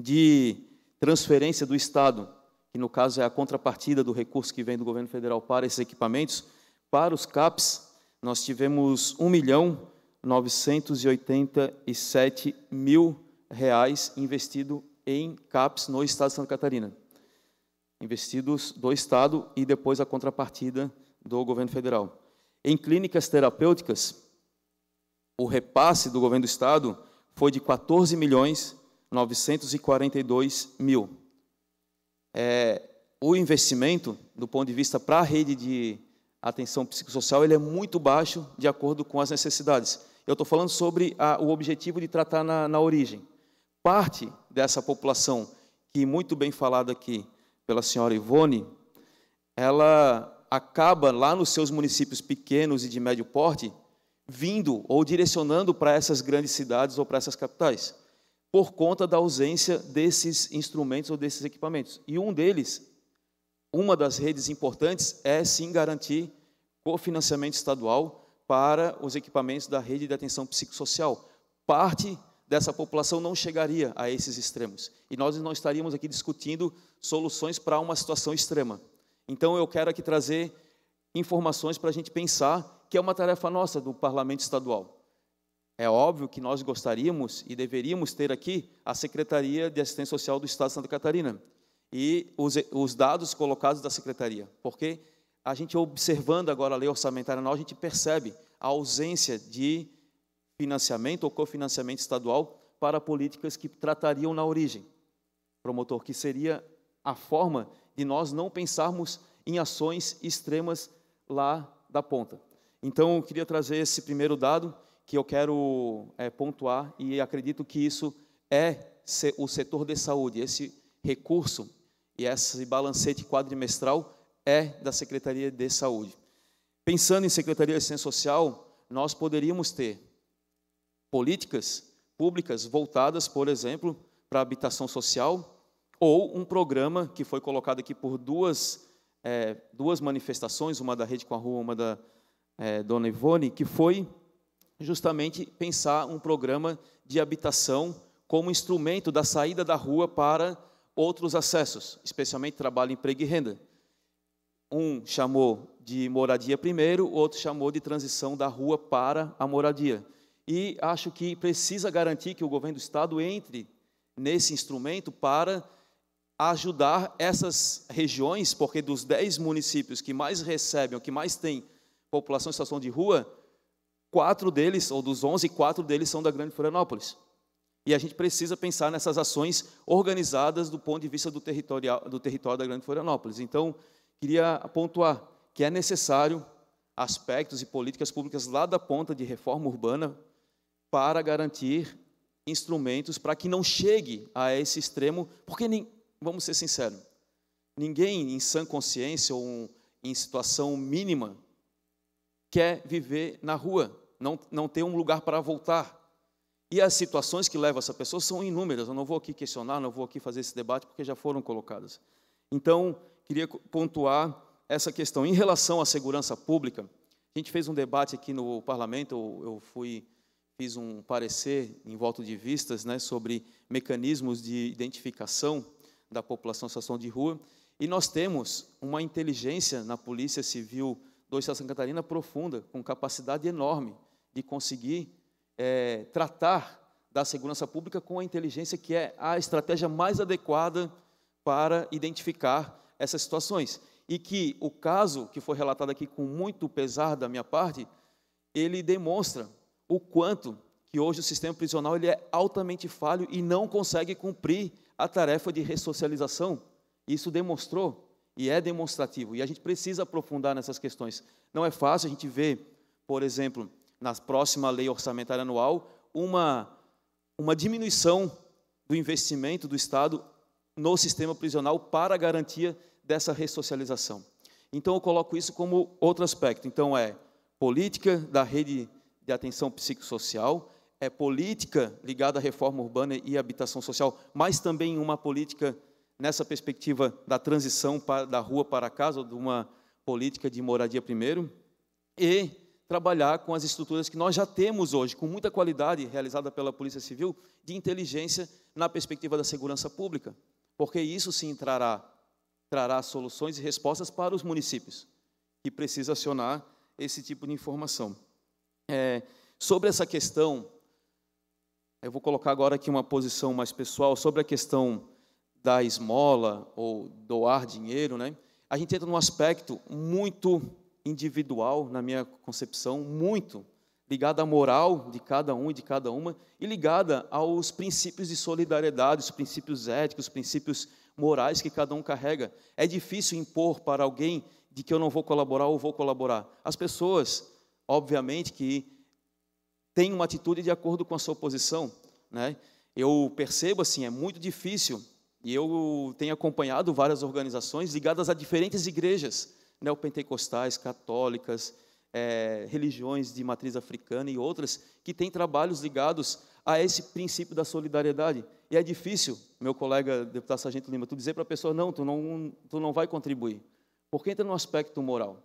de transferência do estado que no caso é a contrapartida do recurso que vem do governo federal para esses equipamentos, para os CAPs, nós tivemos 1 milhão 987 mil reais investido em CAPs no estado de Santa Catarina. Investidos do estado e depois a contrapartida do governo federal. Em clínicas terapêuticas, o repasse do governo do estado foi de 14 milhões 942 mil é, o investimento, do ponto de vista para a rede de atenção psicossocial, ele é muito baixo de acordo com as necessidades. Eu estou falando sobre a, o objetivo de tratar na, na origem. Parte dessa população, que muito bem falada aqui pela senhora Ivone, ela acaba lá nos seus municípios pequenos e de médio porte, vindo ou direcionando para essas grandes cidades ou para essas capitais por conta da ausência desses instrumentos ou desses equipamentos. E um deles, uma das redes importantes, é sim garantir cofinanciamento estadual para os equipamentos da rede de atenção psicossocial. Parte dessa população não chegaria a esses extremos. E nós não estaríamos aqui discutindo soluções para uma situação extrema. Então, eu quero aqui trazer informações para a gente pensar que é uma tarefa nossa do Parlamento Estadual. É óbvio que nós gostaríamos e deveríamos ter aqui a Secretaria de Assistência Social do Estado de Santa Catarina e os, os dados colocados da Secretaria, porque a gente observando agora a lei orçamentária anual, a gente percebe a ausência de financiamento ou cofinanciamento estadual para políticas que tratariam na origem. Promotor, que seria a forma de nós não pensarmos em ações extremas lá da ponta. Então, eu queria trazer esse primeiro dado que eu quero é, pontuar e acredito que isso é o setor de saúde. Esse recurso e esse balancete quadrimestral é da Secretaria de Saúde. Pensando em Secretaria de Assistência Social, nós poderíamos ter políticas públicas voltadas, por exemplo, para a habitação social ou um programa que foi colocado aqui por duas, é, duas manifestações, uma da Rede com a Rua, uma da é, Dona Ivone, que foi justamente pensar um programa de habitação como instrumento da saída da rua para outros acessos, especialmente trabalho, emprego e renda. Um chamou de moradia primeiro, outro chamou de transição da rua para a moradia. E acho que precisa garantir que o governo do Estado entre nesse instrumento para ajudar essas regiões, porque dos 10 municípios que mais recebem, que mais têm população em situação de rua, quatro deles, ou dos onze, quatro deles são da Grande Florianópolis. E a gente precisa pensar nessas ações organizadas do ponto de vista do, territorial, do território da Grande Florianópolis. Então, queria pontuar que é necessário aspectos e políticas públicas lá da ponta de reforma urbana para garantir instrumentos para que não chegue a esse extremo, porque, vamos ser sinceros, ninguém em sã consciência ou em situação mínima quer viver na rua não, não ter um lugar para voltar. E as situações que levam essa pessoa são inúmeras. Eu não vou aqui questionar, não vou aqui fazer esse debate, porque já foram colocadas. Então, queria pontuar essa questão. Em relação à segurança pública, a gente fez um debate aqui no parlamento, eu fui fiz um parecer em volta de vistas né, sobre mecanismos de identificação da população em situação de rua, e nós temos uma inteligência na Polícia Civil do Estado de Santa Catarina profunda, com capacidade enorme de conseguir é, tratar da segurança pública com a inteligência, que é a estratégia mais adequada para identificar essas situações. E que o caso que foi relatado aqui com muito pesar da minha parte, ele demonstra o quanto que hoje o sistema prisional ele é altamente falho e não consegue cumprir a tarefa de ressocialização. Isso demonstrou e é demonstrativo. E a gente precisa aprofundar nessas questões. Não é fácil, a gente vê, por exemplo, na próxima lei orçamentária anual, uma, uma diminuição do investimento do Estado no sistema prisional para a garantia dessa ressocialização. Então, eu coloco isso como outro aspecto. Então, é política da rede de atenção psicossocial, é política ligada à reforma urbana e habitação social, mas também uma política nessa perspectiva da transição da rua para a casa, de uma política de moradia primeiro, e trabalhar com as estruturas que nós já temos hoje, com muita qualidade realizada pela Polícia Civil, de inteligência na perspectiva da segurança pública, porque isso sim trará, trará soluções e respostas para os municípios, que precisam acionar esse tipo de informação. É, sobre essa questão, eu vou colocar agora aqui uma posição mais pessoal, sobre a questão da esmola ou doar dinheiro, né? a gente entra num aspecto muito individual, na minha concepção, muito ligada à moral de cada um e de cada uma e ligada aos princípios de solidariedade, os princípios éticos, os princípios morais que cada um carrega. É difícil impor para alguém de que eu não vou colaborar ou vou colaborar. As pessoas, obviamente, que têm uma atitude de acordo com a sua posição, né? Eu percebo assim, é muito difícil e eu tenho acompanhado várias organizações ligadas a diferentes igrejas neopentecostais, católicas, é, religiões de matriz africana e outras, que têm trabalhos ligados a esse princípio da solidariedade. E é difícil, meu colega deputado Sargento Lima, tu dizer para a pessoa, não tu, não, tu não vai contribuir, porque entra no aspecto moral,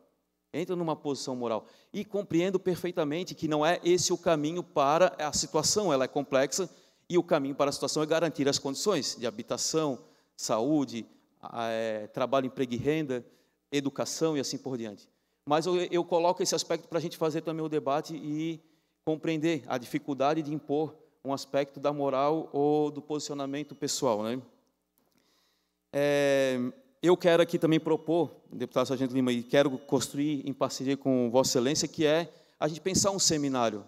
entra numa posição moral. E compreendo perfeitamente que não é esse o caminho para a situação, ela é complexa, e o caminho para a situação é garantir as condições de habitação, saúde, é, trabalho, emprego e renda, educação e assim por diante. Mas eu, eu coloco esse aspecto para a gente fazer também o debate e compreender a dificuldade de impor um aspecto da moral ou do posicionamento pessoal. Né? É, eu quero aqui também propor, deputado Sargento Lima, e quero construir em parceria com Vossa Excelência, que é a gente pensar um seminário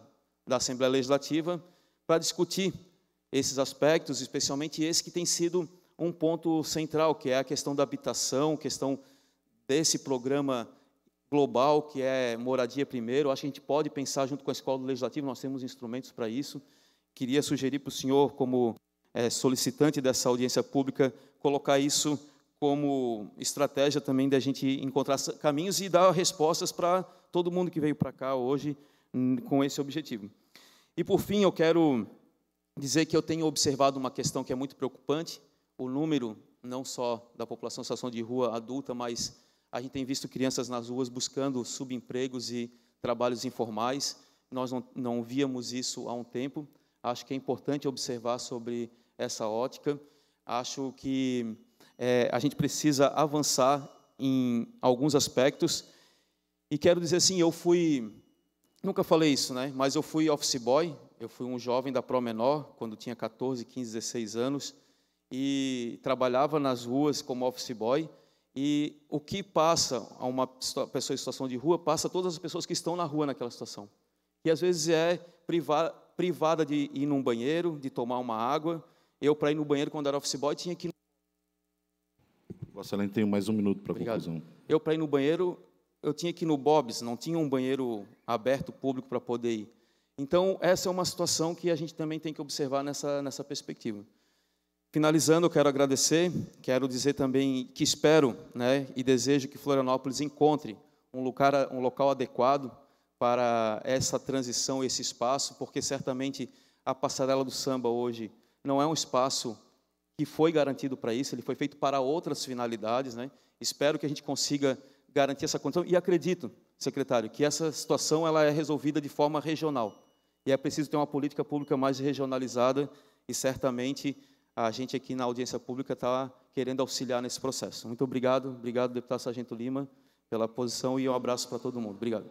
da Assembleia Legislativa para discutir esses aspectos, especialmente esse que tem sido um ponto central, que é a questão da habitação, questão desse programa global que é Moradia Primeiro. Acho que a gente pode pensar junto com a Escola do Legislativo, nós temos instrumentos para isso. Queria sugerir para o senhor, como é, solicitante dessa audiência pública, colocar isso como estratégia também da gente encontrar caminhos e dar respostas para todo mundo que veio para cá hoje hum, com esse objetivo. E por fim, eu quero dizer que eu tenho observado uma questão que é muito preocupante, o número não só da população em situação de rua adulta, mas a gente tem visto crianças nas ruas buscando subempregos e trabalhos informais. Nós não, não víamos isso há um tempo. Acho que é importante observar sobre essa ótica. Acho que é, a gente precisa avançar em alguns aspectos. E quero dizer assim, eu fui, nunca falei isso, né? Mas eu fui office boy, eu fui um jovem da Pro Menor, quando tinha 14, 15, 16 anos, e trabalhava nas ruas como office boy. E o que passa a uma pessoa em situação de rua, passa a todas as pessoas que estão na rua naquela situação. E às vezes é privada, privada de ir num banheiro, de tomar uma água. Eu, para ir no banheiro, quando era office boy, tinha que. Vossa Excelência tem mais um minuto para a conclusão. Eu, para ir no banheiro, eu tinha que ir no Bob's, não tinha um banheiro aberto, público, para poder ir. Então, essa é uma situação que a gente também tem que observar nessa, nessa perspectiva. Finalizando, eu quero agradecer, quero dizer também que espero né, e desejo que Florianópolis encontre um, lugar, um local adequado para essa transição, esse espaço, porque certamente a Passarela do Samba hoje não é um espaço que foi garantido para isso, ele foi feito para outras finalidades. Né? Espero que a gente consiga garantir essa condição e acredito, secretário, que essa situação ela é resolvida de forma regional. E é preciso ter uma política pública mais regionalizada e certamente a gente aqui na audiência pública está querendo auxiliar nesse processo. Muito obrigado, obrigado, deputado Sargento Lima, pela posição e um abraço para todo mundo. Obrigado.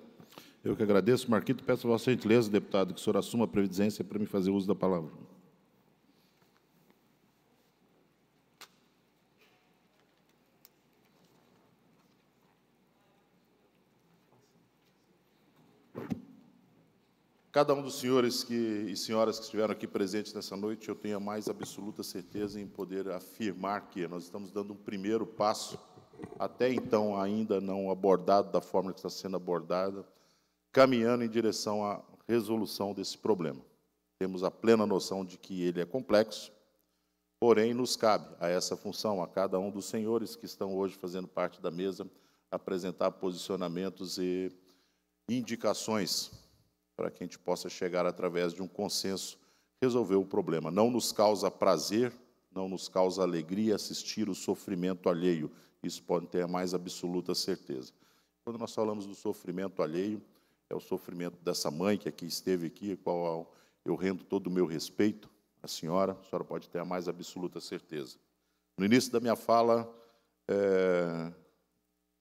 Eu que agradeço. Marquito, peço a vossa gentileza, deputado, que o senhor assuma a previdência para me fazer uso da palavra. Cada um dos senhores que, e senhoras que estiveram aqui presentes nessa noite, eu tenho a mais absoluta certeza em poder afirmar que nós estamos dando um primeiro passo, até então ainda não abordado da forma que está sendo abordada, caminhando em direção à resolução desse problema. Temos a plena noção de que ele é complexo, porém nos cabe a essa função, a cada um dos senhores que estão hoje fazendo parte da mesa, apresentar posicionamentos e indicações para que a gente possa chegar através de um consenso, resolver o problema. Não nos causa prazer, não nos causa alegria assistir o sofrimento alheio, isso pode ter a mais absoluta certeza. Quando nós falamos do sofrimento alheio, é o sofrimento dessa mãe que aqui esteve aqui, qual eu rendo todo o meu respeito à senhora, a senhora pode ter a mais absoluta certeza. No início da minha fala, é,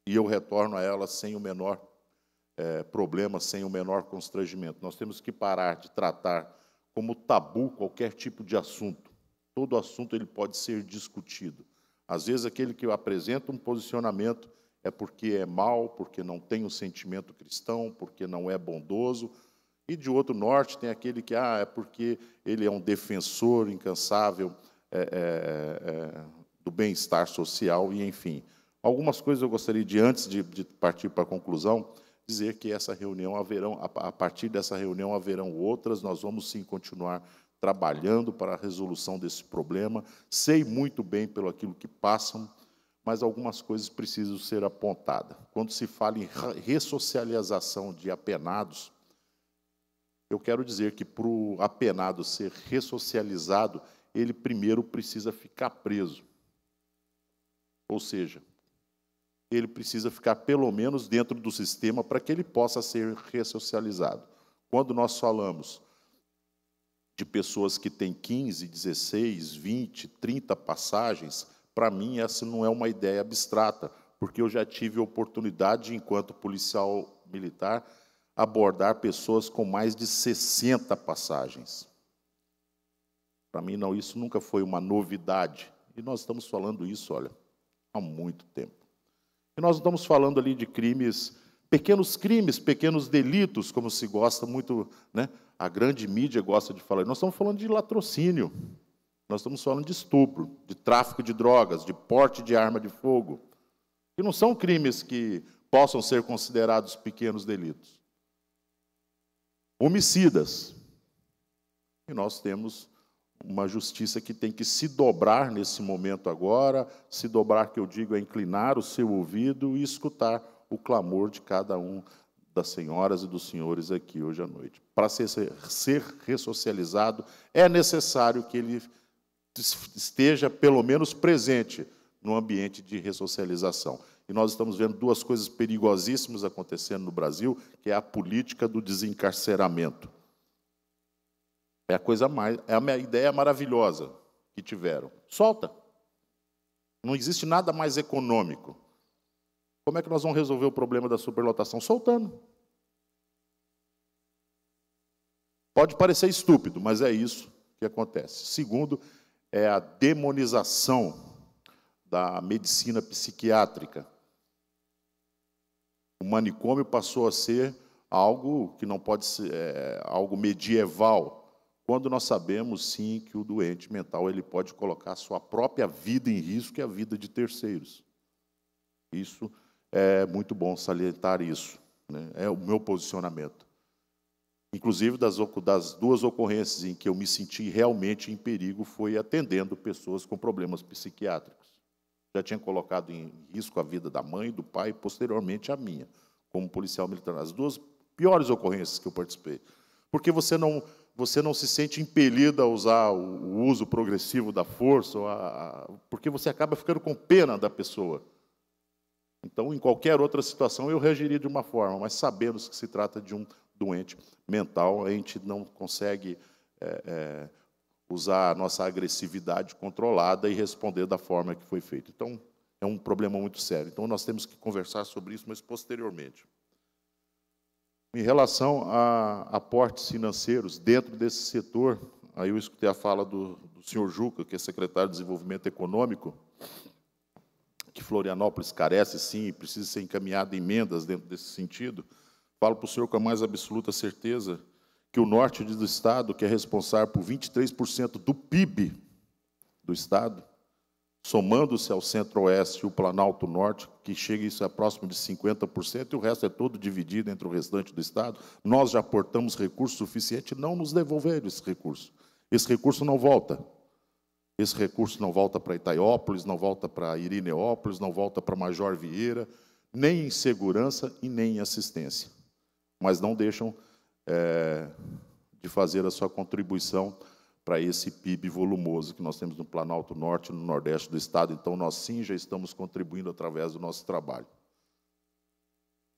e eu retorno a ela sem o menor é, problemas sem o menor constrangimento. Nós temos que parar de tratar como tabu qualquer tipo de assunto. Todo assunto ele pode ser discutido. Às vezes aquele que apresenta um posicionamento é porque é mal, porque não tem um sentimento cristão, porque não é bondoso. E de outro norte tem aquele que ah, é porque ele é um defensor incansável é, é, é, do bem-estar social e enfim. Algumas coisas eu gostaria de, antes de, de partir para a conclusão, dizer que essa reunião haverão, a partir dessa reunião haverão outras, nós vamos sim continuar trabalhando para a resolução desse problema. Sei muito bem pelo aquilo que passam, mas algumas coisas precisam ser apontadas. Quando se fala em ressocialização de apenados, eu quero dizer que para o apenado ser ressocializado, ele primeiro precisa ficar preso. Ou seja, ele precisa ficar pelo menos dentro do sistema para que ele possa ser ressocializado. Quando nós falamos de pessoas que têm 15, 16, 20, 30 passagens, para mim essa não é uma ideia abstrata, porque eu já tive oportunidade, enquanto policial militar, abordar pessoas com mais de 60 passagens. Para mim, não, isso nunca foi uma novidade. E nós estamos falando isso, olha, há muito tempo. E nós não estamos falando ali de crimes, pequenos crimes, pequenos delitos, como se gosta muito, né? a grande mídia gosta de falar. Nós estamos falando de latrocínio, nós estamos falando de estupro, de tráfico de drogas, de porte de arma de fogo, que não são crimes que possam ser considerados pequenos delitos. Homicidas. E nós temos uma justiça que tem que se dobrar nesse momento agora, se dobrar, que eu digo, é inclinar o seu ouvido e escutar o clamor de cada um das senhoras e dos senhores aqui hoje à noite. Para ser, ser ressocializado, é necessário que ele esteja, pelo menos, presente no ambiente de ressocialização. E nós estamos vendo duas coisas perigosíssimas acontecendo no Brasil, que é a política do desencarceramento. É a coisa mais, é a ideia maravilhosa que tiveram. Solta. Não existe nada mais econômico. Como é que nós vamos resolver o problema da superlotação? Soltando. Pode parecer estúpido, mas é isso que acontece. Segundo, é a demonização da medicina psiquiátrica. O manicômio passou a ser algo que não pode ser é, algo medieval quando nós sabemos sim que o doente mental ele pode colocar sua própria vida em risco e a vida de terceiros. Isso é muito bom salientar isso. Né? É o meu posicionamento. Inclusive, das, das, duas ocorrências em que eu me senti realmente em perigo foi atendendo pessoas com problemas psiquiátricos. Já tinha colocado em risco a vida da mãe, do pai, e posteriormente a minha, como policial militar. As duas piores ocorrências que eu participei. Porque você não, você não se sente impelido a usar o uso progressivo da força, porque você acaba ficando com pena da pessoa. Então, em qualquer outra situação, eu reagiria de uma forma, mas sabendo que se trata de um doente mental, a gente não consegue é, é, usar a nossa agressividade controlada e responder da forma que foi feito. Então, é um problema muito sério. Então, nós temos que conversar sobre isso, mas posteriormente. Em relação a aportes financeiros dentro desse setor, aí eu escutei a fala do, do senhor Juca, que é secretário de Desenvolvimento Econômico, que Florianópolis carece, sim, e precisa ser encaminhada emendas dentro desse sentido. Falo para o senhor com a mais absoluta certeza que o norte do Estado, que é responsável por 23% do PIB do Estado, somando-se ao centro-oeste e o Planalto Norte, que chega isso a é próximo de 50%, e o resto é todo dividido entre o restante do Estado, nós já aportamos recurso suficiente, não nos devolver esse recurso. Esse recurso não volta. Esse recurso não volta para Itaiópolis, não volta para Irineópolis, não volta para Major Vieira, nem em segurança e nem em assistência. Mas não deixam é, de fazer a sua contribuição para esse PIB volumoso que nós temos no Planalto Norte e no Nordeste do Estado. Então, nós sim já estamos contribuindo através do nosso trabalho.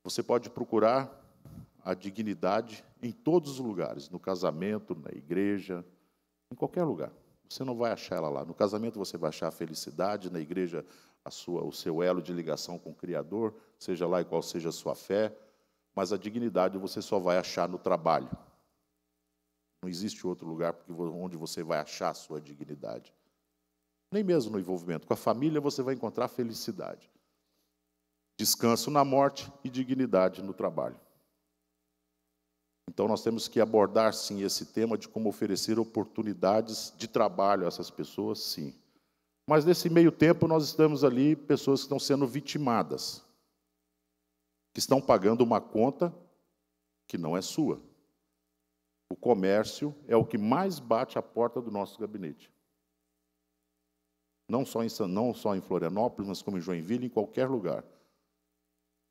Você pode procurar a dignidade em todos os lugares, no casamento, na igreja, em qualquer lugar. Você não vai achar ela lá. No casamento você vai achar a felicidade, na igreja a sua, o seu elo de ligação com o Criador, seja lá e qual seja a sua fé, mas a dignidade você só vai achar no trabalho. Não existe outro lugar onde você vai achar a sua dignidade. Nem mesmo no envolvimento com a família você vai encontrar felicidade. Descanso na morte e dignidade no trabalho. Então nós temos que abordar sim esse tema de como oferecer oportunidades de trabalho a essas pessoas, sim. Mas nesse meio tempo nós estamos ali pessoas que estão sendo vitimadas, que estão pagando uma conta que não é sua o comércio é o que mais bate a porta do nosso gabinete. Não só em, não só em Florianópolis, mas como em Joinville, em qualquer lugar.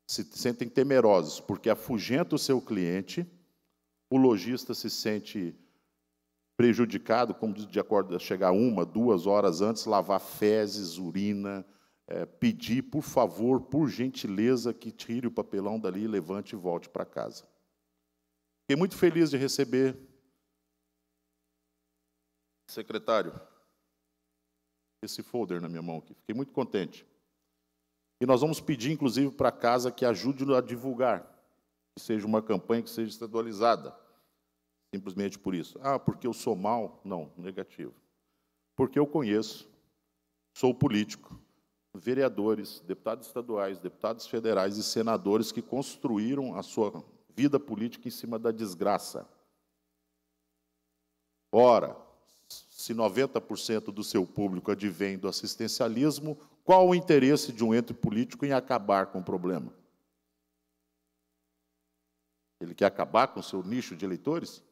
Se sentem temerosos, porque afugenta o seu cliente, o lojista se sente prejudicado, como de acordo chegar uma, duas horas antes, lavar fezes, urina, é, pedir, por favor, por gentileza, que tire o papelão dali, levante e volte para casa. Fiquei muito feliz de receber. Secretário, esse folder na minha mão aqui. Fiquei muito contente. E nós vamos pedir, inclusive, para a casa que ajude a divulgar, que seja uma campanha que seja estadualizada. Simplesmente por isso. Ah, porque eu sou mal? Não, negativo. Porque eu conheço, sou político, vereadores, deputados estaduais, deputados federais e senadores que construíram a sua vida política em cima da desgraça. Ora, se 90% do seu público advém do assistencialismo, qual o interesse de um ente político em acabar com o problema? Ele quer acabar com o seu nicho de eleitores?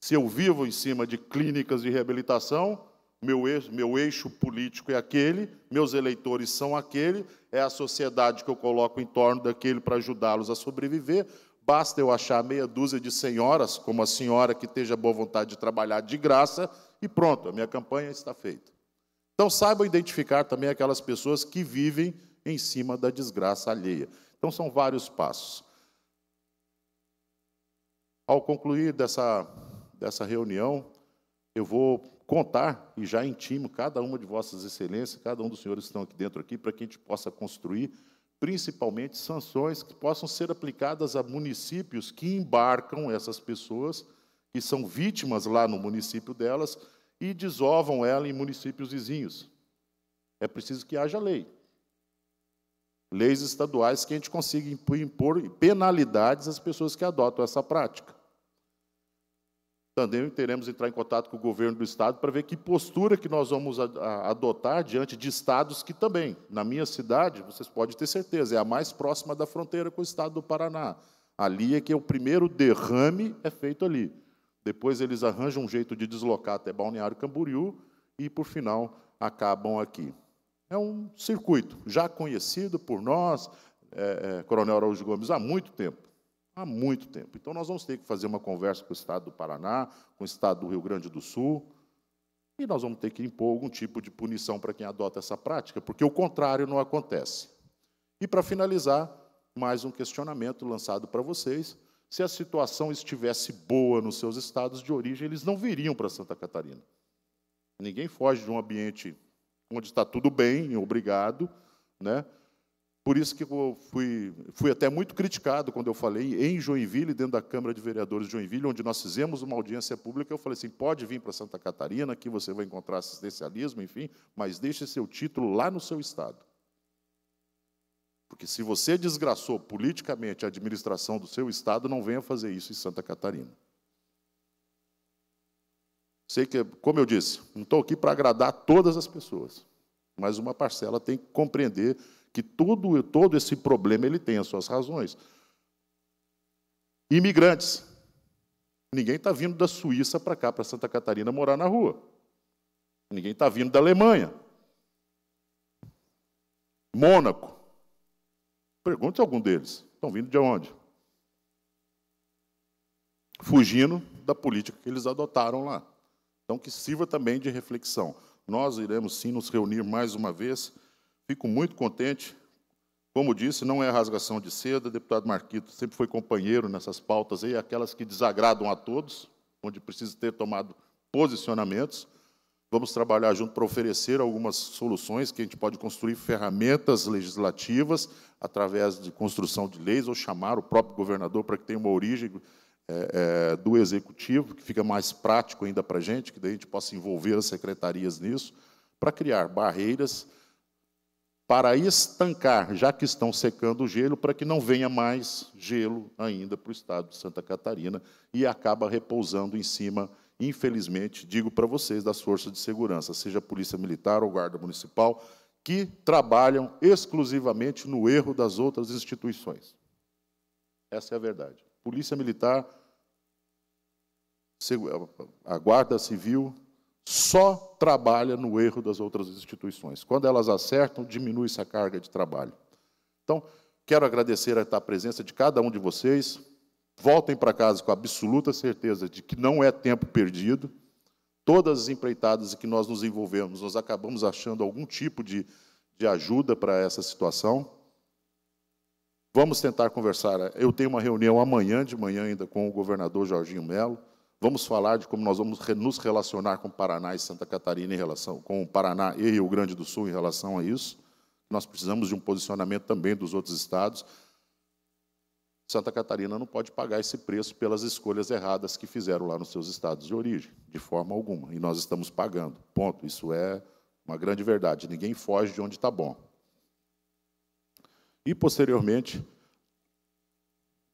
Se eu vivo em cima de clínicas de reabilitação, meu eixo, meu eixo político é aquele, meus eleitores são aquele, é a sociedade que eu coloco em torno daquele para ajudá-los a sobreviver. Basta eu achar meia dúzia de senhoras, como a senhora que esteja boa vontade de trabalhar de graça, e pronto, a minha campanha está feita. Então saibam identificar também aquelas pessoas que vivem em cima da desgraça alheia. Então são vários passos. Ao concluir dessa, dessa reunião, eu vou contar, e já intimo cada uma de vossas excelências, cada um dos senhores que estão aqui dentro aqui, para que a gente possa construir, principalmente, sanções que possam ser aplicadas a municípios que embarcam essas pessoas que são vítimas lá no município delas e desovam ela em municípios vizinhos. É preciso que haja lei. Leis estaduais que a gente consiga impor penalidades às pessoas que adotam essa prática também teremos entrar em contato com o governo do estado para ver que postura que nós vamos adotar diante de estados que também, na minha cidade, vocês podem ter certeza, é a mais próxima da fronteira com o estado do Paraná. Ali é que é o primeiro derrame é feito ali. Depois eles arranjam um jeito de deslocar até Balneário Camboriú e, por final, acabam aqui. É um circuito já conhecido por nós, é, é, Coronel Araújo Gomes, há muito tempo há muito tempo. Então, nós vamos ter que fazer uma conversa com o Estado do Paraná, com o Estado do Rio Grande do Sul, e nós vamos ter que impor algum tipo de punição para quem adota essa prática, porque o contrário não acontece. E, para finalizar, mais um questionamento lançado para vocês. Se a situação estivesse boa nos seus estados de origem, eles não viriam para Santa Catarina. Ninguém foge de um ambiente onde está tudo bem, obrigado, né? Por isso que eu fui, fui até muito criticado quando eu falei em Joinville, dentro da Câmara de Vereadores de Joinville, onde nós fizemos uma audiência pública, eu falei assim, pode vir para Santa Catarina, aqui você vai encontrar assistencialismo, enfim, mas deixe seu título lá no seu estado. Porque se você desgraçou politicamente a administração do seu estado, não venha fazer isso em Santa Catarina. Sei que, como eu disse, não estou aqui para agradar todas as pessoas, mas uma parcela tem que compreender que tudo, todo esse problema ele tem as suas razões. Imigrantes. Ninguém está vindo da Suíça para cá, para Santa Catarina, morar na rua. Ninguém está vindo da Alemanha. Mônaco. Pergunte a algum deles. Estão vindo de onde? Fugindo da política que eles adotaram lá. Então, que sirva também de reflexão. Nós iremos sim nos reunir mais uma vez Fico muito contente. Como disse, não é rasgação de seda, deputado Marquito sempre foi companheiro nessas pautas aí, aquelas que desagradam a todos, onde precisa ter tomado posicionamentos. Vamos trabalhar junto para oferecer algumas soluções que a gente pode construir ferramentas legislativas através de construção de leis ou chamar o próprio governador para que tenha uma origem é, é, do executivo, que fica mais prático ainda para a gente, que daí a gente possa envolver as secretarias nisso, para criar barreiras para estancar, já que estão secando o gelo, para que não venha mais gelo ainda para o estado de Santa Catarina e acaba repousando em cima, infelizmente, digo para vocês, das forças de segurança, seja Polícia Militar ou Guarda Municipal, que trabalham exclusivamente no erro das outras instituições. Essa é a verdade. Polícia Militar, a Guarda Civil, só trabalha no erro das outras instituições. Quando elas acertam, diminui-se a carga de trabalho. Então, quero agradecer a presença de cada um de vocês. Voltem para casa com absoluta certeza de que não é tempo perdido. Todas as empreitadas em que nós nos envolvemos, nós acabamos achando algum tipo de, de ajuda para essa situação. Vamos tentar conversar. Eu tenho uma reunião amanhã de manhã ainda com o governador Jorginho Melo Vamos falar de como nós vamos nos relacionar com Paraná e Santa Catarina em relação com o Paraná e Rio Grande do Sul em relação a isso. Nós precisamos de um posicionamento também dos outros estados. Santa Catarina não pode pagar esse preço pelas escolhas erradas que fizeram lá nos seus estados de origem, de forma alguma. E nós estamos pagando. Ponto. Isso é uma grande verdade. Ninguém foge de onde está bom. E posteriormente,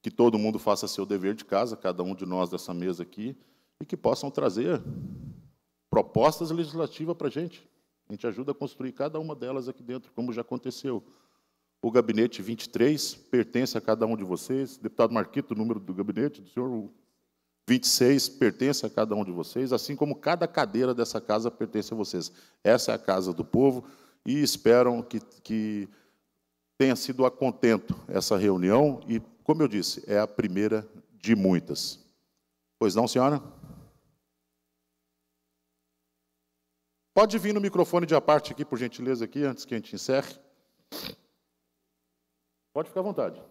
que todo mundo faça seu dever de casa, cada um de nós dessa mesa aqui, e que possam trazer propostas legislativas para a gente. A gente ajuda a construir cada uma delas aqui dentro, como já aconteceu. O gabinete 23 pertence a cada um de vocês. Deputado Marquito, o número do gabinete do senhor 26 pertence a cada um de vocês, assim como cada cadeira dessa casa pertence a vocês. Essa é a casa do povo e esperam que, que tenha sido a contento essa reunião e como eu disse, é a primeira de muitas. Pois não, senhora? Pode vir no microfone de aparte aqui, por gentileza, aqui, antes que a gente encerre. Pode ficar à vontade.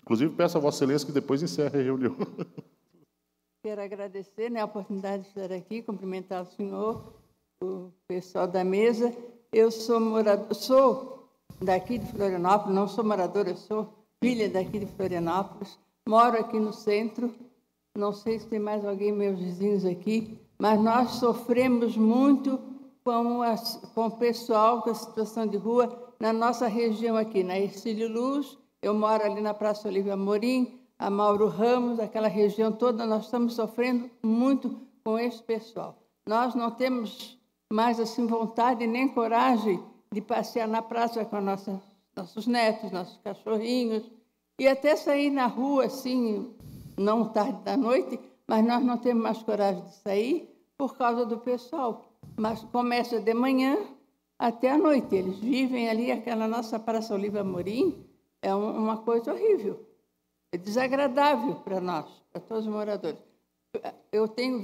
Inclusive, peço a Vossa Excelência que depois encerre a reunião. (laughs) Quero agradecer né, a oportunidade de estar aqui, cumprimentar o senhor, o pessoal da mesa. Eu sou morador, sou daqui de Florianópolis, não sou moradora, sou filha daqui de Florianópolis, moro aqui no centro. Não sei se tem mais alguém, meus vizinhos aqui, mas nós sofremos muito com, as, com o pessoal com a situação de rua na nossa região aqui, na Ercílio Luz. Eu moro ali na Praça Olívia Morim, a Mauro Ramos, aquela região toda, nós estamos sofrendo muito com esse pessoal. Nós não temos mais assim vontade nem coragem de passear na praça com nossos netos, nossos cachorrinhos, e até sair na rua, assim, não tarde da noite, mas nós não temos mais coragem de sair por causa do pessoal. Mas começa de manhã até a noite. Eles vivem ali, aquela nossa Praça Oliva Morim é uma coisa horrível, é desagradável para nós, para todos os moradores. Eu tenho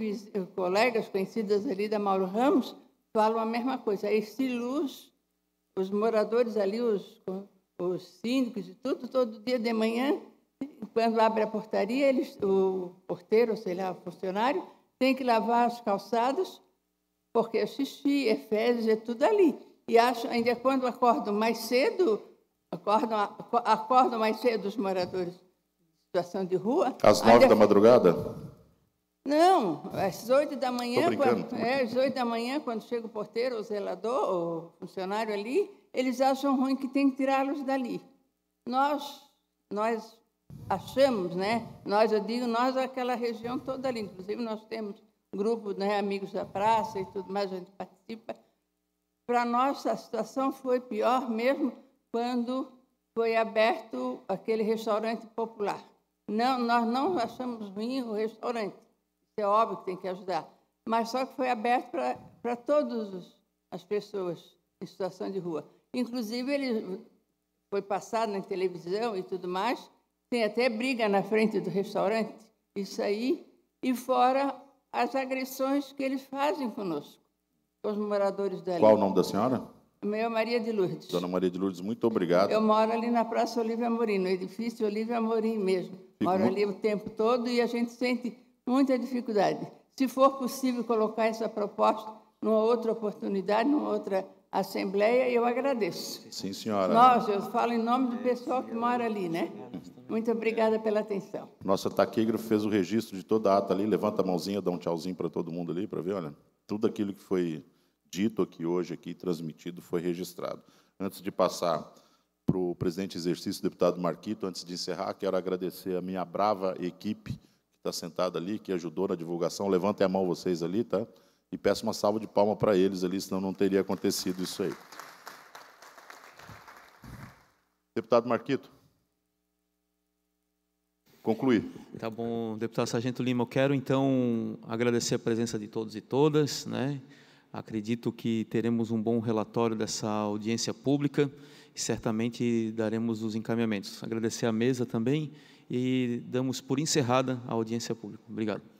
colegas conhecidas ali da Mauro Ramos falam a mesma coisa. Esse luz, os moradores ali, os os síndicos e tudo, todo dia de manhã, quando abre a portaria, eles, o porteiro, sei lá, o funcionário, tem que lavar os calçados, porque é xixi, é fezes, é tudo ali. E acho, ainda quando acordam mais cedo, acordam, acordam mais cedo os moradores em situação de rua. Às nove da madrugada? Não, às oito da manhã. Quando, é, às oito da manhã, quando chega o porteiro, o zelador, o funcionário ali, eles acham ruim que tem que tirá-los dali. Nós, nós achamos, né? Nós, eu digo, nós é aquela região toda ali, inclusive nós temos grupo, né, amigos da praça e tudo mais, a gente participa. Para nós a situação foi pior mesmo quando foi aberto aquele restaurante popular. Não, nós não achamos ruim o restaurante. Isso é óbvio que tem que ajudar, mas só que foi aberto para todas as pessoas em situação de rua. Inclusive, ele foi passado na televisão e tudo mais. Tem até briga na frente do restaurante, isso aí. E fora as agressões que eles fazem conosco, com os moradores dali. Qual o nome da senhora? Meu Maria de Lourdes. Dona Maria de Lourdes, muito obrigado. Eu moro ali na Praça Olívia Amorim, no edifício Olívia Amorim mesmo. Fico moro muito... ali o tempo todo e a gente sente muita dificuldade. Se for possível colocar essa proposta numa outra oportunidade, numa outra Assembleia e eu agradeço. Sim, senhora. Nós, eu falo em nome do pessoal que mora ali, né? Muito obrigada pela atenção. Nossa taquígrafo fez o registro de toda a ata ali. Levanta a mãozinha, dá um tchauzinho para todo mundo ali, para ver, olha. Tudo aquilo que foi dito aqui hoje, aqui transmitido, foi registrado. Antes de passar para o presidente de exercício, deputado Marquito, antes de encerrar, quero agradecer a minha brava equipe que está sentada ali, que ajudou na divulgação. Levantem a mão vocês ali, tá? E peço uma salva de palma para eles ali, senão não teria acontecido isso aí. Deputado Marquito. Concluir. Tá bom, deputado Sargento Lima. Eu quero, então, agradecer a presença de todos e todas. Né? Acredito que teremos um bom relatório dessa audiência pública e certamente daremos os encaminhamentos. Agradecer à mesa também e damos por encerrada a audiência pública. Obrigado.